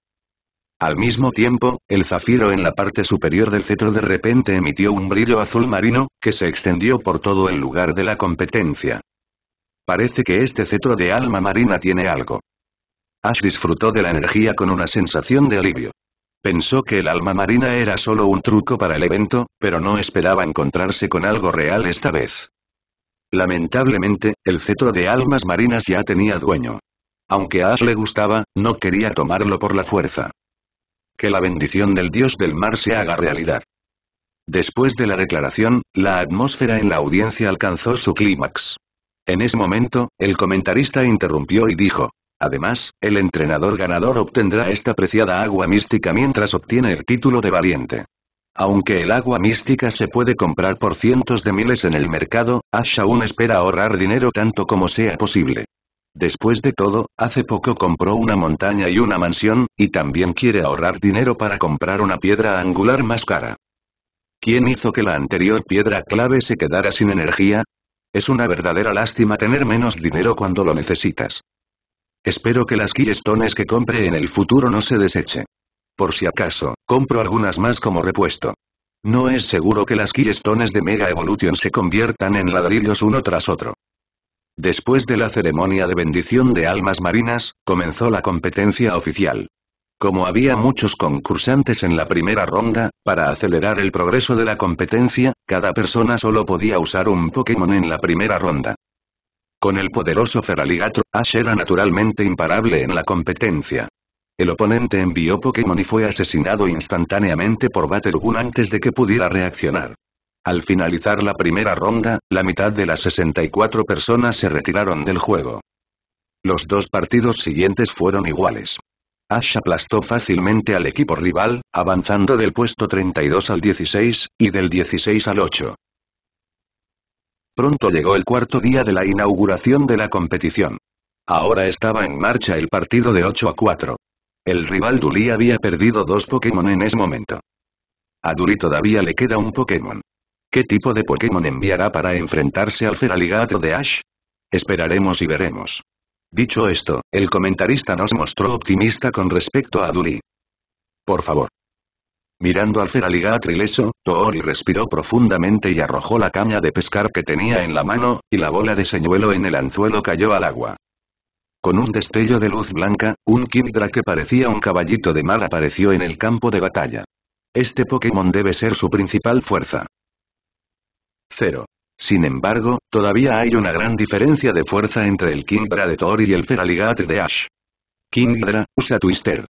Al mismo tiempo, el zafiro en la parte superior del cetro de repente emitió un brillo azul marino, que se extendió por todo el lugar de la competencia. Parece que este cetro de alma marina tiene algo. Ash disfrutó de la energía con una sensación de alivio. Pensó que el alma marina era solo un truco para el evento, pero no esperaba encontrarse con algo real esta vez. Lamentablemente, el cetro de almas marinas ya tenía dueño. Aunque a Ash le gustaba, no quería tomarlo por la fuerza. Que la bendición del dios del mar se haga realidad. Después de la declaración, la atmósfera en la audiencia alcanzó su clímax. En ese momento, el comentarista interrumpió y dijo, Además, el entrenador ganador obtendrá esta preciada agua mística mientras obtiene el título de valiente. Aunque el agua mística se puede comprar por cientos de miles en el mercado, Ash aún espera ahorrar dinero tanto como sea posible. Después de todo, hace poco compró una montaña y una mansión, y también quiere ahorrar dinero para comprar una piedra angular más cara. ¿Quién hizo que la anterior piedra clave se quedara sin energía? Es una verdadera lástima tener menos dinero cuando lo necesitas. Espero que las keystones que compre en el futuro no se desechen por si acaso, compro algunas más como repuesto. No es seguro que las Keystones de Mega Evolution se conviertan en ladrillos uno tras otro. Después de la ceremonia de bendición de almas marinas, comenzó la competencia oficial. Como había muchos concursantes en la primera ronda, para acelerar el progreso de la competencia, cada persona solo podía usar un Pokémon en la primera ronda. Con el poderoso Feraligatr, Ash era naturalmente imparable en la competencia. El oponente envió Pokémon y fue asesinado instantáneamente por Battlegun antes de que pudiera reaccionar. Al finalizar la primera ronda, la mitad de las 64 personas se retiraron del juego. Los dos partidos siguientes fueron iguales. Ash aplastó fácilmente al equipo rival, avanzando del puesto 32 al 16, y del 16 al 8. Pronto llegó el cuarto día de la inauguración de la competición. Ahora estaba en marcha el partido de 8 a 4. El rival Duli había perdido dos Pokémon en ese momento. A Duli todavía le queda un Pokémon. ¿Qué tipo de Pokémon enviará para enfrentarse al Feraligatr de Ash? Esperaremos y veremos. Dicho esto, el comentarista nos mostró optimista con respecto a Duli. Por favor. Mirando al Feraligatr ileso, Toori respiró profundamente y arrojó la caña de pescar que tenía en la mano, y la bola de señuelo en el anzuelo cayó al agua. Con un destello de luz blanca, un Kingdra que parecía un caballito de mar apareció en el campo de batalla. Este Pokémon debe ser su principal fuerza. 0. Sin embargo, todavía hay una gran diferencia de fuerza entre el Kingdra de Thor y el Feraligat de Ash. Kingdra, usa Twister.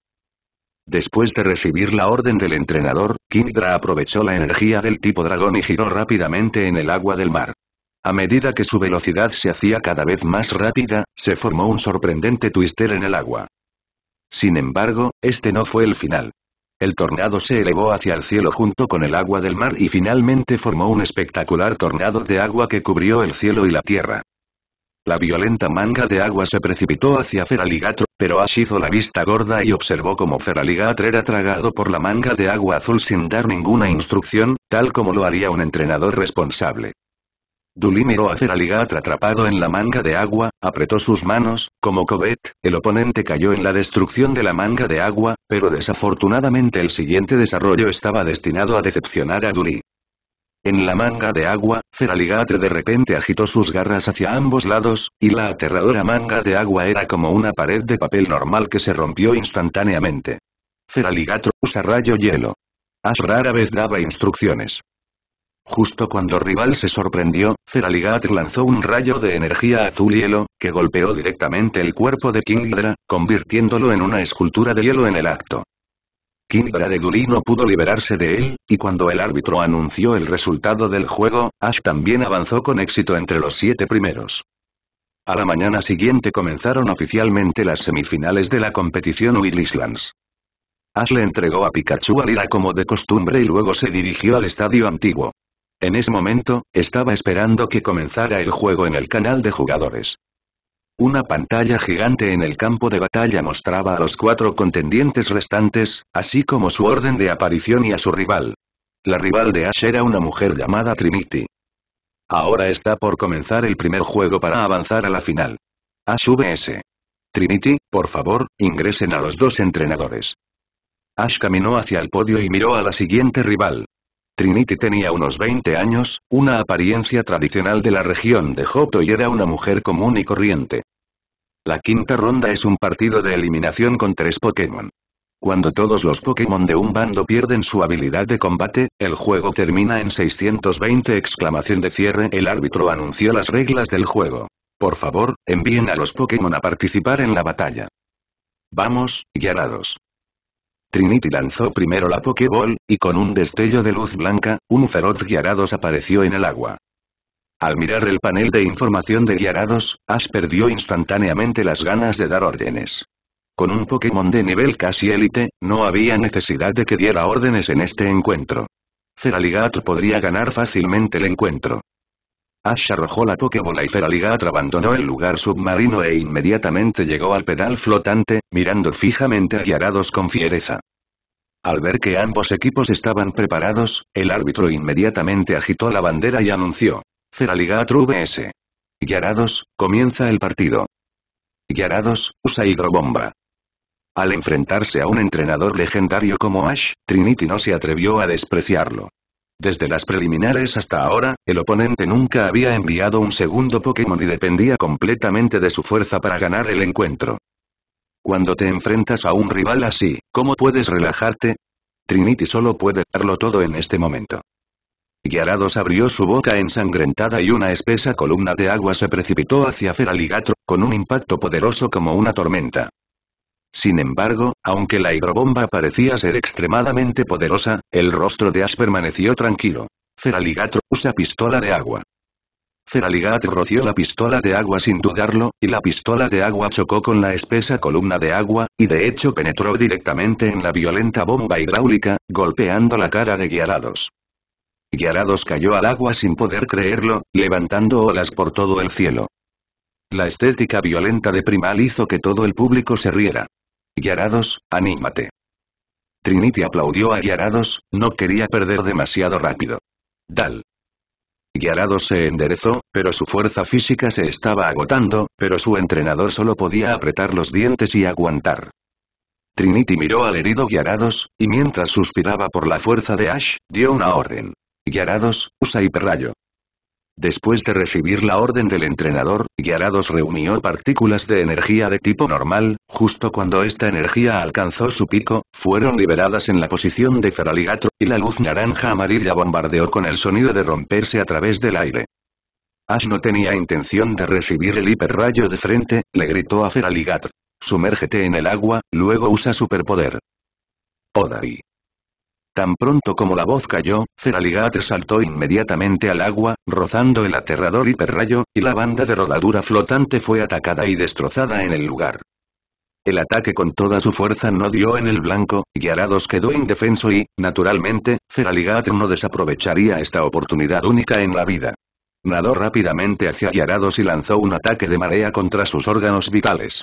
Después de recibir la orden del entrenador, Kingdra aprovechó la energía del tipo dragón y giró rápidamente en el agua del mar. A medida que su velocidad se hacía cada vez más rápida, se formó un sorprendente twister en el agua. Sin embargo, este no fue el final. El tornado se elevó hacia el cielo junto con el agua del mar y finalmente formó un espectacular tornado de agua que cubrió el cielo y la tierra. La violenta manga de agua se precipitó hacia Feraligatr, pero Ash hizo la vista gorda y observó como Feraligatr era tragado por la manga de agua azul sin dar ninguna instrucción, tal como lo haría un entrenador responsable. Duli miró a Feraligat atrapado en la manga de agua, apretó sus manos, como Kobet, el oponente cayó en la destrucción de la manga de agua, pero desafortunadamente el siguiente desarrollo estaba destinado a decepcionar a Dulí. En la manga de agua, Feraligat de repente agitó sus garras hacia ambos lados, y la aterradora manga de agua era como una pared de papel normal que se rompió instantáneamente. Feraligat usa rayo hielo. As rara vez daba instrucciones. Justo cuando Rival se sorprendió, Feraligat lanzó un rayo de energía azul hielo, que golpeó directamente el cuerpo de Kingdra, convirtiéndolo en una escultura de hielo en el acto. Kingdra de Dulí no pudo liberarse de él, y cuando el árbitro anunció el resultado del juego, Ash también avanzó con éxito entre los siete primeros. A la mañana siguiente comenzaron oficialmente las semifinales de la competición Willislands. Islands. Ash le entregó a Pikachu al Lira como de costumbre y luego se dirigió al estadio antiguo. En ese momento, estaba esperando que comenzara el juego en el canal de jugadores. Una pantalla gigante en el campo de batalla mostraba a los cuatro contendientes restantes, así como su orden de aparición y a su rival. La rival de Ash era una mujer llamada Trinity. Ahora está por comenzar el primer juego para avanzar a la final. Ash vs. Trinity, por favor, ingresen a los dos entrenadores. Ash caminó hacia el podio y miró a la siguiente rival, Trinity tenía unos 20 años, una apariencia tradicional de la región de Joto y era una mujer común y corriente. La quinta ronda es un partido de eliminación con tres Pokémon. Cuando todos los Pokémon de un bando pierden su habilidad de combate, el juego termina en 620 exclamación de cierre el árbitro anunció las reglas del juego. Por favor, envíen a los Pokémon a participar en la batalla. Vamos, guiarados. Trinity lanzó primero la Pokéball, y con un destello de luz blanca, un feroz Gyarados apareció en el agua. Al mirar el panel de información de Gyarados, Ash perdió instantáneamente las ganas de dar órdenes. Con un Pokémon de nivel casi élite, no había necesidad de que diera órdenes en este encuentro. Feraligatr podría ganar fácilmente el encuentro. Ash arrojó la Pokébola y Feraligatr abandonó el lugar submarino e inmediatamente llegó al pedal flotante, mirando fijamente a Gyarados con fiereza. Al ver que ambos equipos estaban preparados, el árbitro inmediatamente agitó la bandera y anunció. Feraligatr VS. Gyarados, comienza el partido. Gyarados, usa hidrobomba. Al enfrentarse a un entrenador legendario como Ash, Trinity no se atrevió a despreciarlo. Desde las preliminares hasta ahora, el oponente nunca había enviado un segundo Pokémon y dependía completamente de su fuerza para ganar el encuentro. Cuando te enfrentas a un rival así, ¿cómo puedes relajarte? Trinity solo puede darlo todo en este momento. Yarados abrió su boca ensangrentada y una espesa columna de agua se precipitó hacia Feraligatro, con un impacto poderoso como una tormenta. Sin embargo, aunque la hidrobomba parecía ser extremadamente poderosa, el rostro de Ash permaneció tranquilo. Feraligat usa pistola de agua. Feraligat roció la pistola de agua sin dudarlo, y la pistola de agua chocó con la espesa columna de agua, y de hecho penetró directamente en la violenta bomba hidráulica, golpeando la cara de Guiarados. Guiarados cayó al agua sin poder creerlo, levantando olas por todo el cielo. La estética violenta de Primal hizo que todo el público se riera. Yarados, anímate. Trinity aplaudió a Yarados, no quería perder demasiado rápido. Dal. Yarados se enderezó, pero su fuerza física se estaba agotando, pero su entrenador solo podía apretar los dientes y aguantar. Trinity miró al herido Yarados, y mientras suspiraba por la fuerza de Ash, dio una orden. Yarados, usa hiperrayo. Después de recibir la orden del entrenador, Yarados reunió partículas de energía de tipo normal, justo cuando esta energía alcanzó su pico, fueron liberadas en la posición de Feraligatro, y la luz naranja amarilla bombardeó con el sonido de romperse a través del aire. Ash no tenía intención de recibir el hiperrayo de frente, le gritó a Feraligatr. Sumérgete en el agua, luego usa superpoder. Odai. Tan pronto como la voz cayó, Feraligatr saltó inmediatamente al agua, rozando el aterrador hiperrayo, y la banda de rodadura flotante fue atacada y destrozada en el lugar. El ataque con toda su fuerza no dio en el blanco, y quedó indefenso y, naturalmente, Feraligatr no desaprovecharía esta oportunidad única en la vida. Nadó rápidamente hacia Gyarados y lanzó un ataque de marea contra sus órganos vitales.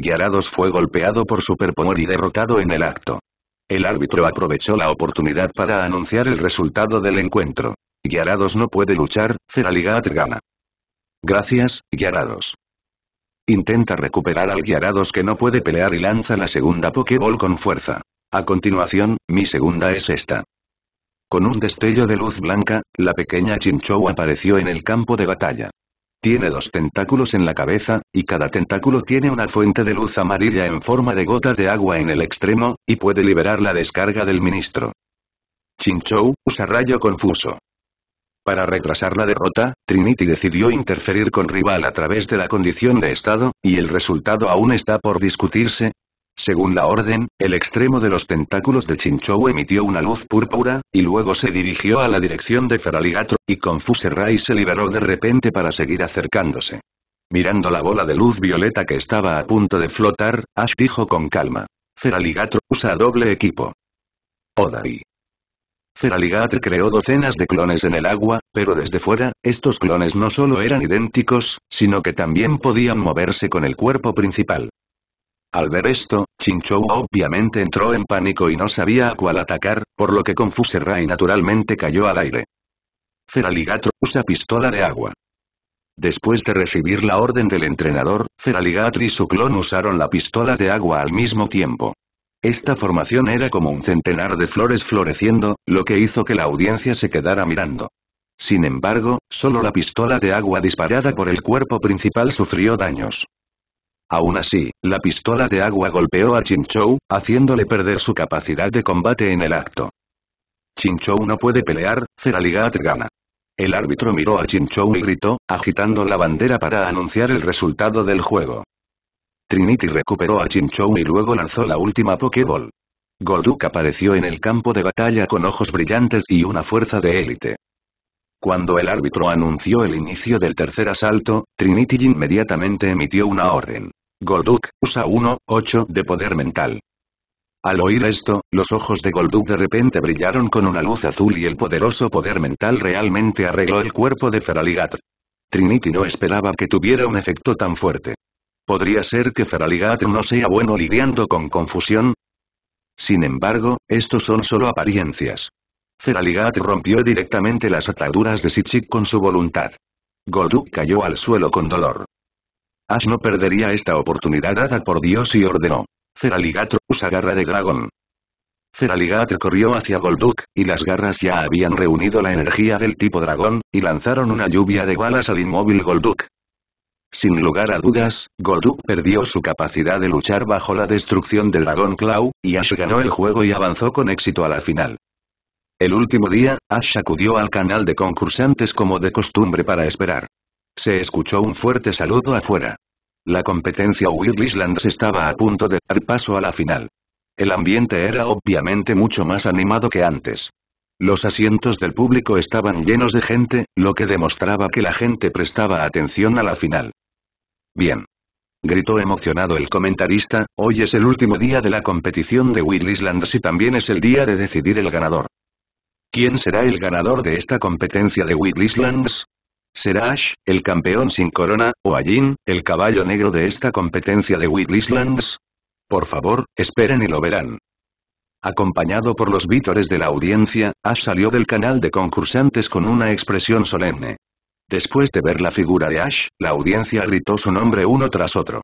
Gyarados fue golpeado por Superpomor y derrotado en el acto. El árbitro aprovechó la oportunidad para anunciar el resultado del encuentro. Guiarados no puede luchar, Feraligat gana. Gracias, Guiarados. Intenta recuperar al Guiarados que no puede pelear y lanza la segunda Pokéball con fuerza. A continuación, mi segunda es esta. Con un destello de luz blanca, la pequeña Chinchou apareció en el campo de batalla. Tiene dos tentáculos en la cabeza, y cada tentáculo tiene una fuente de luz amarilla en forma de gotas de agua en el extremo, y puede liberar la descarga del ministro. Chinchou usa rayo confuso. Para retrasar la derrota, Trinity decidió interferir con Rival a través de la condición de estado, y el resultado aún está por discutirse, según la orden, el extremo de los tentáculos de Chinchou emitió una luz púrpura, y luego se dirigió a la dirección de Feraligatro, y Confuse se liberó de repente para seguir acercándose. Mirando la bola de luz violeta que estaba a punto de flotar, Ash dijo con calma. Feraligatro usa doble equipo. Odai. Feraligatr creó docenas de clones en el agua, pero desde fuera, estos clones no solo eran idénticos, sino que también podían moverse con el cuerpo principal. Al ver esto, Chinchou obviamente entró en pánico y no sabía a cuál atacar, por lo que Confuse y naturalmente cayó al aire. Feraligatr usa pistola de agua. Después de recibir la orden del entrenador, Feraligatr y su clon usaron la pistola de agua al mismo tiempo. Esta formación era como un centenar de flores floreciendo, lo que hizo que la audiencia se quedara mirando. Sin embargo, solo la pistola de agua disparada por el cuerpo principal sufrió daños. Aún así, la pistola de agua golpeó a Chinchou, haciéndole perder su capacidad de combate en el acto. Chinchou no puede pelear, Feraligat gana. El árbitro miró a Chinchou y gritó, agitando la bandera para anunciar el resultado del juego. Trinity recuperó a Chinchou y luego lanzó la última Pokéball. Golduk apareció en el campo de batalla con ojos brillantes y una fuerza de élite. Cuando el árbitro anunció el inicio del tercer asalto, Trinity inmediatamente emitió una orden. Golduck, usa 1, 8 de poder mental. Al oír esto, los ojos de Golduck de repente brillaron con una luz azul y el poderoso poder mental realmente arregló el cuerpo de Feraligat. Trinity no esperaba que tuviera un efecto tan fuerte. ¿Podría ser que Feraligat no sea bueno lidiando con confusión? Sin embargo, estos son solo apariencias. Feraligat rompió directamente las ataduras de Sichik con su voluntad. Golduk cayó al suelo con dolor. Ash no perdería esta oportunidad dada por Dios y ordenó. usa garra de dragón. Feraligatr corrió hacia Golduk, y las garras ya habían reunido la energía del tipo dragón, y lanzaron una lluvia de balas al inmóvil Golduk. Sin lugar a dudas, Golduk perdió su capacidad de luchar bajo la destrucción de Dragón Claw, y Ash ganó el juego y avanzó con éxito a la final. El último día, Ash acudió al canal de concursantes como de costumbre para esperar. Se escuchó un fuerte saludo afuera. La competencia Will estaba a punto de dar paso a la final. El ambiente era obviamente mucho más animado que antes. Los asientos del público estaban llenos de gente, lo que demostraba que la gente prestaba atención a la final. Bien. Gritó emocionado el comentarista, hoy es el último día de la competición de Will y también es el día de decidir el ganador. ¿Quién será el ganador de esta competencia de Will Será Ash, el campeón sin corona, o Ajin, el caballo negro de esta competencia de Whitlislands. Por favor, esperen y lo verán. Acompañado por los vítores de la audiencia, Ash salió del canal de concursantes con una expresión solemne. Después de ver la figura de Ash, la audiencia gritó su nombre uno tras otro.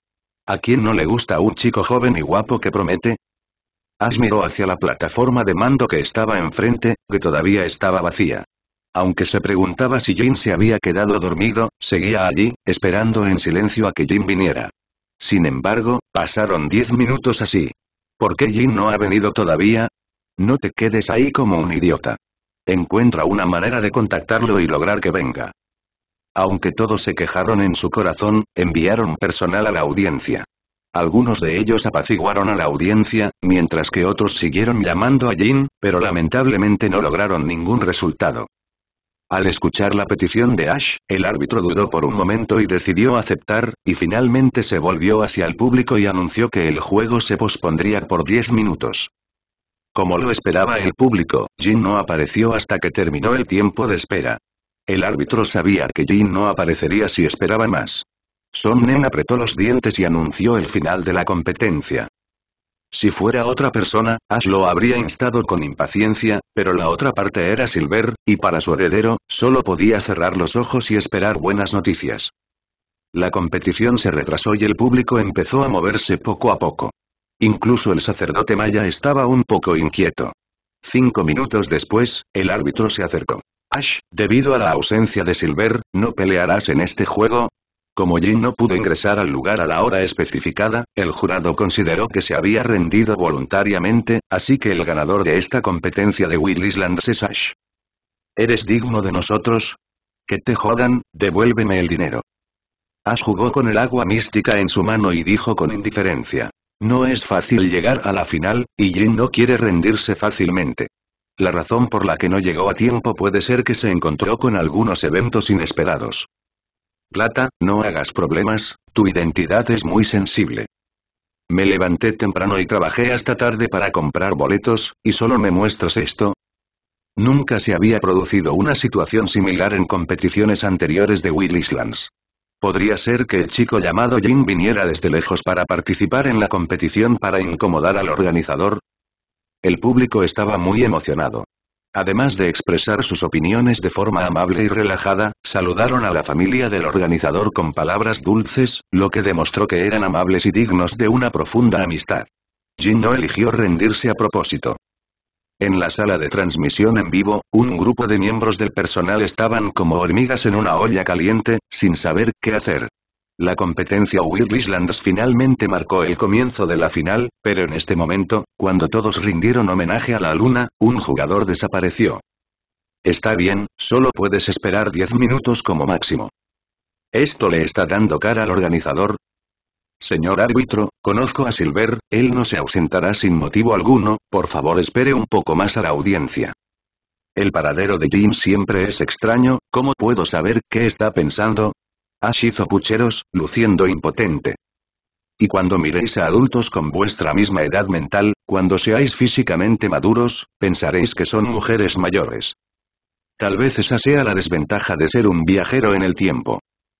¿A quién no le gusta un chico joven y guapo que promete? Ash miró hacia la plataforma de mando que estaba enfrente, que todavía estaba vacía. Aunque se preguntaba si Jin se había quedado dormido, seguía allí, esperando en silencio a que Jin viniera. Sin embargo, pasaron diez minutos así. ¿Por qué Jin no ha venido todavía? No te quedes ahí como un idiota. Encuentra una manera de contactarlo y lograr que venga. Aunque todos se quejaron en su corazón, enviaron personal a la audiencia. Algunos de ellos apaciguaron a la audiencia, mientras que otros siguieron llamando a Jin, pero lamentablemente no lograron ningún resultado. Al escuchar la petición de Ash, el árbitro dudó por un momento y decidió aceptar, y finalmente se volvió hacia el público y anunció que el juego se pospondría por 10 minutos. Como lo esperaba el público, Jin no apareció hasta que terminó el tiempo de espera. El árbitro sabía que Jin no aparecería si esperaba más. Sonnen apretó los dientes y anunció el final de la competencia. Si fuera otra persona, Ash lo habría instado con impaciencia, pero la otra parte era Silver, y para su heredero, solo podía cerrar los ojos y esperar buenas noticias. La competición se retrasó y el público empezó a moverse poco a poco. Incluso el sacerdote maya estaba un poco inquieto. Cinco minutos después, el árbitro se acercó. Ash, debido a la ausencia de Silver, no pelearás en este juego, como Jin no pudo ingresar al lugar a la hora especificada, el jurado consideró que se había rendido voluntariamente, así que el ganador de esta competencia de Willisland es Ash. ¿Eres digno de nosotros? Que te jodan, devuélveme el dinero. Ash jugó con el agua mística en su mano y dijo con indiferencia. No es fácil llegar a la final, y Jin no quiere rendirse fácilmente. La razón por la que no llegó a tiempo puede ser que se encontró con algunos eventos inesperados. Plata, no hagas problemas, tu identidad es muy sensible. Me levanté temprano y trabajé hasta tarde para comprar boletos, y solo me muestras esto. Nunca se había producido una situación similar en competiciones anteriores de Willislands. Podría ser que el chico llamado Jim viniera desde lejos para participar en la competición para incomodar al organizador. El público estaba muy emocionado. Además de expresar sus opiniones de forma amable y relajada, saludaron a la familia del organizador con palabras dulces, lo que demostró que eran amables y dignos de una profunda amistad. Jin no eligió rendirse a propósito. En la sala de transmisión en vivo, un grupo de miembros del personal estaban como hormigas en una olla caliente, sin saber qué hacer. La competencia Will finalmente marcó el comienzo de la final, pero en este momento, cuando todos rindieron homenaje a la luna, un jugador desapareció. Está bien, solo puedes esperar 10 minutos como máximo. ¿Esto le está dando cara al organizador? Señor árbitro, conozco a Silver, él no se ausentará sin motivo alguno, por favor espere un poco más a la audiencia. El paradero de Jim siempre es extraño, ¿cómo puedo saber qué está pensando? Ash hizo pucheros, luciendo impotente. Y cuando miréis a adultos con vuestra misma edad mental, cuando seáis físicamente maduros, pensaréis que son mujeres mayores. Tal vez esa sea la desventaja de ser un viajero en el tiempo.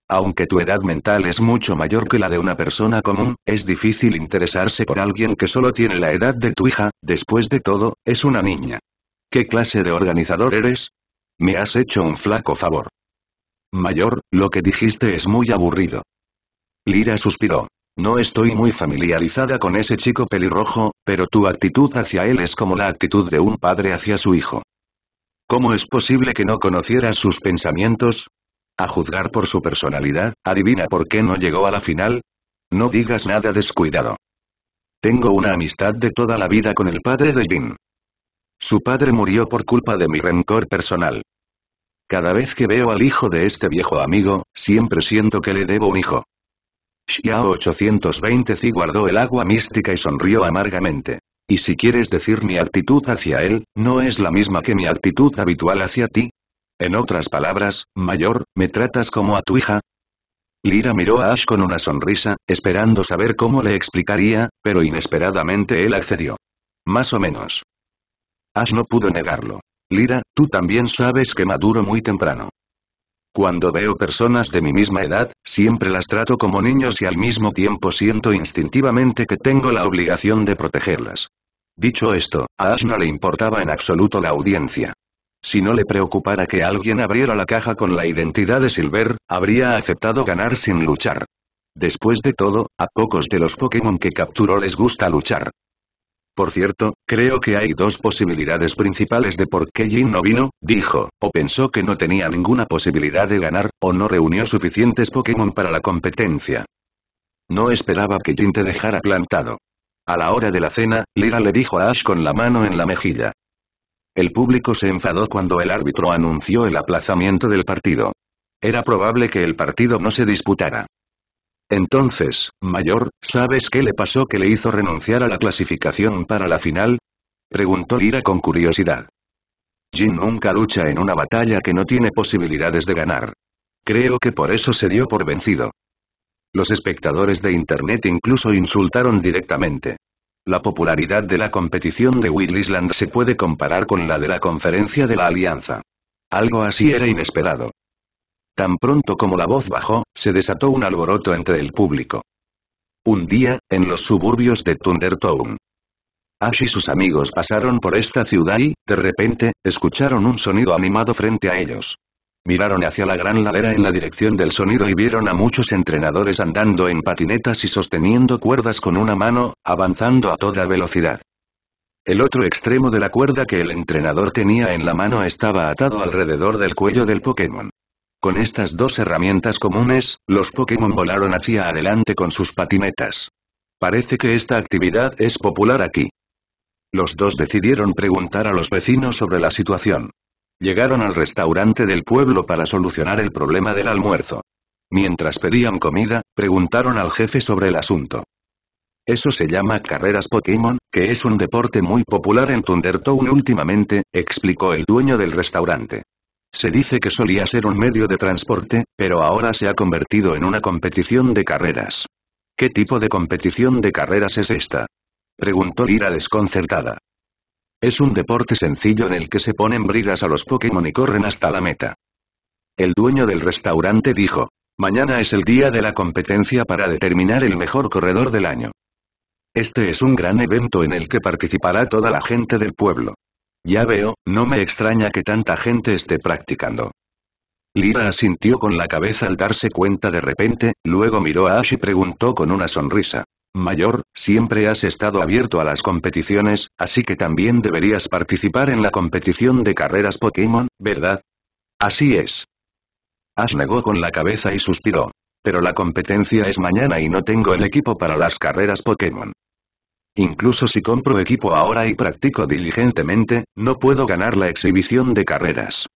Aunque tu edad mental es mucho mayor que la de una persona común, es difícil interesarse por alguien que solo tiene la edad de tu hija, después de todo, es una niña. ¿Qué clase de organizador eres? Me has hecho un flaco favor. Mayor, lo que dijiste es muy aburrido. Lira suspiró. No estoy muy familiarizada con ese chico pelirrojo, pero tu actitud hacia él es como la actitud de un padre hacia su hijo. ¿Cómo es posible que no conocieras sus pensamientos? A juzgar por su personalidad, adivina por qué no llegó a la final. No digas nada descuidado. Tengo una amistad de toda la vida con el padre de Jin. Su padre murió por culpa de mi rencor personal. Cada vez que veo al hijo de este viejo amigo, siempre siento que le debo un hijo. Xiao 820 guardó el agua mística y sonrió amargamente. Y si quieres decir mi actitud hacia él, ¿no es la misma que mi actitud habitual hacia ti? En otras palabras, mayor, ¿me tratas como a tu hija? Lira miró a Ash con una sonrisa, esperando saber cómo le explicaría, pero inesperadamente él accedió. Más o menos. Ash no pudo negarlo. Lira, tú también sabes que maduro muy temprano. Cuando veo personas de mi misma edad, siempre las trato como niños y al mismo tiempo siento instintivamente que tengo la obligación de protegerlas. Dicho esto, a Ash no le importaba en absoluto la audiencia. Si no le preocupara que alguien abriera la caja con la identidad de Silver, habría aceptado ganar sin luchar. Después de todo, a pocos de los Pokémon que capturó les gusta luchar. Por cierto, creo que hay dos posibilidades principales de por qué Jin no vino, dijo, o pensó que no tenía ninguna posibilidad de ganar, o no reunió suficientes Pokémon para la competencia. No esperaba que Jin te dejara plantado. A la hora de la cena, Lira le dijo a Ash con la mano en la mejilla. El público se enfadó cuando el árbitro anunció el aplazamiento del partido. Era probable que el partido no se disputara. Entonces, Mayor, ¿sabes qué le pasó que le hizo renunciar a la clasificación para la final? Preguntó Ira con curiosidad. Jin nunca lucha en una batalla que no tiene posibilidades de ganar. Creo que por eso se dio por vencido. Los espectadores de Internet incluso insultaron directamente. La popularidad de la competición de Willisland se puede comparar con la de la conferencia de la Alianza. Algo así era inesperado. Tan pronto como la voz bajó, se desató un alboroto entre el público. Un día, en los suburbios de Thundertown. Ash y sus amigos pasaron por esta ciudad y, de repente, escucharon un sonido animado frente a ellos. Miraron hacia la gran ladera en la dirección del sonido y vieron a muchos entrenadores andando en patinetas y sosteniendo cuerdas con una mano, avanzando a toda velocidad. El otro extremo de la cuerda que el entrenador tenía en la mano estaba atado alrededor del cuello del Pokémon. Con estas dos herramientas comunes, los Pokémon volaron hacia adelante con sus patinetas. Parece que esta actividad es popular aquí. Los dos decidieron preguntar a los vecinos sobre la situación. Llegaron al restaurante del pueblo para solucionar el problema del almuerzo. Mientras pedían comida, preguntaron al jefe sobre el asunto. Eso se llama carreras Pokémon, que es un deporte muy popular en Thundertown últimamente, explicó el dueño del restaurante. Se dice que solía ser un medio de transporte, pero ahora se ha convertido en una competición de carreras. ¿Qué tipo de competición de carreras es esta? Preguntó Lira desconcertada. Es un deporte sencillo en el que se ponen bridas a los Pokémon y corren hasta la meta. El dueño del restaurante dijo, mañana es el día de la competencia para determinar el mejor corredor del año. Este es un gran evento en el que participará toda la gente del pueblo. Ya veo, no me extraña que tanta gente esté practicando. Lira asintió con la cabeza al darse cuenta de repente, luego miró a Ash y preguntó con una sonrisa. Mayor, siempre has estado abierto a las competiciones, así que también deberías participar en la competición de carreras Pokémon, ¿verdad? Así es. Ash negó con la cabeza y suspiró. Pero la competencia es mañana y no tengo el equipo para las carreras Pokémon. Incluso si compro equipo ahora y practico diligentemente, no puedo ganar la exhibición de carreras.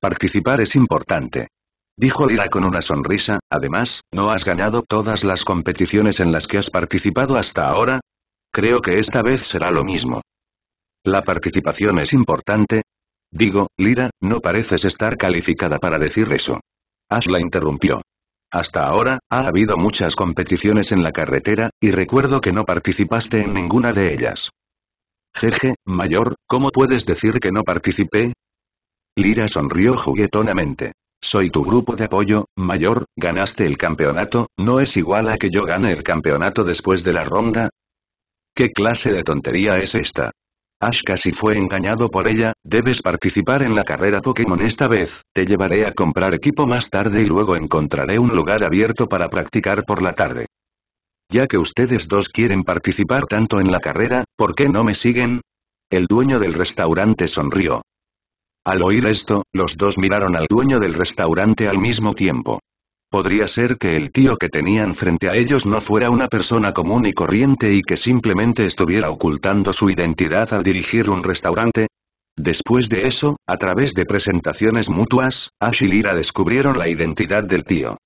Participar es importante. Dijo Lira con una sonrisa, además, ¿no has ganado todas las competiciones en las que has participado hasta ahora? Creo que esta vez será lo mismo. La participación es importante. Digo, Lira, no pareces estar calificada para decir eso. Ash interrumpió. Hasta ahora, ha habido muchas competiciones en la carretera, y recuerdo que no participaste en ninguna de ellas. Jeje, mayor, ¿cómo puedes decir que no participé? Lira sonrió juguetonamente. Soy tu grupo de apoyo, mayor, ganaste el campeonato, ¿no es igual a que yo gane el campeonato después de la ronda? ¿Qué clase de tontería es esta? Ash casi fue engañado por ella, debes participar en la carrera Pokémon esta vez, te llevaré a comprar equipo más tarde y luego encontraré un lugar abierto para practicar por la tarde. Ya que ustedes dos quieren participar tanto en la carrera, ¿por qué no me siguen? El dueño del restaurante sonrió. Al oír esto, los dos miraron al dueño del restaurante al mismo tiempo. Podría ser que el tío que tenían frente a ellos no fuera una persona común y corriente y que simplemente estuviera ocultando su identidad al dirigir un restaurante. Después de eso, a través de presentaciones mutuas, Ash y Lira descubrieron la identidad del tío.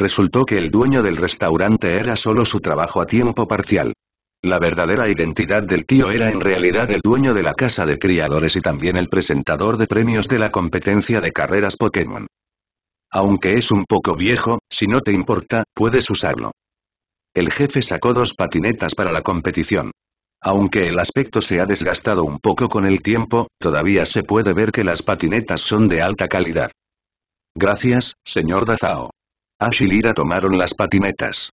Resultó que el dueño del restaurante era solo su trabajo a tiempo parcial. La verdadera identidad del tío era en realidad el dueño de la casa de criadores y también el presentador de premios de la competencia de carreras Pokémon. Aunque es un poco viejo, si no te importa, puedes usarlo. El jefe sacó dos patinetas para la competición. Aunque el aspecto se ha desgastado un poco con el tiempo, todavía se puede ver que las patinetas son de alta calidad. Gracias, señor Dazao. Ash y Lira tomaron las patinetas.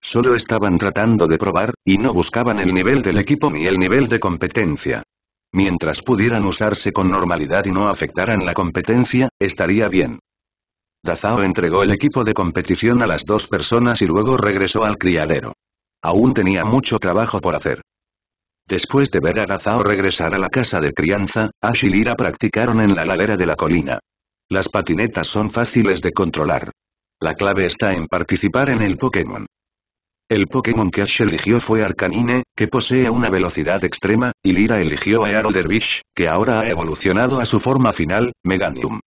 Solo estaban tratando de probar, y no buscaban el nivel del equipo ni el nivel de competencia. Mientras pudieran usarse con normalidad y no afectaran la competencia, estaría bien. Dazao entregó el equipo de competición a las dos personas y luego regresó al criadero. Aún tenía mucho trabajo por hacer. Después de ver a Dazao regresar a la casa de crianza, Ash y Lira practicaron en la ladera de la colina. Las patinetas son fáciles de controlar. La clave está en participar en el Pokémon. El Pokémon que Ash eligió fue Arcanine, que posee una velocidad extrema, y Lira eligió a Aerodervish, que ahora ha evolucionado a su forma final, Meganium.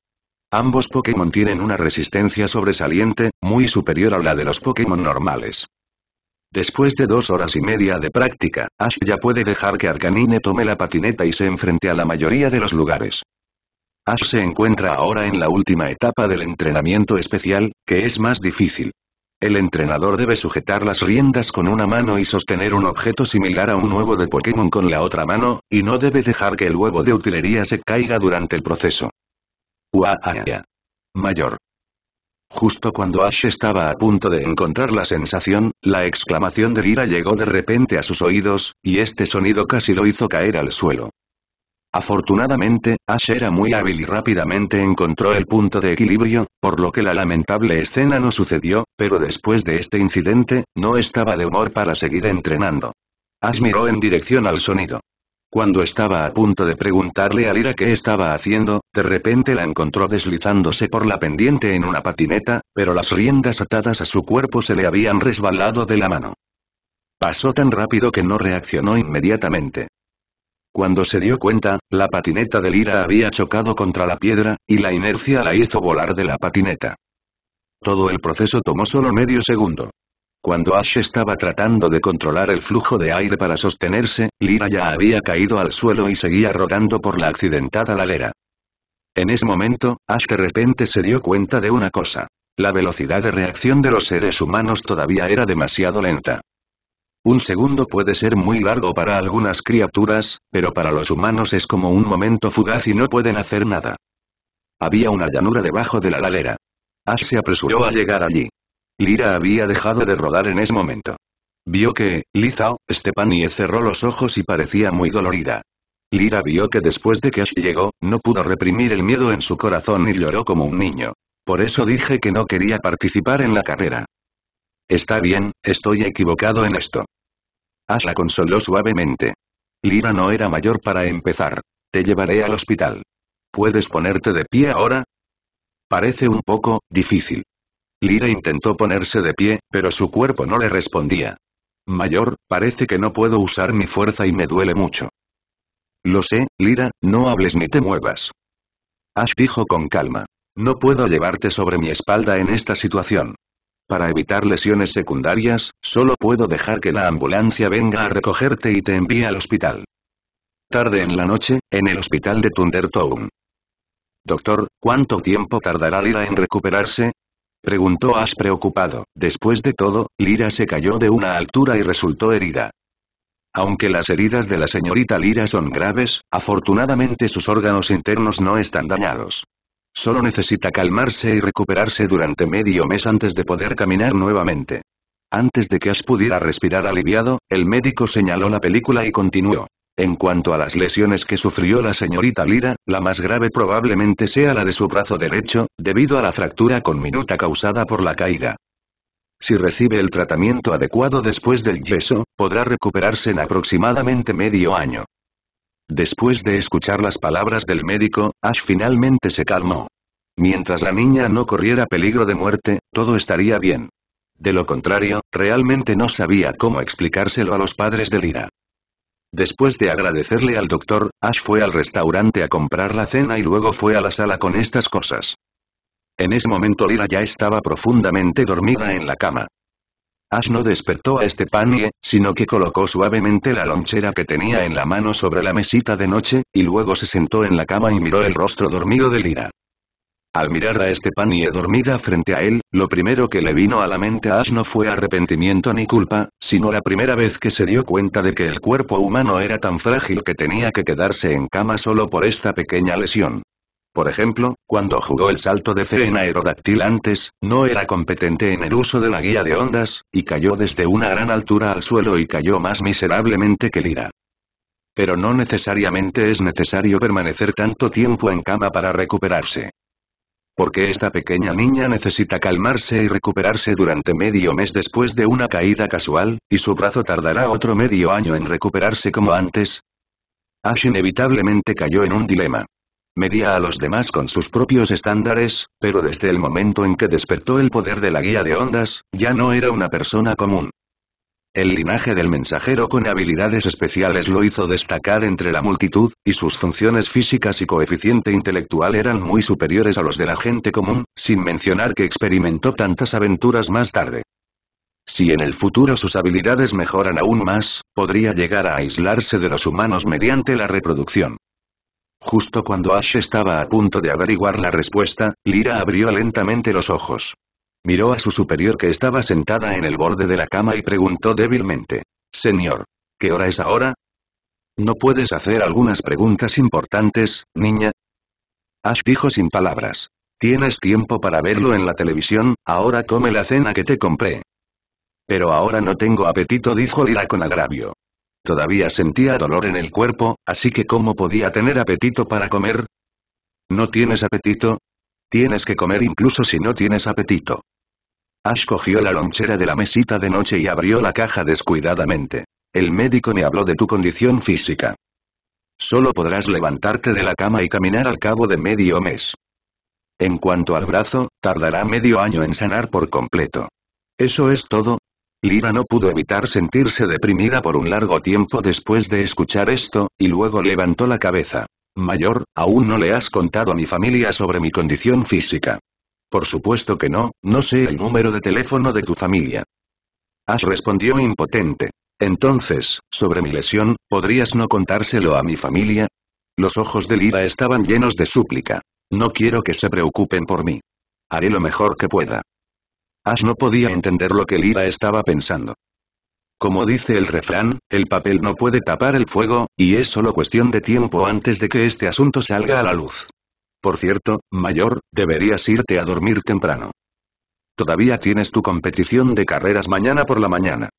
Ambos Pokémon tienen una resistencia sobresaliente, muy superior a la de los Pokémon normales. Después de dos horas y media de práctica, Ash ya puede dejar que Arcanine tome la patineta y se enfrente a la mayoría de los lugares. Ash se encuentra ahora en la última etapa del entrenamiento especial, que es más difícil. El entrenador debe sujetar las riendas con una mano y sostener un objeto similar a un huevo de Pokémon con la otra mano, y no debe dejar que el huevo de utilería se caiga durante el proceso ya Mayor. Justo cuando Ash estaba a punto de encontrar la sensación, la exclamación de ira llegó de repente a sus oídos, y este sonido casi lo hizo caer al suelo. Afortunadamente, Ash era muy hábil y rápidamente encontró el punto de equilibrio, por lo que la lamentable escena no sucedió, pero después de este incidente, no estaba de humor para seguir entrenando. Ash miró en dirección al sonido. Cuando estaba a punto de preguntarle a Lira qué estaba haciendo, de repente la encontró deslizándose por la pendiente en una patineta, pero las riendas atadas a su cuerpo se le habían resbalado de la mano. Pasó tan rápido que no reaccionó inmediatamente. Cuando se dio cuenta, la patineta de Lira había chocado contra la piedra, y la inercia la hizo volar de la patineta. Todo el proceso tomó solo medio segundo. Cuando Ash estaba tratando de controlar el flujo de aire para sostenerse, Lyra ya había caído al suelo y seguía rodando por la accidentada ladera. En ese momento, Ash de repente se dio cuenta de una cosa. La velocidad de reacción de los seres humanos todavía era demasiado lenta. Un segundo puede ser muy largo para algunas criaturas, pero para los humanos es como un momento fugaz y no pueden hacer nada. Había una llanura debajo de la ladera. Ash se apresuró a llegar allí. Lira había dejado de rodar en ese momento. Vio que, Lizao, Stepanie cerró los ojos y parecía muy dolorida. Lira vio que después de que Ash llegó, no pudo reprimir el miedo en su corazón y lloró como un niño. Por eso dije que no quería participar en la carrera. Está bien, estoy equivocado en esto. Ash la consoló suavemente. Lira no era mayor para empezar. Te llevaré al hospital. ¿Puedes ponerte de pie ahora? Parece un poco, difícil. Lira intentó ponerse de pie, pero su cuerpo no le respondía. Mayor, parece que no puedo usar mi fuerza y me duele mucho. Lo sé, Lira, no hables ni te muevas. Ash dijo con calma. No puedo llevarte sobre mi espalda en esta situación. Para evitar lesiones secundarias, solo puedo dejar que la ambulancia venga a recogerte y te envíe al hospital. Tarde en la noche, en el hospital de Thunder Doctor, ¿cuánto tiempo tardará Lira en recuperarse? Preguntó As preocupado. Después de todo, Lira se cayó de una altura y resultó herida. Aunque las heridas de la señorita Lira son graves, afortunadamente sus órganos internos no están dañados. Solo necesita calmarse y recuperarse durante medio mes antes de poder caminar nuevamente. Antes de que As pudiera respirar aliviado, el médico señaló la película y continuó. En cuanto a las lesiones que sufrió la señorita Lira, la más grave probablemente sea la de su brazo derecho, debido a la fractura con minuta causada por la caída. Si recibe el tratamiento adecuado después del yeso, podrá recuperarse en aproximadamente medio año. Después de escuchar las palabras del médico, Ash finalmente se calmó. Mientras la niña no corriera peligro de muerte, todo estaría bien. De lo contrario, realmente no sabía cómo explicárselo a los padres de Lira. Después de agradecerle al doctor, Ash fue al restaurante a comprar la cena y luego fue a la sala con estas cosas. En ese momento Lila ya estaba profundamente dormida en la cama. Ash no despertó a Estepanie, sino que colocó suavemente la lonchera que tenía en la mano sobre la mesita de noche, y luego se sentó en la cama y miró el rostro dormido de Lira. Al mirar a Estepanie dormida frente a él, lo primero que le vino a la mente a Ash no fue arrepentimiento ni culpa, sino la primera vez que se dio cuenta de que el cuerpo humano era tan frágil que tenía que quedarse en cama solo por esta pequeña lesión. Por ejemplo, cuando jugó el salto de fe en aerodáctil antes, no era competente en el uso de la guía de ondas, y cayó desde una gran altura al suelo y cayó más miserablemente que Lira. Pero no necesariamente es necesario permanecer tanto tiempo en cama para recuperarse. Porque esta pequeña niña necesita calmarse y recuperarse durante medio mes después de una caída casual, y su brazo tardará otro medio año en recuperarse como antes. Ash inevitablemente cayó en un dilema. Medía a los demás con sus propios estándares, pero desde el momento en que despertó el poder de la guía de ondas, ya no era una persona común. El linaje del mensajero con habilidades especiales lo hizo destacar entre la multitud, y sus funciones físicas y coeficiente intelectual eran muy superiores a los de la gente común, sin mencionar que experimentó tantas aventuras más tarde. Si en el futuro sus habilidades mejoran aún más, podría llegar a aislarse de los humanos mediante la reproducción. Justo cuando Ash estaba a punto de averiguar la respuesta, Lyra abrió lentamente los ojos. Miró a su superior que estaba sentada en el borde de la cama y preguntó débilmente. Señor, ¿qué hora es ahora? ¿No puedes hacer algunas preguntas importantes, niña? Ash dijo sin palabras. Tienes tiempo para verlo en la televisión, ahora come la cena que te compré. Pero ahora no tengo apetito, dijo Lira con agravio. Todavía sentía dolor en el cuerpo, así que ¿cómo podía tener apetito para comer? ¿No tienes apetito? Tienes que comer incluso si no tienes apetito. Ash cogió la lonchera de la mesita de noche y abrió la caja descuidadamente. El médico me habló de tu condición física. Solo podrás levantarte de la cama y caminar al cabo de medio mes. En cuanto al brazo, tardará medio año en sanar por completo. ¿Eso es todo? Lira no pudo evitar sentirse deprimida por un largo tiempo después de escuchar esto, y luego levantó la cabeza. Mayor, aún no le has contado a mi familia sobre mi condición física. Por supuesto que no, no sé el número de teléfono de tu familia. Ash respondió impotente. Entonces, sobre mi lesión, ¿podrías no contárselo a mi familia? Los ojos de Lira estaban llenos de súplica. No quiero que se preocupen por mí. Haré lo mejor que pueda. Ash no podía entender lo que Lira estaba pensando. Como dice el refrán, el papel no puede tapar el fuego, y es solo cuestión de tiempo antes de que este asunto salga a la luz. Por cierto, mayor, deberías irte a dormir temprano. Todavía tienes tu competición de carreras mañana por la mañana.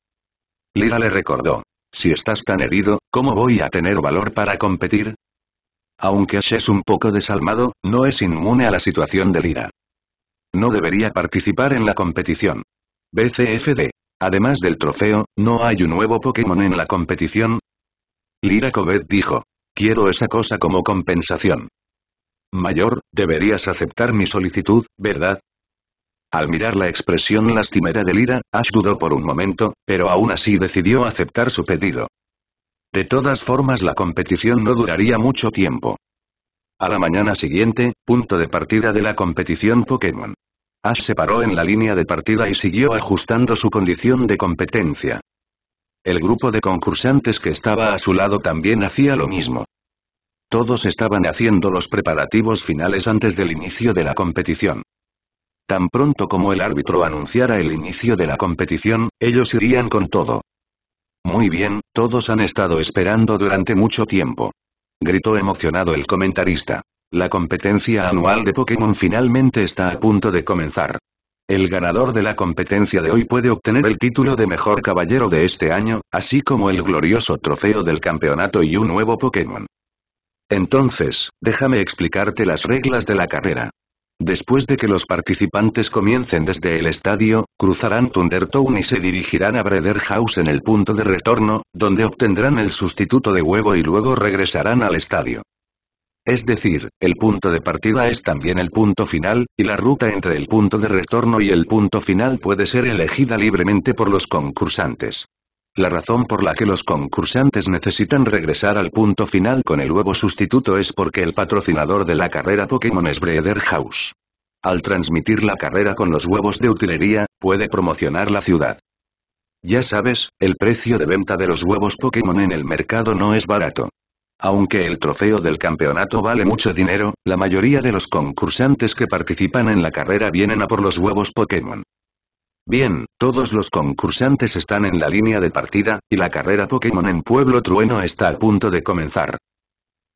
Lira le recordó. Si estás tan herido, ¿cómo voy a tener valor para competir? Aunque Ash un poco desalmado, no es inmune a la situación de Lira. No debería participar en la competición. BCFD. Además del trofeo, ¿no hay un nuevo Pokémon en la competición? Lira Kobet dijo. Quiero esa cosa como compensación. Mayor, deberías aceptar mi solicitud, ¿verdad? Al mirar la expresión lastimera de Lira, Ash dudó por un momento, pero aún así decidió aceptar su pedido. De todas formas la competición no duraría mucho tiempo. A la mañana siguiente, punto de partida de la competición Pokémon. Ash se paró en la línea de partida y siguió ajustando su condición de competencia. El grupo de concursantes que estaba a su lado también hacía lo mismo. Todos estaban haciendo los preparativos finales antes del inicio de la competición. Tan pronto como el árbitro anunciara el inicio de la competición, ellos irían con todo. Muy bien, todos han estado esperando durante mucho tiempo. Gritó emocionado el comentarista. La competencia anual de Pokémon finalmente está a punto de comenzar. El ganador de la competencia de hoy puede obtener el título de mejor caballero de este año, así como el glorioso trofeo del campeonato y un nuevo Pokémon. Entonces, déjame explicarte las reglas de la carrera. Después de que los participantes comiencen desde el estadio, cruzarán Town y se dirigirán a Breder House en el punto de retorno, donde obtendrán el sustituto de huevo y luego regresarán al estadio. Es decir, el punto de partida es también el punto final, y la ruta entre el punto de retorno y el punto final puede ser elegida libremente por los concursantes. La razón por la que los concursantes necesitan regresar al punto final con el huevo sustituto es porque el patrocinador de la carrera Pokémon es Breeder House. Al transmitir la carrera con los huevos de utilería, puede promocionar la ciudad. Ya sabes, el precio de venta de los huevos Pokémon en el mercado no es barato. Aunque el trofeo del campeonato vale mucho dinero, la mayoría de los concursantes que participan en la carrera vienen a por los huevos Pokémon. Bien, todos los concursantes están en la línea de partida, y la carrera Pokémon en Pueblo Trueno está a punto de comenzar.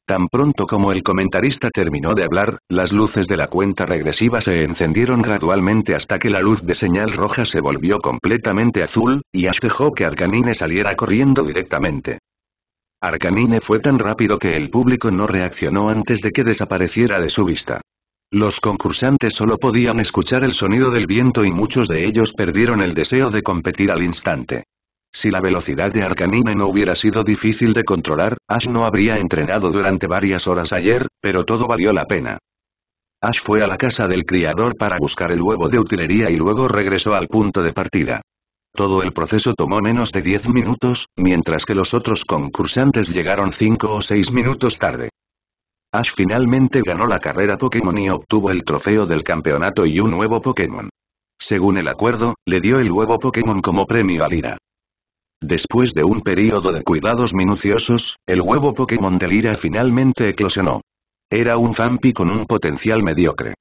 Tan pronto como el comentarista terminó de hablar, las luces de la cuenta regresiva se encendieron gradualmente hasta que la luz de señal roja se volvió completamente azul, y Ash dejó que Arcanine saliera corriendo directamente. Arcanine fue tan rápido que el público no reaccionó antes de que desapareciera de su vista. Los concursantes solo podían escuchar el sonido del viento y muchos de ellos perdieron el deseo de competir al instante. Si la velocidad de Arcanine no hubiera sido difícil de controlar, Ash no habría entrenado durante varias horas ayer, pero todo valió la pena. Ash fue a la casa del criador para buscar el huevo de utilería y luego regresó al punto de partida. Todo el proceso tomó menos de 10 minutos, mientras que los otros concursantes llegaron 5 o 6 minutos tarde. Ash finalmente ganó la carrera Pokémon y obtuvo el trofeo del campeonato y un nuevo Pokémon. Según el acuerdo, le dio el huevo Pokémon como premio a Lira. Después de un período de cuidados minuciosos, el huevo Pokémon de Lira finalmente eclosionó. Era un Fampi con un potencial mediocre.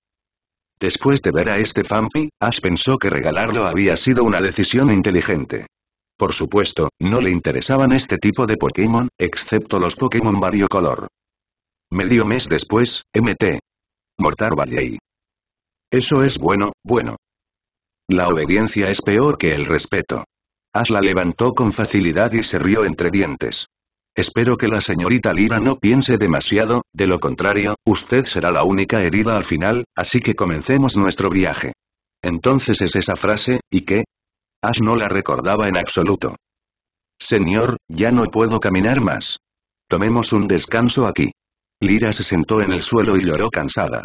Después de ver a este Fampi, Ash pensó que regalarlo había sido una decisión inteligente. Por supuesto, no le interesaban este tipo de Pokémon, excepto los Pokémon variocolor. Medio mes después, MT. Mortar Valley. Eso es bueno, bueno. La obediencia es peor que el respeto. Ash la levantó con facilidad y se rió entre dientes. Espero que la señorita Lira no piense demasiado, de lo contrario, usted será la única herida al final, así que comencemos nuestro viaje. Entonces es esa frase, ¿y qué? Ash no la recordaba en absoluto. Señor, ya no puedo caminar más. Tomemos un descanso aquí. Lira se sentó en el suelo y lloró cansada.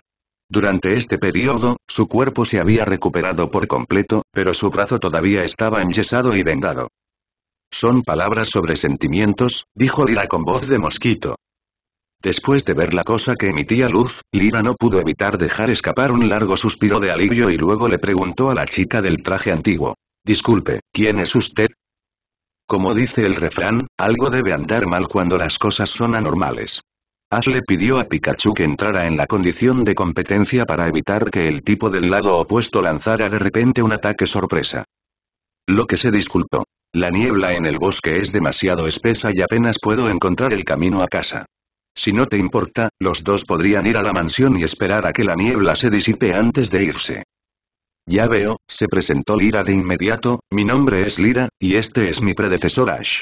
Durante este periodo, su cuerpo se había recuperado por completo, pero su brazo todavía estaba enyesado y vendado. Son palabras sobre sentimientos, dijo Lira con voz de mosquito. Después de ver la cosa que emitía luz, Lira no pudo evitar dejar escapar un largo suspiro de alivio y luego le preguntó a la chica del traje antiguo. Disculpe, ¿quién es usted? Como dice el refrán, algo debe andar mal cuando las cosas son anormales. Ash le pidió a Pikachu que entrara en la condición de competencia para evitar que el tipo del lado opuesto lanzara de repente un ataque sorpresa. Lo que se disculpó. La niebla en el bosque es demasiado espesa y apenas puedo encontrar el camino a casa. Si no te importa, los dos podrían ir a la mansión y esperar a que la niebla se disipe antes de irse. Ya veo, se presentó Lira de inmediato, mi nombre es Lira, y este es mi predecesor Ash.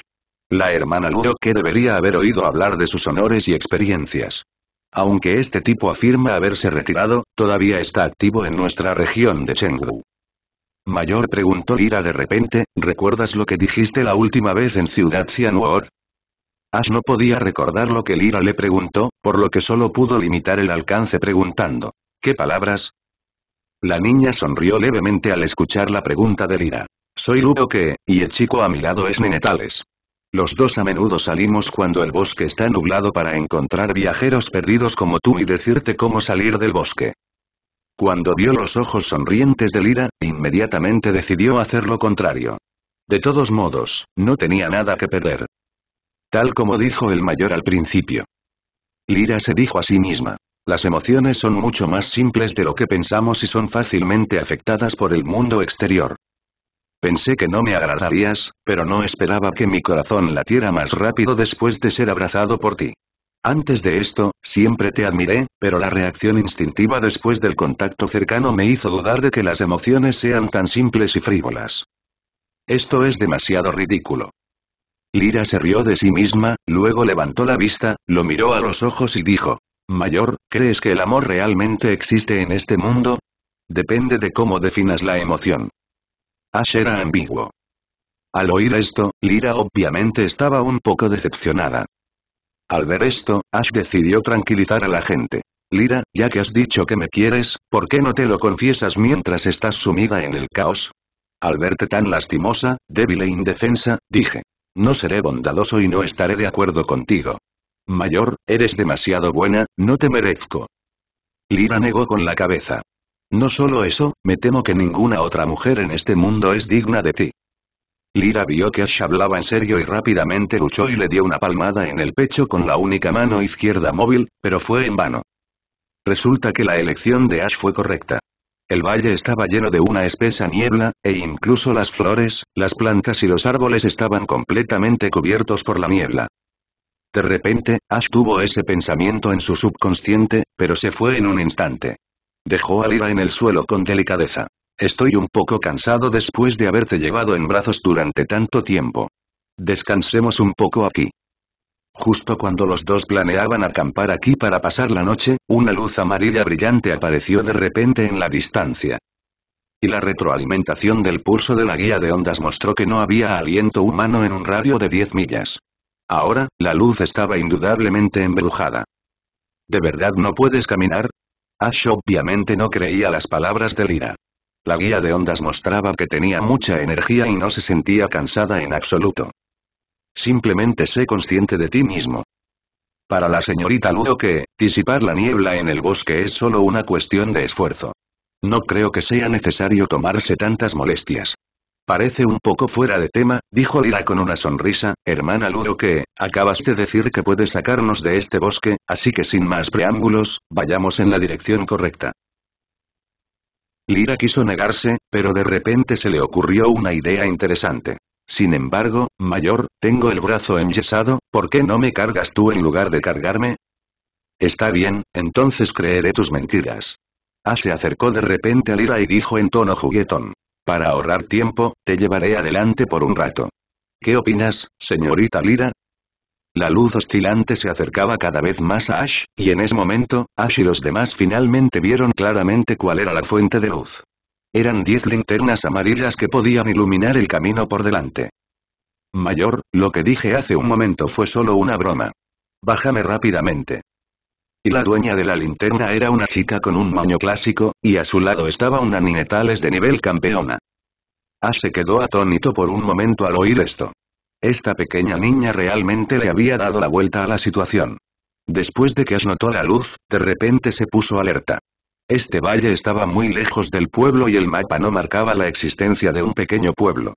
La hermana Luo que debería haber oído hablar de sus honores y experiencias. Aunque este tipo afirma haberse retirado, todavía está activo en nuestra región de Chengdu. Mayor preguntó Lira de repente, ¿recuerdas lo que dijiste la última vez en Ciudad Cianuor? Ash no podía recordar lo que Lira le preguntó, por lo que solo pudo limitar el alcance preguntando. ¿Qué palabras? La niña sonrió levemente al escuchar la pregunta de Lira. Soy que, y el chico a mi lado es Nenetales. Los dos a menudo salimos cuando el bosque está nublado para encontrar viajeros perdidos como tú y decirte cómo salir del bosque. Cuando vio los ojos sonrientes de Lira, inmediatamente decidió hacer lo contrario. De todos modos, no tenía nada que perder. Tal como dijo el mayor al principio. Lira se dijo a sí misma. Las emociones son mucho más simples de lo que pensamos y son fácilmente afectadas por el mundo exterior. Pensé que no me agradarías, pero no esperaba que mi corazón latiera más rápido después de ser abrazado por ti. Antes de esto, siempre te admiré, pero la reacción instintiva después del contacto cercano me hizo dudar de que las emociones sean tan simples y frívolas. Esto es demasiado ridículo. Lira se rió de sí misma, luego levantó la vista, lo miró a los ojos y dijo, Mayor, ¿crees que el amor realmente existe en este mundo? Depende de cómo definas la emoción. Ash era ambiguo. Al oír esto, Lira obviamente estaba un poco decepcionada. Al ver esto, Ash decidió tranquilizar a la gente. Lira, ya que has dicho que me quieres, ¿por qué no te lo confiesas mientras estás sumida en el caos? Al verte tan lastimosa, débil e indefensa, dije. No seré bondadoso y no estaré de acuerdo contigo. Mayor, eres demasiado buena, no te merezco. Lira negó con la cabeza. No solo eso, me temo que ninguna otra mujer en este mundo es digna de ti. Lira vio que Ash hablaba en serio y rápidamente luchó y le dio una palmada en el pecho con la única mano izquierda móvil, pero fue en vano. Resulta que la elección de Ash fue correcta. El valle estaba lleno de una espesa niebla, e incluso las flores, las plantas y los árboles estaban completamente cubiertos por la niebla. De repente, Ash tuvo ese pensamiento en su subconsciente, pero se fue en un instante. Dejó a Lira en el suelo con delicadeza. Estoy un poco cansado después de haberte llevado en brazos durante tanto tiempo. Descansemos un poco aquí. Justo cuando los dos planeaban acampar aquí para pasar la noche, una luz amarilla brillante apareció de repente en la distancia. Y la retroalimentación del pulso de la guía de ondas mostró que no había aliento humano en un radio de 10 millas. Ahora, la luz estaba indudablemente embrujada. ¿De verdad no puedes caminar? Ash obviamente no creía las palabras de Lira. La guía de ondas mostraba que tenía mucha energía y no se sentía cansada en absoluto. Simplemente sé consciente de ti mismo. Para la señorita Ludo que, disipar la niebla en el bosque es solo una cuestión de esfuerzo. No creo que sea necesario tomarse tantas molestias. Parece un poco fuera de tema, dijo Lira con una sonrisa, hermana Ludo que, acabas de decir que puedes sacarnos de este bosque, así que sin más preámbulos, vayamos en la dirección correcta. Lira quiso negarse, pero de repente se le ocurrió una idea interesante. Sin embargo, mayor, tengo el brazo enyesado, ¿por qué no me cargas tú en lugar de cargarme? Está bien, entonces creeré tus mentiras. A ah, se acercó de repente a Lira y dijo en tono juguetón. Para ahorrar tiempo, te llevaré adelante por un rato. ¿Qué opinas, señorita Lira? La luz oscilante se acercaba cada vez más a Ash, y en ese momento, Ash y los demás finalmente vieron claramente cuál era la fuente de luz. Eran diez linternas amarillas que podían iluminar el camino por delante. Mayor, lo que dije hace un momento fue solo una broma. Bájame rápidamente. Y la dueña de la linterna era una chica con un moño clásico, y a su lado estaba una ninetales de nivel campeona. Ash se quedó atónito por un momento al oír esto. Esta pequeña niña realmente le había dado la vuelta a la situación. Después de que as notó la luz, de repente se puso alerta. Este valle estaba muy lejos del pueblo y el mapa no marcaba la existencia de un pequeño pueblo.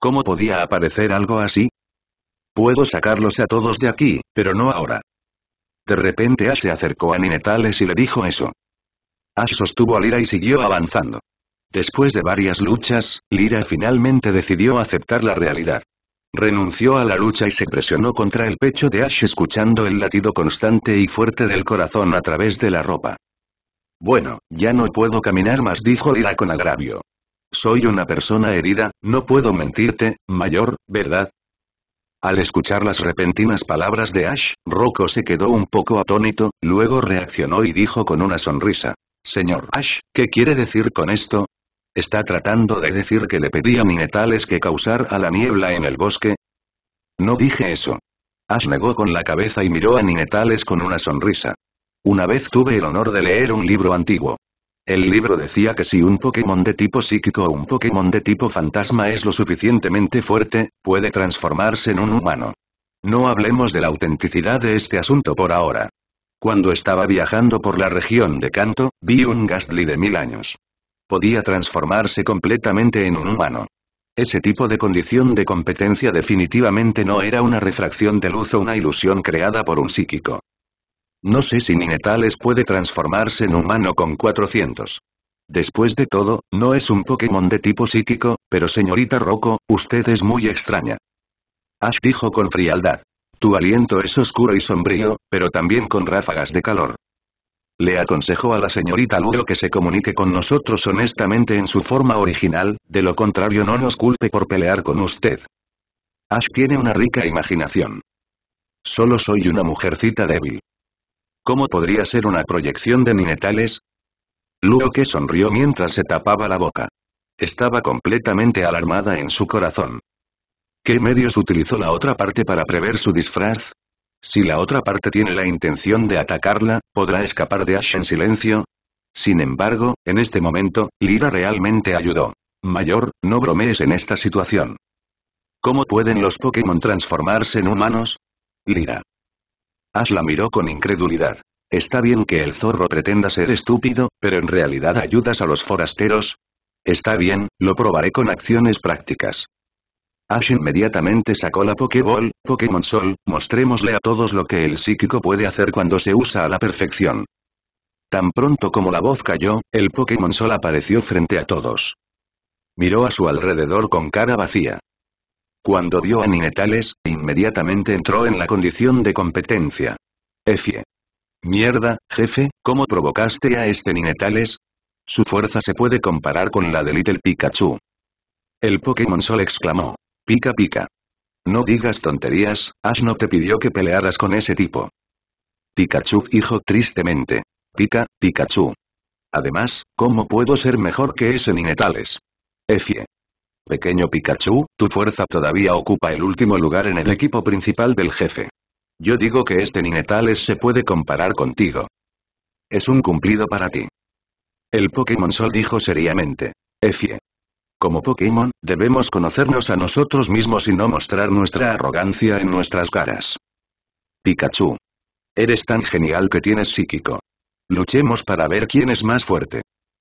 ¿Cómo podía aparecer algo así? Puedo sacarlos a todos de aquí, pero no ahora. De repente Ash se acercó a Ninetales y le dijo eso. Ash sostuvo a Lira y siguió avanzando. Después de varias luchas, Lira finalmente decidió aceptar la realidad. Renunció a la lucha y se presionó contra el pecho de Ash escuchando el latido constante y fuerte del corazón a través de la ropa. Bueno, ya no puedo caminar más dijo Ira con agravio. Soy una persona herida, no puedo mentirte, mayor, ¿verdad? Al escuchar las repentinas palabras de Ash, Rocco se quedó un poco atónito, luego reaccionó y dijo con una sonrisa. Señor Ash, ¿qué quiere decir con esto? ¿Está tratando de decir que le pedí a Minetales que causara la niebla en el bosque? No dije eso. Ash negó con la cabeza y miró a Ninetales con una sonrisa. Una vez tuve el honor de leer un libro antiguo. El libro decía que si un Pokémon de tipo psíquico o un Pokémon de tipo fantasma es lo suficientemente fuerte, puede transformarse en un humano. No hablemos de la autenticidad de este asunto por ahora. Cuando estaba viajando por la región de Kanto, vi un Gastly de mil años podía transformarse completamente en un humano. Ese tipo de condición de competencia definitivamente no era una refracción de luz o una ilusión creada por un psíquico. No sé si Ninetales puede transformarse en humano con 400. Después de todo, no es un Pokémon de tipo psíquico, pero señorita Rocco, usted es muy extraña. Ash dijo con frialdad. Tu aliento es oscuro y sombrío, pero también con ráfagas de calor. Le aconsejó a la señorita Luo que se comunique con nosotros honestamente en su forma original, de lo contrario no nos culpe por pelear con usted. Ash tiene una rica imaginación. Solo soy una mujercita débil. ¿Cómo podría ser una proyección de ninetales? Luo que sonrió mientras se tapaba la boca. Estaba completamente alarmada en su corazón. ¿Qué medios utilizó la otra parte para prever su disfraz? Si la otra parte tiene la intención de atacarla, ¿podrá escapar de Ash en silencio? Sin embargo, en este momento, Lira realmente ayudó. Mayor, no bromees en esta situación. ¿Cómo pueden los Pokémon transformarse en humanos? Lira. Ash la miró con incredulidad. Está bien que el zorro pretenda ser estúpido, pero en realidad ayudas a los forasteros. Está bien, lo probaré con acciones prácticas. Ash inmediatamente sacó la Ball, Pokémon Sol, mostrémosle a todos lo que el psíquico puede hacer cuando se usa a la perfección. Tan pronto como la voz cayó, el Pokémon Sol apareció frente a todos. Miró a su alrededor con cara vacía. Cuando vio a Ninetales, inmediatamente entró en la condición de competencia. Efie. Mierda, jefe, ¿cómo provocaste a este Ninetales? Su fuerza se puede comparar con la de Little Pikachu. El Pokémon Sol exclamó. Pica pica. No digas tonterías, Ash no te pidió que pelearas con ese tipo. Pikachu dijo tristemente. Pica, Pikachu. Además, ¿cómo puedo ser mejor que ese Ninetales? Efie. Pequeño Pikachu, tu fuerza todavía ocupa el último lugar en el equipo principal del jefe. Yo digo que este Ninetales se puede comparar contigo. Es un cumplido para ti. El Pokémon Sol dijo seriamente. Efie. Como Pokémon, debemos conocernos a nosotros mismos y no mostrar nuestra arrogancia en nuestras caras. Pikachu. Eres tan genial que tienes psíquico. Luchemos para ver quién es más fuerte.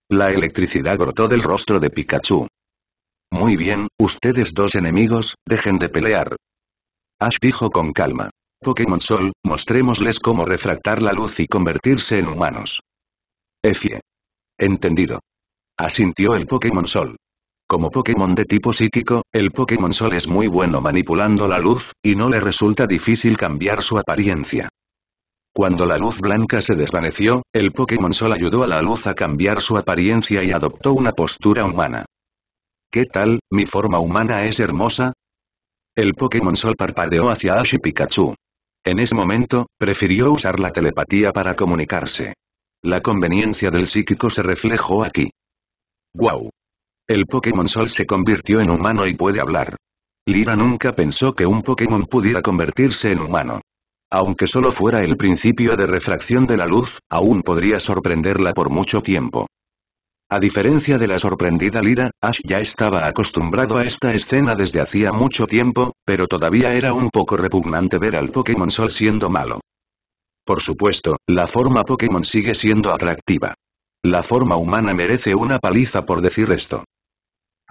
La electricidad brotó del rostro de Pikachu. Muy bien, ustedes dos enemigos, dejen de pelear. Ash dijo con calma. Pokémon Sol, mostrémosles cómo refractar la luz y convertirse en humanos. Efie. Entendido. Asintió el Pokémon Sol. Como Pokémon de tipo psíquico, el Pokémon Sol es muy bueno manipulando la luz, y no le resulta difícil cambiar su apariencia. Cuando la luz blanca se desvaneció, el Pokémon Sol ayudó a la luz a cambiar su apariencia y adoptó una postura humana. ¿Qué tal, mi forma humana es hermosa? El Pokémon Sol parpadeó hacia Ash y Pikachu. En ese momento, prefirió usar la telepatía para comunicarse. La conveniencia del psíquico se reflejó aquí. ¡Guau! El Pokémon Sol se convirtió en humano y puede hablar. Lira nunca pensó que un Pokémon pudiera convertirse en humano. Aunque solo fuera el principio de refracción de la luz, aún podría sorprenderla por mucho tiempo. A diferencia de la sorprendida Lira, Ash ya estaba acostumbrado a esta escena desde hacía mucho tiempo, pero todavía era un poco repugnante ver al Pokémon Sol siendo malo. Por supuesto, la forma Pokémon sigue siendo atractiva. La forma humana merece una paliza por decir esto.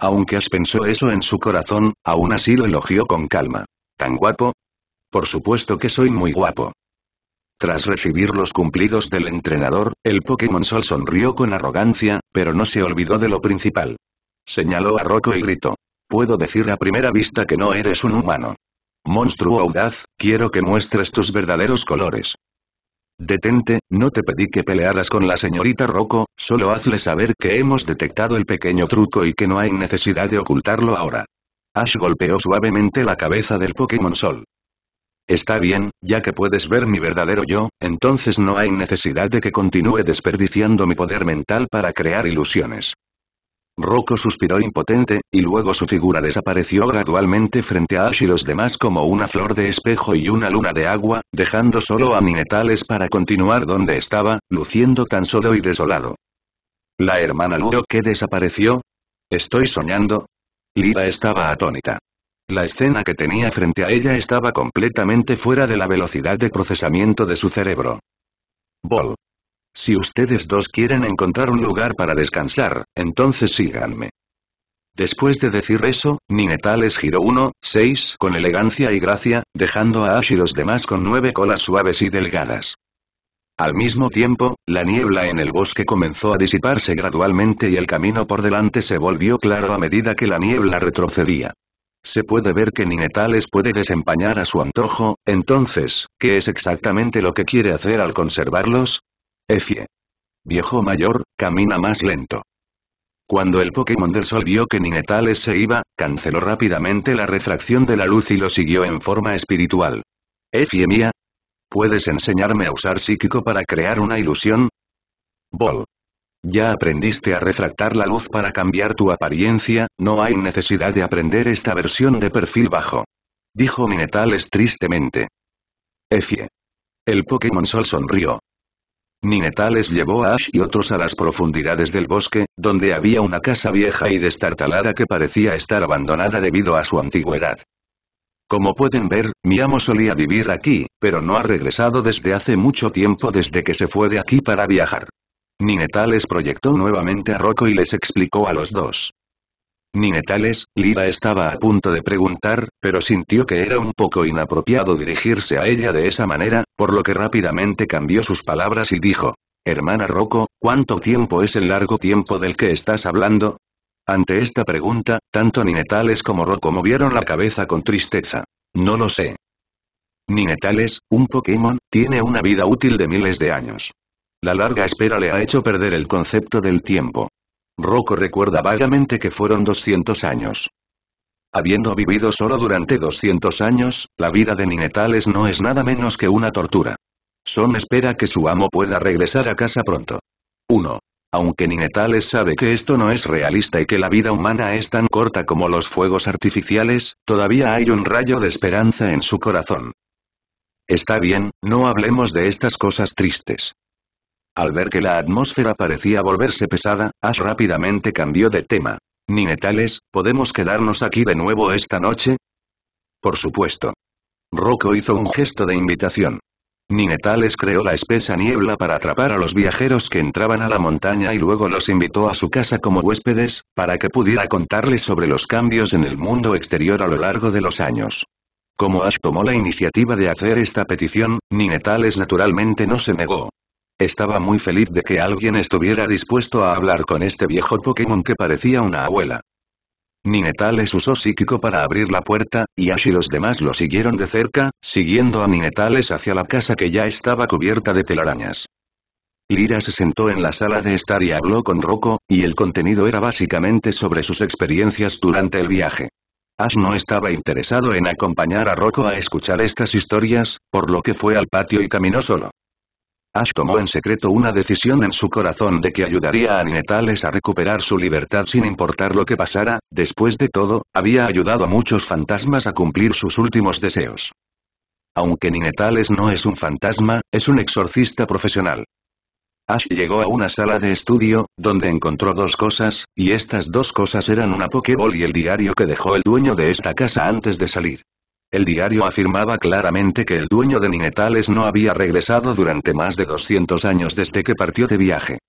Aunque has pensó eso en su corazón, aún así lo elogió con calma. ¿Tan guapo? Por supuesto que soy muy guapo. Tras recibir los cumplidos del entrenador, el Pokémon Sol sonrió con arrogancia, pero no se olvidó de lo principal. Señaló a Rocco y gritó. Puedo decir a primera vista que no eres un humano. Monstruo audaz, quiero que muestres tus verdaderos colores. Detente, no te pedí que pelearas con la señorita Rocco, solo hazle saber que hemos detectado el pequeño truco y que no hay necesidad de ocultarlo ahora. Ash golpeó suavemente la cabeza del Pokémon Sol. Está bien, ya que puedes ver mi verdadero yo, entonces no hay necesidad de que continúe desperdiciando mi poder mental para crear ilusiones. Rocco suspiró impotente, y luego su figura desapareció gradualmente frente a Ash y los demás como una flor de espejo y una luna de agua, dejando solo a Minetales para continuar donde estaba, luciendo tan solo y desolado. ¿La hermana Ludo que desapareció? ¿Estoy soñando? Lila estaba atónita. La escena que tenía frente a ella estaba completamente fuera de la velocidad de procesamiento de su cerebro. Bol. Si ustedes dos quieren encontrar un lugar para descansar, entonces síganme. Después de decir eso, Ninetales giró 1, 6 con elegancia y gracia, dejando a Ash y los demás con nueve colas suaves y delgadas. Al mismo tiempo, la niebla en el bosque comenzó a disiparse gradualmente y el camino por delante se volvió claro a medida que la niebla retrocedía. Se puede ver que Ninetales puede desempañar a su antojo, entonces, ¿qué es exactamente lo que quiere hacer al conservarlos? Efie. Viejo mayor, camina más lento. Cuando el Pokémon del Sol vio que Ninetales se iba, canceló rápidamente la refracción de la luz y lo siguió en forma espiritual. Efie mía. ¿Puedes enseñarme a usar psíquico para crear una ilusión? Bol. Ya aprendiste a refractar la luz para cambiar tu apariencia, no hay necesidad de aprender esta versión de perfil bajo. Dijo Ninetales tristemente. Efie. El Pokémon Sol sonrió. Ninetales llevó a Ash y otros a las profundidades del bosque, donde había una casa vieja y destartalada que parecía estar abandonada debido a su antigüedad. Como pueden ver, mi amo solía vivir aquí, pero no ha regresado desde hace mucho tiempo desde que se fue de aquí para viajar. Ninetales proyectó nuevamente a Rocco y les explicó a los dos. Ninetales, Lila estaba a punto de preguntar, pero sintió que era un poco inapropiado dirigirse a ella de esa manera, por lo que rápidamente cambió sus palabras y dijo, Hermana Roco, ¿cuánto tiempo es el largo tiempo del que estás hablando? Ante esta pregunta, tanto Ninetales como Roco movieron la cabeza con tristeza. No lo sé. Ninetales, un Pokémon, tiene una vida útil de miles de años. La larga espera le ha hecho perder el concepto del tiempo. Rocco recuerda vagamente que fueron 200 años. Habiendo vivido solo durante 200 años, la vida de Ninetales no es nada menos que una tortura. Son espera que su amo pueda regresar a casa pronto. 1. Aunque Ninetales sabe que esto no es realista y que la vida humana es tan corta como los fuegos artificiales, todavía hay un rayo de esperanza en su corazón. Está bien, no hablemos de estas cosas tristes. Al ver que la atmósfera parecía volverse pesada, Ash rápidamente cambió de tema. Ninetales, ¿podemos quedarnos aquí de nuevo esta noche? Por supuesto. Rocco hizo un gesto de invitación. Ninetales creó la espesa niebla para atrapar a los viajeros que entraban a la montaña y luego los invitó a su casa como huéspedes, para que pudiera contarles sobre los cambios en el mundo exterior a lo largo de los años. Como Ash tomó la iniciativa de hacer esta petición, Ninetales naturalmente no se negó. Estaba muy feliz de que alguien estuviera dispuesto a hablar con este viejo Pokémon que parecía una abuela. Ninetales usó psíquico para abrir la puerta, y Ash y los demás lo siguieron de cerca, siguiendo a Ninetales hacia la casa que ya estaba cubierta de telarañas. Lira se sentó en la sala de estar y habló con Rocco, y el contenido era básicamente sobre sus experiencias durante el viaje. Ash no estaba interesado en acompañar a Rocco a escuchar estas historias, por lo que fue al patio y caminó solo. Ash tomó en secreto una decisión en su corazón de que ayudaría a Ninetales a recuperar su libertad sin importar lo que pasara, después de todo, había ayudado a muchos fantasmas a cumplir sus últimos deseos. Aunque Ninetales no es un fantasma, es un exorcista profesional. Ash llegó a una sala de estudio, donde encontró dos cosas, y estas dos cosas eran una Pokéball y el diario que dejó el dueño de esta casa antes de salir. El diario afirmaba claramente que el dueño de Ninetales no había regresado durante más de 200 años desde que partió de viaje.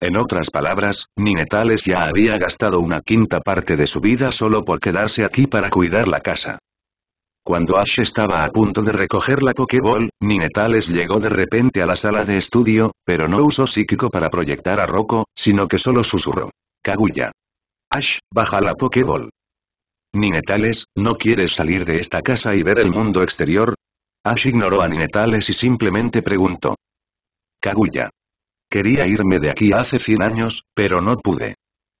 En otras palabras, Ninetales ya había gastado una quinta parte de su vida solo por quedarse aquí para cuidar la casa. Cuando Ash estaba a punto de recoger la Pokéball, Ninetales llegó de repente a la sala de estudio, pero no usó psíquico para proyectar a Rocco, sino que solo susurró. Kaguya. Ash, baja la Pokéball. Ninetales, ¿no quieres salir de esta casa y ver el mundo exterior? Ash ignoró a Ninetales y simplemente preguntó. Kaguya. Quería irme de aquí hace 100 años, pero no pude.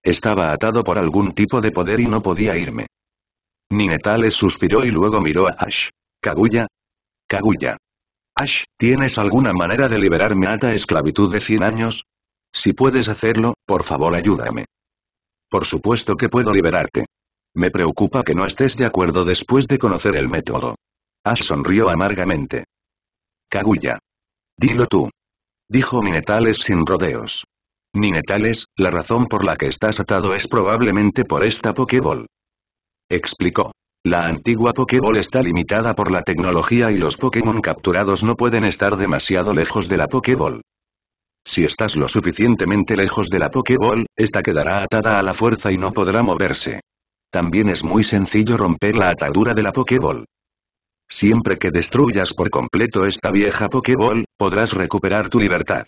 Estaba atado por algún tipo de poder y no podía irme. Ninetales suspiró y luego miró a Ash. Kaguya. Kaguya. Ash, ¿tienes alguna manera de liberarme a esta esclavitud de 100 años? Si puedes hacerlo, por favor ayúdame. Por supuesto que puedo liberarte. Me preocupa que no estés de acuerdo después de conocer el método. Ash sonrió amargamente. Kaguya. Dilo tú. Dijo Minetales sin rodeos. Minetales, la razón por la que estás atado es probablemente por esta Pokéball. Explicó. La antigua Pokéball está limitada por la tecnología y los Pokémon capturados no pueden estar demasiado lejos de la Pokéball. Si estás lo suficientemente lejos de la Pokéball, esta quedará atada a la fuerza y no podrá moverse. También es muy sencillo romper la atadura de la Pokéball. Siempre que destruyas por completo esta vieja Pokéball, podrás recuperar tu libertad.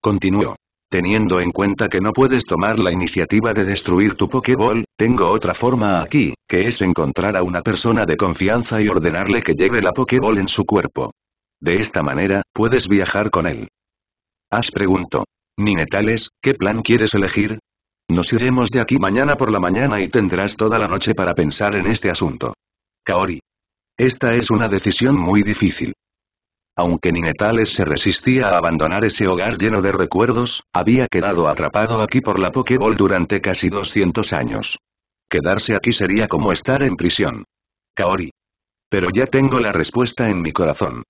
Continuó. Teniendo en cuenta que no puedes tomar la iniciativa de destruir tu Pokéball, tengo otra forma aquí, que es encontrar a una persona de confianza y ordenarle que lleve la Pokéball en su cuerpo. De esta manera, puedes viajar con él. Haz preguntó. Ninetales, ¿qué plan quieres elegir? Nos iremos de aquí mañana por la mañana y tendrás toda la noche para pensar en este asunto. Kaori. Esta es una decisión muy difícil. Aunque Ninetales se resistía a abandonar ese hogar lleno de recuerdos, había quedado atrapado aquí por la Pokéball durante casi 200 años. Quedarse aquí sería como estar en prisión. Kaori. Pero ya tengo la respuesta en mi corazón.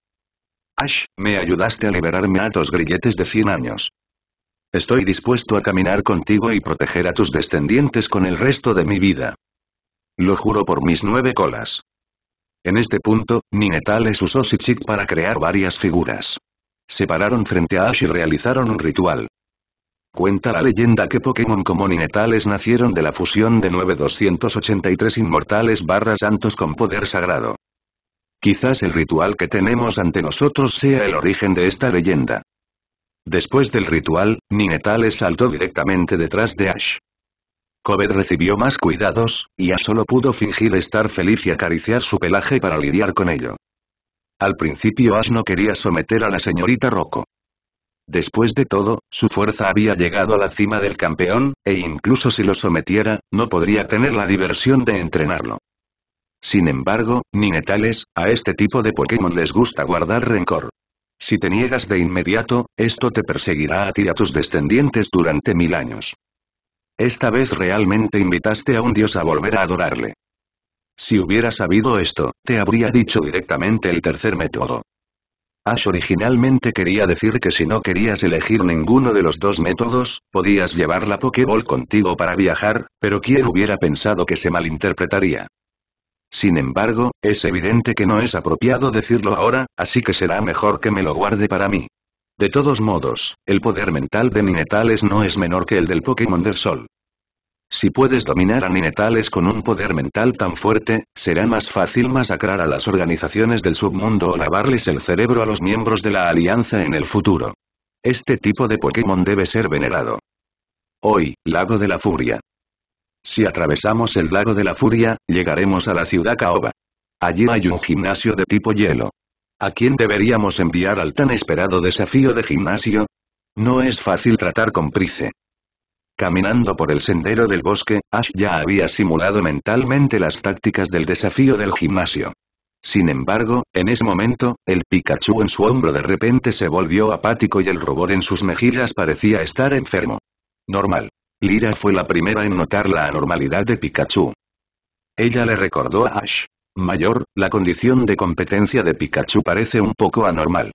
Ash, me ayudaste a liberarme a dos grilletes de 100 años. Estoy dispuesto a caminar contigo y proteger a tus descendientes con el resto de mi vida. Lo juro por mis nueve colas. En este punto, Ninetales usó Sichit para crear varias figuras. Se pararon frente a Ash y realizaron un ritual. Cuenta la leyenda que Pokémon como Ninetales nacieron de la fusión de 9283 inmortales barra santos con poder sagrado. Quizás el ritual que tenemos ante nosotros sea el origen de esta leyenda. Después del ritual, Ninetales saltó directamente detrás de Ash. Kobe recibió más cuidados, y Ash solo pudo fingir estar feliz y acariciar su pelaje para lidiar con ello. Al principio Ash no quería someter a la señorita Rocco. Después de todo, su fuerza había llegado a la cima del campeón, e incluso si lo sometiera, no podría tener la diversión de entrenarlo. Sin embargo, Ninetales, a este tipo de Pokémon les gusta guardar rencor. Si te niegas de inmediato, esto te perseguirá a ti y a tus descendientes durante mil años. Esta vez realmente invitaste a un dios a volver a adorarle. Si hubiera sabido esto, te habría dicho directamente el tercer método. Ash originalmente quería decir que si no querías elegir ninguno de los dos métodos, podías llevar la Pokéball contigo para viajar, pero quien hubiera pensado que se malinterpretaría. Sin embargo, es evidente que no es apropiado decirlo ahora, así que será mejor que me lo guarde para mí. De todos modos, el poder mental de Ninetales no es menor que el del Pokémon del Sol. Si puedes dominar a Ninetales con un poder mental tan fuerte, será más fácil masacrar a las organizaciones del submundo o lavarles el cerebro a los miembros de la Alianza en el futuro. Este tipo de Pokémon debe ser venerado. Hoy, Lago de la Furia. Si atravesamos el lago de la furia, llegaremos a la ciudad Caoba. Allí hay un gimnasio de tipo hielo. ¿A quién deberíamos enviar al tan esperado desafío de gimnasio? No es fácil tratar con Price. Caminando por el sendero del bosque, Ash ya había simulado mentalmente las tácticas del desafío del gimnasio. Sin embargo, en ese momento, el Pikachu en su hombro de repente se volvió apático y el rubor en sus mejillas parecía estar enfermo. Normal. Lira fue la primera en notar la anormalidad de Pikachu. Ella le recordó a Ash. Mayor, la condición de competencia de Pikachu parece un poco anormal.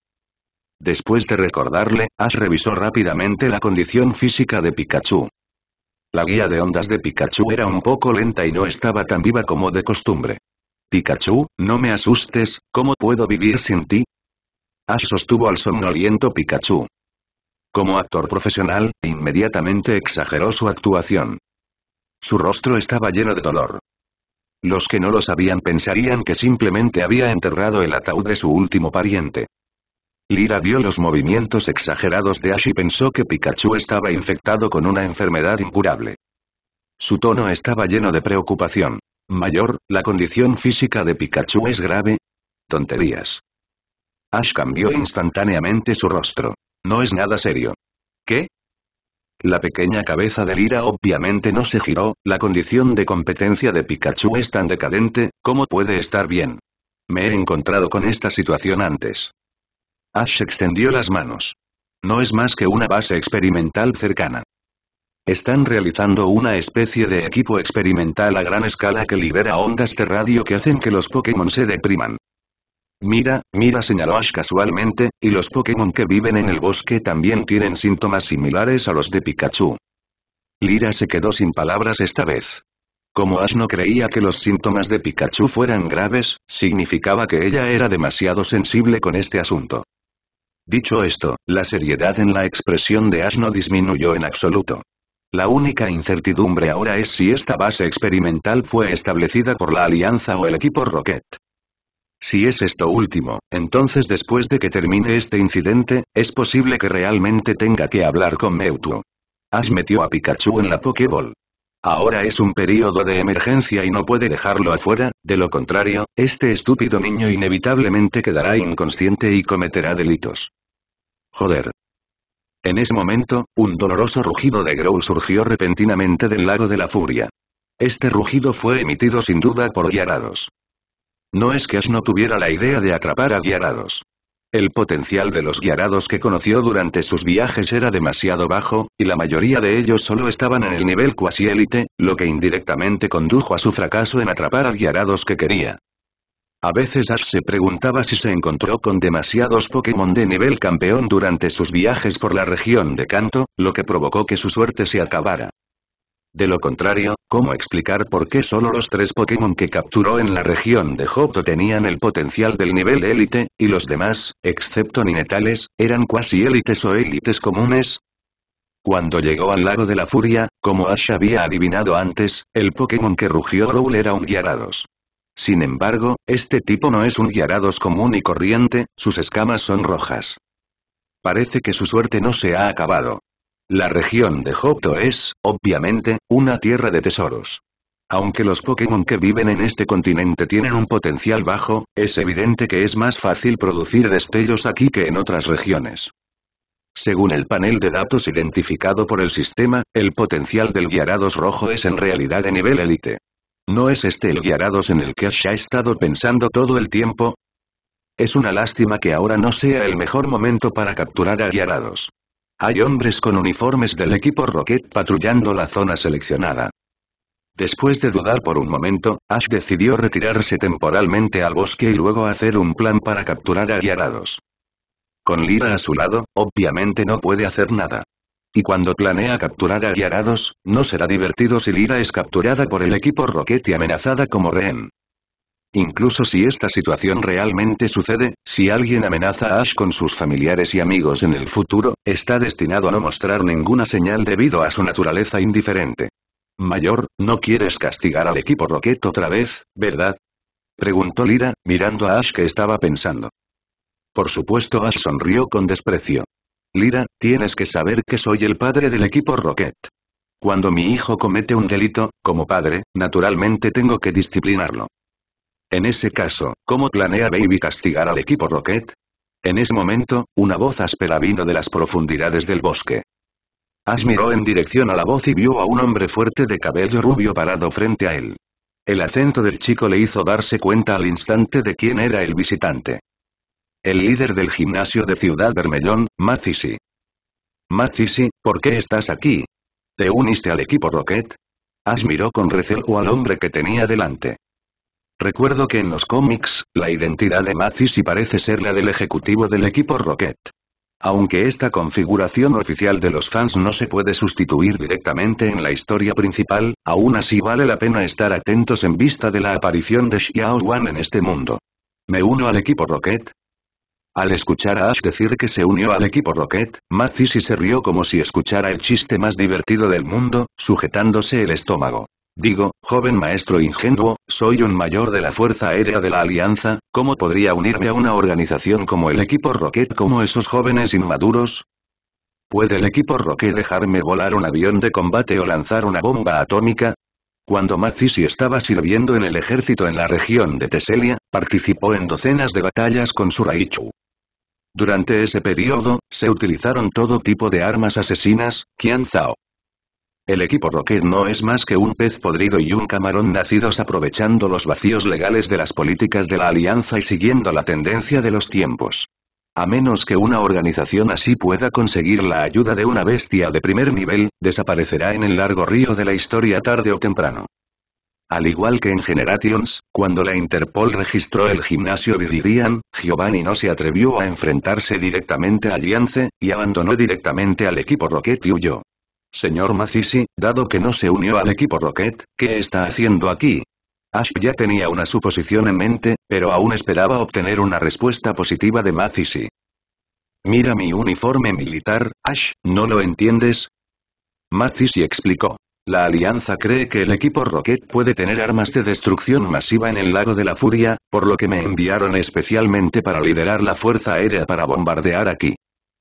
Después de recordarle, Ash revisó rápidamente la condición física de Pikachu. La guía de ondas de Pikachu era un poco lenta y no estaba tan viva como de costumbre. Pikachu, no me asustes, ¿cómo puedo vivir sin ti? Ash sostuvo al somnoliento Pikachu. Como actor profesional, inmediatamente exageró su actuación. Su rostro estaba lleno de dolor. Los que no lo sabían pensarían que simplemente había enterrado el ataúd de su último pariente. Lira vio los movimientos exagerados de Ash y pensó que Pikachu estaba infectado con una enfermedad incurable. Su tono estaba lleno de preocupación. Mayor, la condición física de Pikachu es grave. Tonterías. Ash cambió instantáneamente su rostro. No es nada serio. ¿Qué? La pequeña cabeza de Lira obviamente no se giró, la condición de competencia de Pikachu es tan decadente, ¿cómo puede estar bien? Me he encontrado con esta situación antes. Ash extendió las manos. No es más que una base experimental cercana. Están realizando una especie de equipo experimental a gran escala que libera ondas de radio que hacen que los Pokémon se depriman. Mira, Mira señaló Ash casualmente, y los Pokémon que viven en el bosque también tienen síntomas similares a los de Pikachu. Lira se quedó sin palabras esta vez. Como Ash no creía que los síntomas de Pikachu fueran graves, significaba que ella era demasiado sensible con este asunto. Dicho esto, la seriedad en la expresión de Ash no disminuyó en absoluto. La única incertidumbre ahora es si esta base experimental fue establecida por la Alianza o el equipo Rocket. Si es esto último, entonces después de que termine este incidente, es posible que realmente tenga que hablar con Mewtwo. Has metido a Pikachu en la Pokéball. Ahora es un periodo de emergencia y no puede dejarlo afuera, de lo contrario, este estúpido niño inevitablemente quedará inconsciente y cometerá delitos. Joder. En ese momento, un doloroso rugido de Growl surgió repentinamente del lago de la furia. Este rugido fue emitido sin duda por Yarados. No es que Ash no tuviera la idea de atrapar a guiarados. El potencial de los guiarados que conoció durante sus viajes era demasiado bajo, y la mayoría de ellos solo estaban en el nivel cuasi élite, lo que indirectamente condujo a su fracaso en atrapar a guiarados que quería. A veces Ash se preguntaba si se encontró con demasiados Pokémon de nivel campeón durante sus viajes por la región de Kanto, lo que provocó que su suerte se acabara. De lo contrario, ¿cómo explicar por qué solo los tres Pokémon que capturó en la región de Johto tenían el potencial del nivel élite, y los demás, excepto Ninetales, eran cuasi élites o élites comunes? Cuando llegó al lago de la furia, como Ash había adivinado antes, el Pokémon que rugió Growl era un Gyarados. Sin embargo, este tipo no es un Gyarados común y corriente, sus escamas son rojas. Parece que su suerte no se ha acabado. La región de Hopto es, obviamente, una tierra de tesoros. Aunque los Pokémon que viven en este continente tienen un potencial bajo, es evidente que es más fácil producir destellos aquí que en otras regiones. Según el panel de datos identificado por el sistema, el potencial del Guiarados rojo es en realidad de nivel élite. ¿No es este el Guiarados en el que Ash ha estado pensando todo el tiempo? Es una lástima que ahora no sea el mejor momento para capturar a Guiarados. Hay hombres con uniformes del equipo Rocket patrullando la zona seleccionada. Después de dudar por un momento, Ash decidió retirarse temporalmente al bosque y luego hacer un plan para capturar a Gyarados. Con Lira a su lado, obviamente no puede hacer nada. Y cuando planea capturar a Gyarados, no será divertido si Lira es capturada por el equipo Rocket y amenazada como rehén. Incluso si esta situación realmente sucede, si alguien amenaza a Ash con sus familiares y amigos en el futuro, está destinado a no mostrar ninguna señal debido a su naturaleza indiferente. Mayor, no quieres castigar al equipo Rocket otra vez, ¿verdad? Preguntó Lira, mirando a Ash que estaba pensando. Por supuesto Ash sonrió con desprecio. Lira, tienes que saber que soy el padre del equipo Rocket. Cuando mi hijo comete un delito, como padre, naturalmente tengo que disciplinarlo. En ese caso, ¿cómo planea Baby castigar al equipo Rocket? En ese momento, una voz áspera vino de las profundidades del bosque. Ash miró en dirección a la voz y vio a un hombre fuerte de cabello rubio parado frente a él. El acento del chico le hizo darse cuenta al instante de quién era el visitante. El líder del gimnasio de Ciudad Bermellón, Mathisi. Mathisi, ¿por qué estás aquí? ¿Te uniste al equipo Rocket? Ash miró con recelo al hombre que tenía delante. Recuerdo que en los cómics, la identidad de Macy y parece ser la del ejecutivo del equipo Rocket. Aunque esta configuración oficial de los fans no se puede sustituir directamente en la historia principal, aún así vale la pena estar atentos en vista de la aparición de Xiao Wan en este mundo. ¿Me uno al equipo Rocket? Al escuchar a Ash decir que se unió al equipo Rocket, y se rió como si escuchara el chiste más divertido del mundo, sujetándose el estómago. Digo, joven maestro ingenuo, soy un mayor de la Fuerza Aérea de la Alianza, ¿cómo podría unirme a una organización como el equipo Rocket como esos jóvenes inmaduros? ¿Puede el equipo Rocket dejarme volar un avión de combate o lanzar una bomba atómica? Cuando Mazzisi estaba sirviendo en el ejército en la región de Teselia, participó en docenas de batallas con Raichu. Durante ese periodo, se utilizaron todo tipo de armas asesinas, Qian Zhao, el equipo Rocket no es más que un pez podrido y un camarón nacidos aprovechando los vacíos legales de las políticas de la alianza y siguiendo la tendencia de los tiempos. A menos que una organización así pueda conseguir la ayuda de una bestia de primer nivel, desaparecerá en el largo río de la historia tarde o temprano. Al igual que en Generations, cuando la Interpol registró el gimnasio Viridian, Giovanni no se atrevió a enfrentarse directamente a Aliance, y abandonó directamente al equipo Rocket y huyó. Señor Macisi, dado que no se unió al equipo Rocket, ¿qué está haciendo aquí? Ash ya tenía una suposición en mente, pero aún esperaba obtener una respuesta positiva de Macisi. Mira mi uniforme militar, Ash, ¿no lo entiendes? Macisi explicó. La Alianza cree que el equipo Rocket puede tener armas de destrucción masiva en el lago de la furia, por lo que me enviaron especialmente para liderar la Fuerza Aérea para bombardear aquí.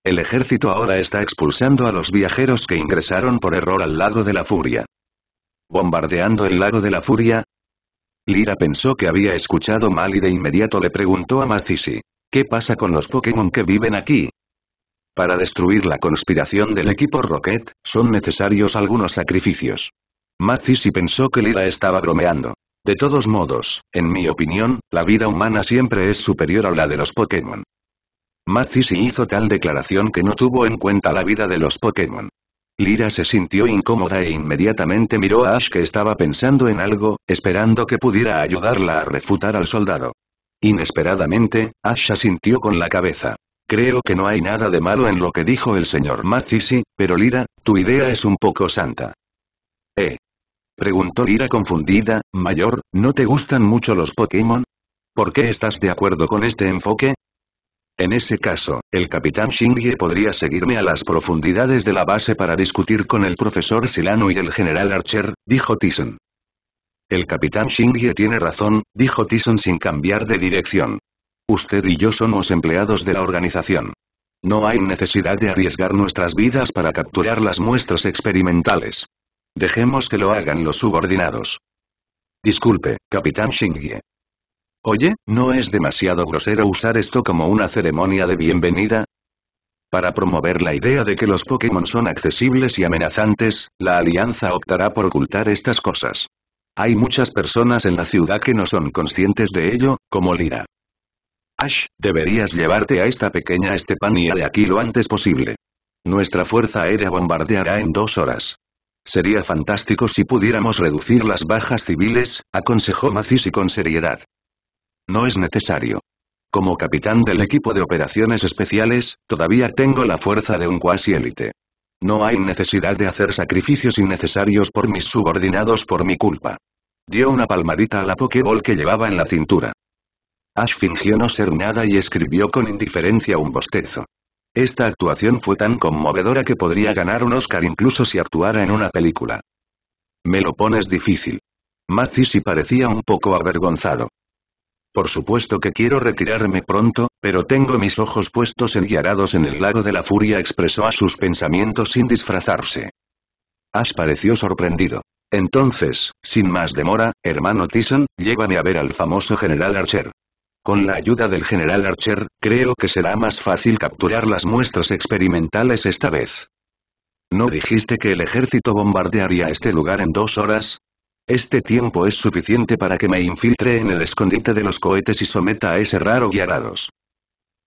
El ejército ahora está expulsando a los viajeros que ingresaron por error al lago de la furia. ¿Bombardeando el lago de la furia? Lira pensó que había escuchado mal y de inmediato le preguntó a Macisi. ¿Qué pasa con los Pokémon que viven aquí? Para destruir la conspiración del equipo Rocket, son necesarios algunos sacrificios. Macisi pensó que Lira estaba bromeando. De todos modos, en mi opinión, la vida humana siempre es superior a la de los Pokémon. Mazzisi hizo tal declaración que no tuvo en cuenta la vida de los Pokémon. Lira se sintió incómoda e inmediatamente miró a Ash que estaba pensando en algo, esperando que pudiera ayudarla a refutar al soldado. Inesperadamente, Ash asintió con la cabeza. Creo que no hay nada de malo en lo que dijo el señor Mazzisi, pero Lira, tu idea es un poco santa. ¿Eh? Preguntó Lira confundida, Mayor, ¿no te gustan mucho los Pokémon? ¿Por qué estás de acuerdo con este enfoque? En ese caso, el capitán Shingie podría seguirme a las profundidades de la base para discutir con el profesor Silano y el general Archer, dijo Tyson. El capitán Shingie tiene razón, dijo Tyson sin cambiar de dirección. Usted y yo somos empleados de la organización. No hay necesidad de arriesgar nuestras vidas para capturar las muestras experimentales. Dejemos que lo hagan los subordinados. Disculpe, capitán Shingye. Oye, ¿no es demasiado grosero usar esto como una ceremonia de bienvenida? Para promover la idea de que los Pokémon son accesibles y amenazantes, la Alianza optará por ocultar estas cosas. Hay muchas personas en la ciudad que no son conscientes de ello, como Lira. Ash, deberías llevarte a esta pequeña Estepania de aquí lo antes posible. Nuestra fuerza aérea bombardeará en dos horas. Sería fantástico si pudiéramos reducir las bajas civiles, aconsejó Macis y con seriedad. No es necesario. Como capitán del equipo de operaciones especiales, todavía tengo la fuerza de un cuasi élite. No hay necesidad de hacer sacrificios innecesarios por mis subordinados por mi culpa. Dio una palmadita a la Pokéball que llevaba en la cintura. Ash fingió no ser nada y escribió con indiferencia un bostezo. Esta actuación fue tan conmovedora que podría ganar un Oscar incluso si actuara en una película. Me lo pones difícil. Mazzisi parecía un poco avergonzado. Por supuesto que quiero retirarme pronto, pero tengo mis ojos puestos guiarados en el lago de la furia expresó a sus pensamientos sin disfrazarse. As pareció sorprendido. Entonces, sin más demora, hermano Tyson, llévame a ver al famoso general Archer. Con la ayuda del general Archer, creo que será más fácil capturar las muestras experimentales esta vez. ¿No dijiste que el ejército bombardearía este lugar en dos horas? Este tiempo es suficiente para que me infiltre en el escondite de los cohetes y someta a ese raro guiarados.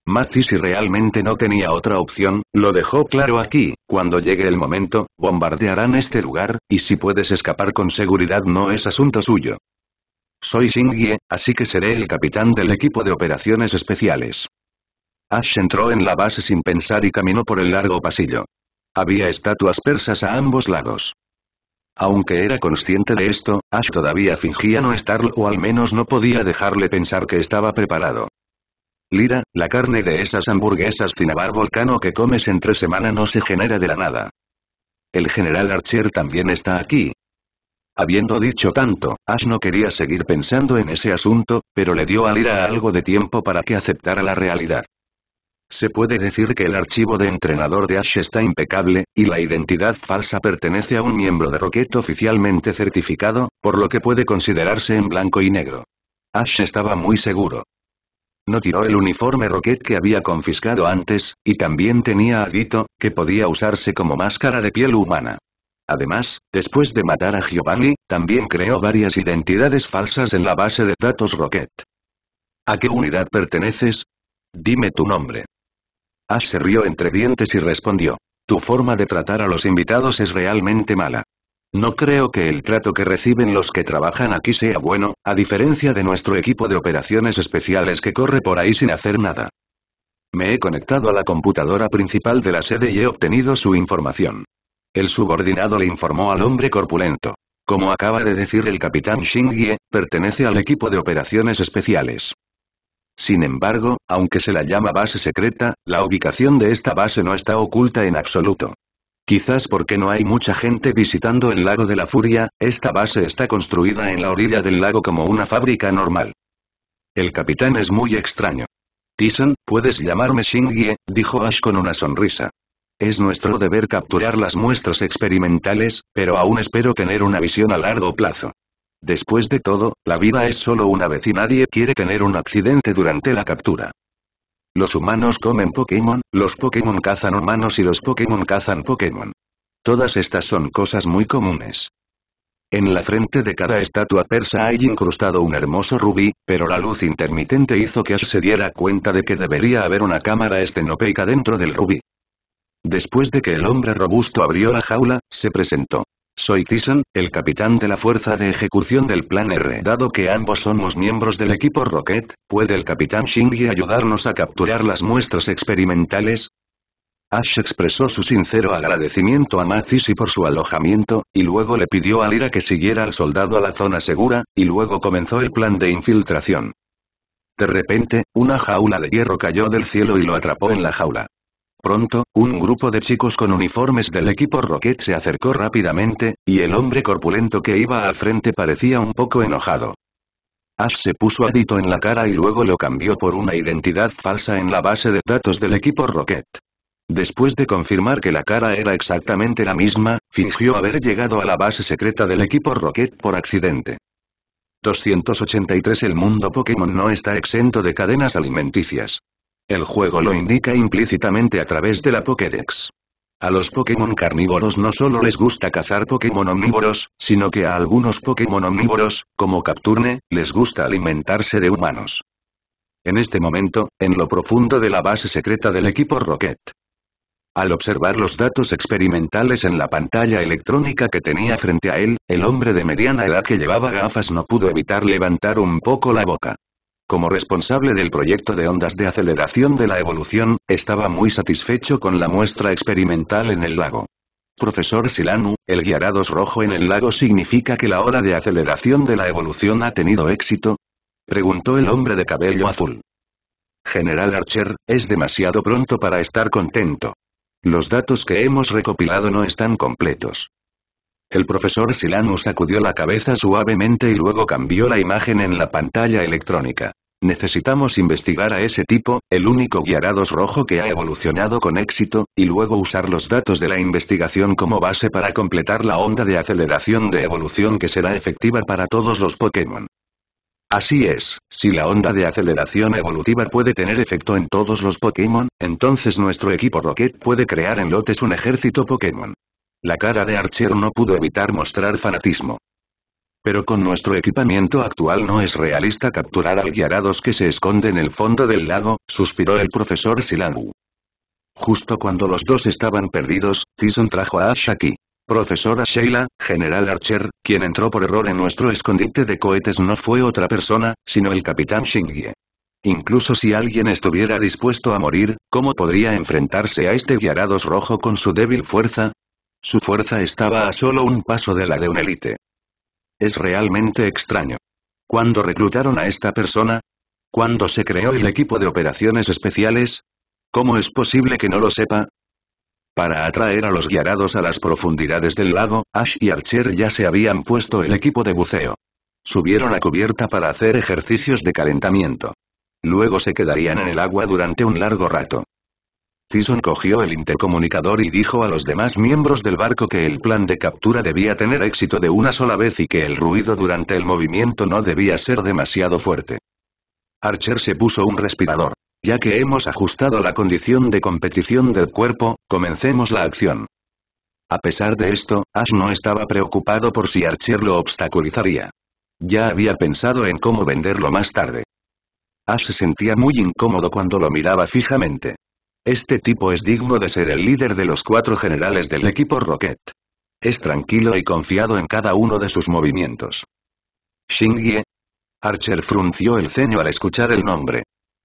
Macis si realmente no tenía otra opción, lo dejó claro aquí, cuando llegue el momento, bombardearán este lugar, y si puedes escapar con seguridad no es asunto suyo. Soy Shingie, así que seré el capitán del equipo de operaciones especiales. Ash entró en la base sin pensar y caminó por el largo pasillo. Había estatuas persas a ambos lados. Aunque era consciente de esto, Ash todavía fingía no estarlo o al menos no podía dejarle pensar que estaba preparado. Lira, la carne de esas hamburguesas cinabar volcano que comes entre semana no se genera de la nada. El general Archer también está aquí. Habiendo dicho tanto, Ash no quería seguir pensando en ese asunto, pero le dio a Lira algo de tiempo para que aceptara la realidad. Se puede decir que el archivo de entrenador de Ash está impecable, y la identidad falsa pertenece a un miembro de Rocket oficialmente certificado, por lo que puede considerarse en blanco y negro. Ash estaba muy seguro. No tiró el uniforme Rocket que había confiscado antes, y también tenía a Dito, que podía usarse como máscara de piel humana. Además, después de matar a Giovanni, también creó varias identidades falsas en la base de datos Rocket. ¿A qué unidad perteneces? Dime tu nombre. Ash se rió entre dientes y respondió. Tu forma de tratar a los invitados es realmente mala. No creo que el trato que reciben los que trabajan aquí sea bueno, a diferencia de nuestro equipo de operaciones especiales que corre por ahí sin hacer nada. Me he conectado a la computadora principal de la sede y he obtenido su información. El subordinado le informó al hombre corpulento. Como acaba de decir el capitán Shingie, pertenece al equipo de operaciones especiales. Sin embargo, aunque se la llama base secreta, la ubicación de esta base no está oculta en absoluto. Quizás porque no hay mucha gente visitando el lago de la furia, esta base está construida en la orilla del lago como una fábrica normal. El capitán es muy extraño. Tyson, puedes llamarme Shingie, dijo Ash con una sonrisa. Es nuestro deber capturar las muestras experimentales, pero aún espero tener una visión a largo plazo. Después de todo, la vida es solo una vez y nadie quiere tener un accidente durante la captura. Los humanos comen Pokémon, los Pokémon cazan humanos y los Pokémon cazan Pokémon. Todas estas son cosas muy comunes. En la frente de cada estatua persa hay incrustado un hermoso rubí, pero la luz intermitente hizo que Ash se diera cuenta de que debería haber una cámara estenopeica dentro del rubí. Después de que el hombre robusto abrió la jaula, se presentó. Soy Tyson, el capitán de la Fuerza de Ejecución del Plan R. Dado que ambos somos miembros del equipo Rocket, ¿puede el capitán Shinji ayudarnos a capturar las muestras experimentales? Ash expresó su sincero agradecimiento a Mathis por su alojamiento, y luego le pidió a Lira que siguiera al soldado a la zona segura, y luego comenzó el plan de infiltración. De repente, una jaula de hierro cayó del cielo y lo atrapó en la jaula. Pronto, un grupo de chicos con uniformes del equipo Rocket se acercó rápidamente, y el hombre corpulento que iba al frente parecía un poco enojado. Ash se puso adito en la cara y luego lo cambió por una identidad falsa en la base de datos del equipo Rocket. Después de confirmar que la cara era exactamente la misma, fingió haber llegado a la base secreta del equipo Rocket por accidente. 283 El mundo Pokémon no está exento de cadenas alimenticias. El juego lo indica implícitamente a través de la Pokédex. A los Pokémon carnívoros no solo les gusta cazar Pokémon omnívoros, sino que a algunos Pokémon omnívoros, como Capturne, les gusta alimentarse de humanos. En este momento, en lo profundo de la base secreta del equipo Rocket. Al observar los datos experimentales en la pantalla electrónica que tenía frente a él, el hombre de mediana edad que llevaba gafas no pudo evitar levantar un poco la boca. Como responsable del proyecto de ondas de aceleración de la evolución, estaba muy satisfecho con la muestra experimental en el lago. Profesor Silanu, el guiarados rojo en el lago significa que la hora de aceleración de la evolución ha tenido éxito? Preguntó el hombre de cabello azul. General Archer, es demasiado pronto para estar contento. Los datos que hemos recopilado no están completos. El profesor Silanu sacudió la cabeza suavemente y luego cambió la imagen en la pantalla electrónica. Necesitamos investigar a ese tipo, el único guiarados rojo que ha evolucionado con éxito, y luego usar los datos de la investigación como base para completar la onda de aceleración de evolución que será efectiva para todos los Pokémon. Así es, si la onda de aceleración evolutiva puede tener efecto en todos los Pokémon, entonces nuestro equipo Rocket puede crear en lotes un ejército Pokémon. La cara de Archer no pudo evitar mostrar fanatismo. Pero con nuestro equipamiento actual no es realista capturar al guiarados que se esconde en el fondo del lago, suspiró el profesor Silangu. Justo cuando los dos estaban perdidos, Tyson trajo a Ash aquí. Profesora Sheila, General Archer, quien entró por error en nuestro escondite de cohetes no fue otra persona, sino el Capitán Shingye. Incluso si alguien estuviera dispuesto a morir, ¿cómo podría enfrentarse a este guiarados rojo con su débil fuerza? Su fuerza estaba a solo un paso de la de un élite. Es realmente extraño. ¿Cuándo reclutaron a esta persona? ¿Cuándo se creó el equipo de operaciones especiales? ¿Cómo es posible que no lo sepa? Para atraer a los guiarados a las profundidades del lago, Ash y Archer ya se habían puesto el equipo de buceo. Subieron a cubierta para hacer ejercicios de calentamiento. Luego se quedarían en el agua durante un largo rato. Tison cogió el intercomunicador y dijo a los demás miembros del barco que el plan de captura debía tener éxito de una sola vez y que el ruido durante el movimiento no debía ser demasiado fuerte. Archer se puso un respirador. Ya que hemos ajustado la condición de competición del cuerpo, comencemos la acción. A pesar de esto, Ash no estaba preocupado por si Archer lo obstaculizaría. Ya había pensado en cómo venderlo más tarde. Ash se sentía muy incómodo cuando lo miraba fijamente. Este tipo es digno de ser el líder de los cuatro generales del equipo Rocket. Es tranquilo y confiado en cada uno de sus movimientos. Shingie. Archer frunció el ceño al escuchar el nombre.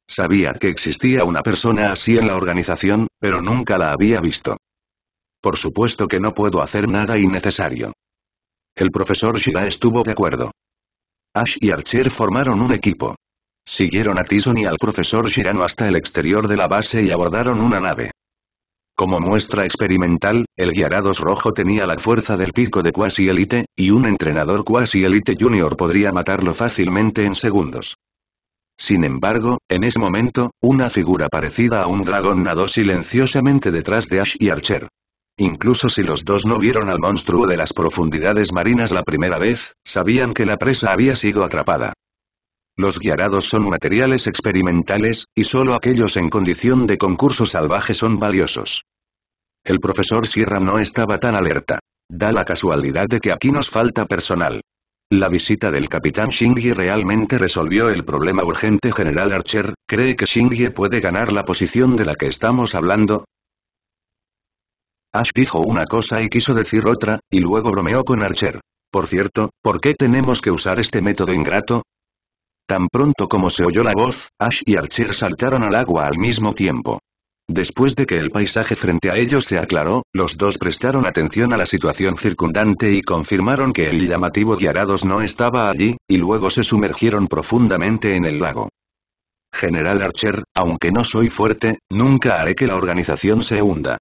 Sabía que existía una persona así en la organización, pero nunca la había visto. Por supuesto que no puedo hacer nada innecesario. El profesor Shira estuvo de acuerdo. Ash y Archer formaron un equipo. Siguieron a Tison y al profesor Shirano hasta el exterior de la base y abordaron una nave. Como muestra experimental, el Guiarados Rojo tenía la fuerza del pico de Quasi Elite, y un entrenador Quasi Elite Junior podría matarlo fácilmente en segundos. Sin embargo, en ese momento, una figura parecida a un dragón nadó silenciosamente detrás de Ash y Archer. Incluso si los dos no vieron al monstruo de las profundidades marinas la primera vez, sabían que la presa había sido atrapada. Los guiarados son materiales experimentales, y solo aquellos en condición de concurso salvaje son valiosos. El profesor Sierra no estaba tan alerta. Da la casualidad de que aquí nos falta personal. La visita del capitán Shingy realmente resolvió el problema urgente General Archer, ¿cree que Shingy puede ganar la posición de la que estamos hablando? Ash dijo una cosa y quiso decir otra, y luego bromeó con Archer. Por cierto, ¿por qué tenemos que usar este método ingrato? Tan pronto como se oyó la voz, Ash y Archer saltaron al agua al mismo tiempo. Después de que el paisaje frente a ellos se aclaró, los dos prestaron atención a la situación circundante y confirmaron que el llamativo Guiarados no estaba allí, y luego se sumergieron profundamente en el lago. General Archer, aunque no soy fuerte, nunca haré que la organización se hunda.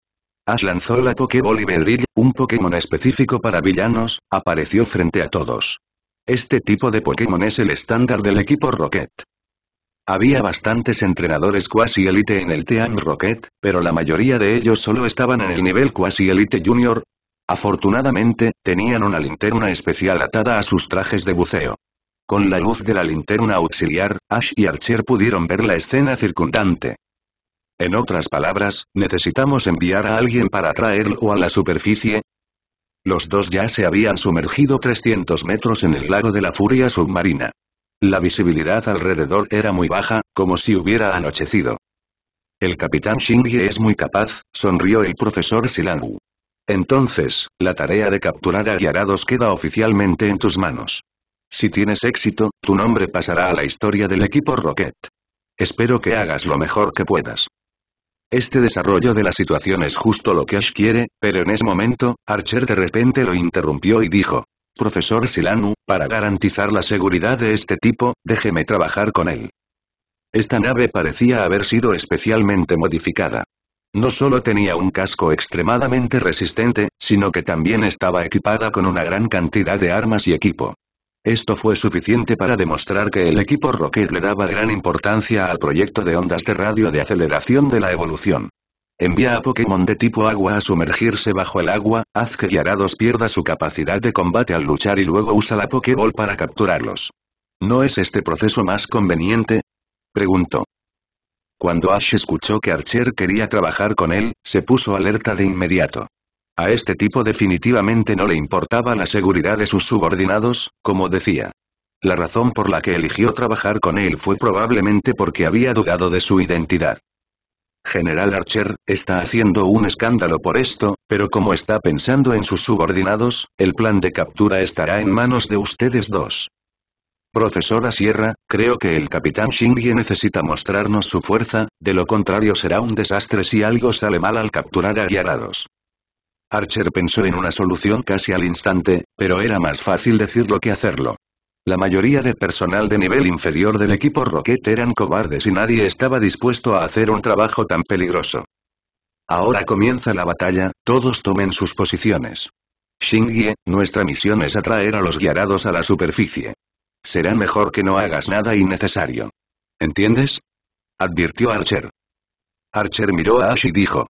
Ash lanzó la Pokéball y Bedrill, un Pokémon específico para villanos, apareció frente a todos. Este tipo de Pokémon es el estándar del equipo Rocket. Había bastantes entrenadores quasi elite en el Team Rocket, pero la mayoría de ellos solo estaban en el nivel quasi elite junior. Afortunadamente, tenían una linterna especial atada a sus trajes de buceo. Con la luz de la linterna auxiliar, Ash y Archer pudieron ver la escena circundante. En otras palabras, necesitamos enviar a alguien para traerlo a la superficie, los dos ya se habían sumergido 300 metros en el lago de la furia submarina. La visibilidad alrededor era muy baja, como si hubiera anochecido. El capitán Shinji es muy capaz, sonrió el profesor Silangu. Entonces, la tarea de capturar a Yarados queda oficialmente en tus manos. Si tienes éxito, tu nombre pasará a la historia del equipo Rocket. Espero que hagas lo mejor que puedas. Este desarrollo de la situación es justo lo que Ash quiere, pero en ese momento, Archer de repente lo interrumpió y dijo. Profesor Silanu, para garantizar la seguridad de este tipo, déjeme trabajar con él. Esta nave parecía haber sido especialmente modificada. No solo tenía un casco extremadamente resistente, sino que también estaba equipada con una gran cantidad de armas y equipo. Esto fue suficiente para demostrar que el equipo Rocket le daba gran importancia al proyecto de ondas de radio de aceleración de la evolución. Envía a Pokémon de tipo agua a sumergirse bajo el agua, haz que Yarados pierda su capacidad de combate al luchar y luego usa la Pokéball para capturarlos. ¿No es este proceso más conveniente? Preguntó. Cuando Ash escuchó que Archer quería trabajar con él, se puso alerta de inmediato. A este tipo definitivamente no le importaba la seguridad de sus subordinados, como decía. La razón por la que eligió trabajar con él fue probablemente porque había dudado de su identidad. General Archer, está haciendo un escándalo por esto, pero como está pensando en sus subordinados, el plan de captura estará en manos de ustedes dos. Profesora Sierra, creo que el capitán Shingie necesita mostrarnos su fuerza, de lo contrario será un desastre si algo sale mal al capturar a Guiarados. Archer pensó en una solución casi al instante, pero era más fácil decirlo que hacerlo. La mayoría de personal de nivel inferior del equipo Rocket eran cobardes y nadie estaba dispuesto a hacer un trabajo tan peligroso. Ahora comienza la batalla, todos tomen sus posiciones. Shingie, nuestra misión es atraer a los guiarados a la superficie. Será mejor que no hagas nada innecesario. ¿Entiendes? Advirtió Archer. Archer miró a Ash y dijo,